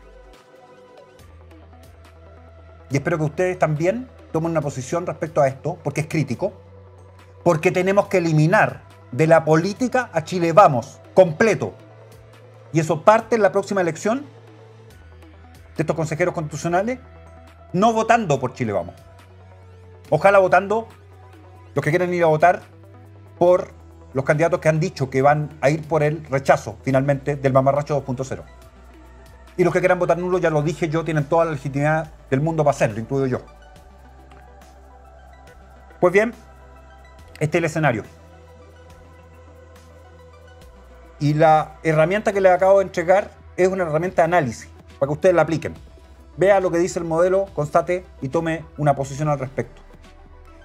Y espero que ustedes también tomen una posición respecto a esto, porque es crítico, porque tenemos que eliminar de la política a Chile Vamos, completo. Y eso parte en la próxima elección de estos consejeros constitucionales, no votando por Chile Vamos. Ojalá votando los que quieren ir a votar por los candidatos que han dicho que van a ir por el rechazo finalmente del mamarracho 2.0. Y los que quieran votar nulo, ya lo dije yo, tienen toda la legitimidad del mundo para hacerlo, incluido yo. Pues bien, este es el escenario. Y la herramienta que les acabo de entregar es una herramienta de análisis, para que ustedes la apliquen. Vea lo que dice el modelo, constate y tome una posición al respecto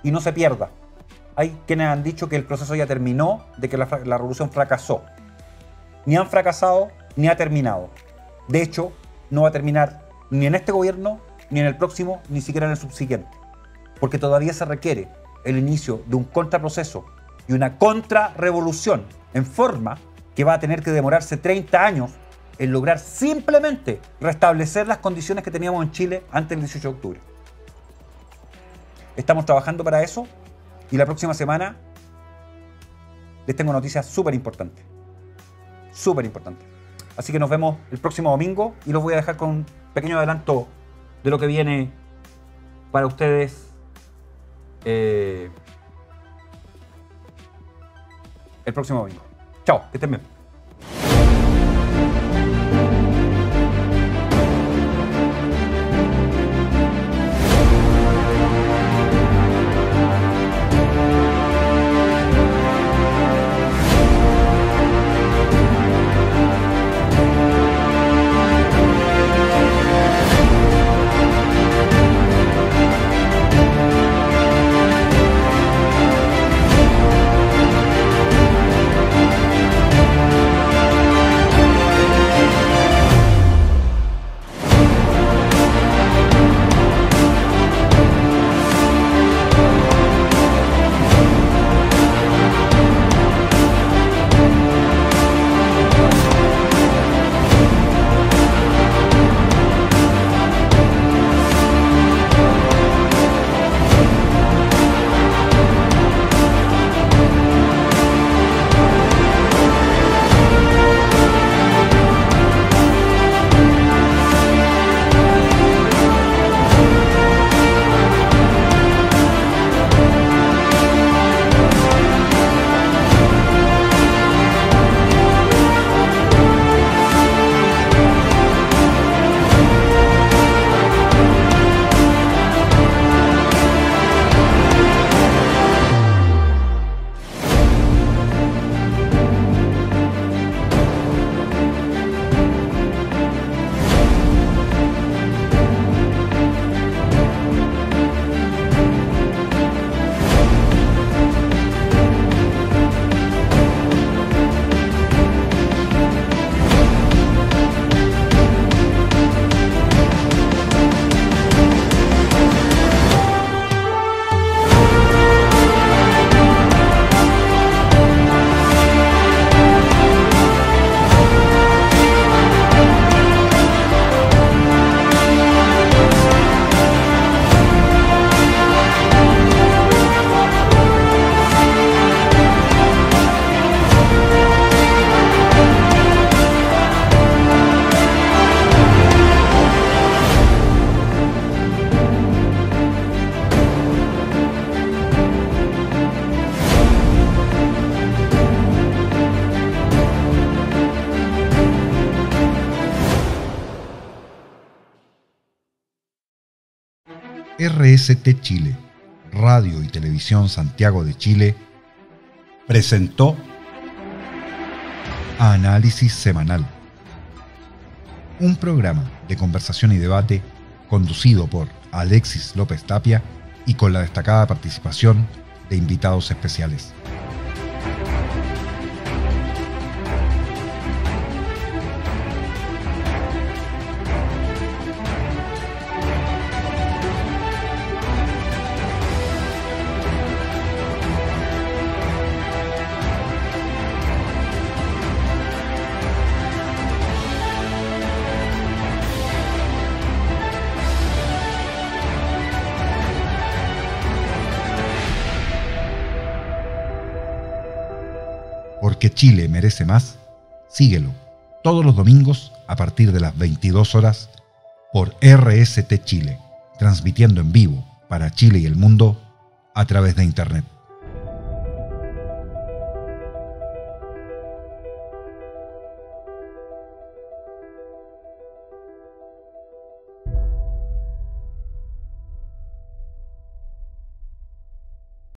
y no se pierda. Hay quienes han dicho que el proceso ya terminó, de que la, revolución fracasó. Ni han fracasado, ni ha terminado. De hecho, no va a terminar ni en este gobierno, ni en el próximo, ni siquiera en el subsiguiente. Porque todavía se requiere el inicio de un contraproceso y una contrarrevolución en forma que va a tener que demorarse 30 años en lograr simplemente restablecer las condiciones que teníamos en Chile antes del 18 de octubre. Estamos trabajando para eso y la próxima semana les tengo noticias súper importantes. Súper importantes. Así que nos vemos el próximo domingo y los voy a dejar con un pequeño adelanto de lo que viene para ustedes. Eh, el próximo domingo. Chao, que estén bien. RST Chile, Radio y Televisión Santiago de Chile, presentó Análisis Semanal, un programa de conversación y debate conducido por Alexis López Tapia y con la destacada participación de invitados especiales. Chile merece más, síguelo todos los domingos a partir de las 22 horas por RST Chile, transmitiendo en vivo para Chile y el mundo a través de Internet.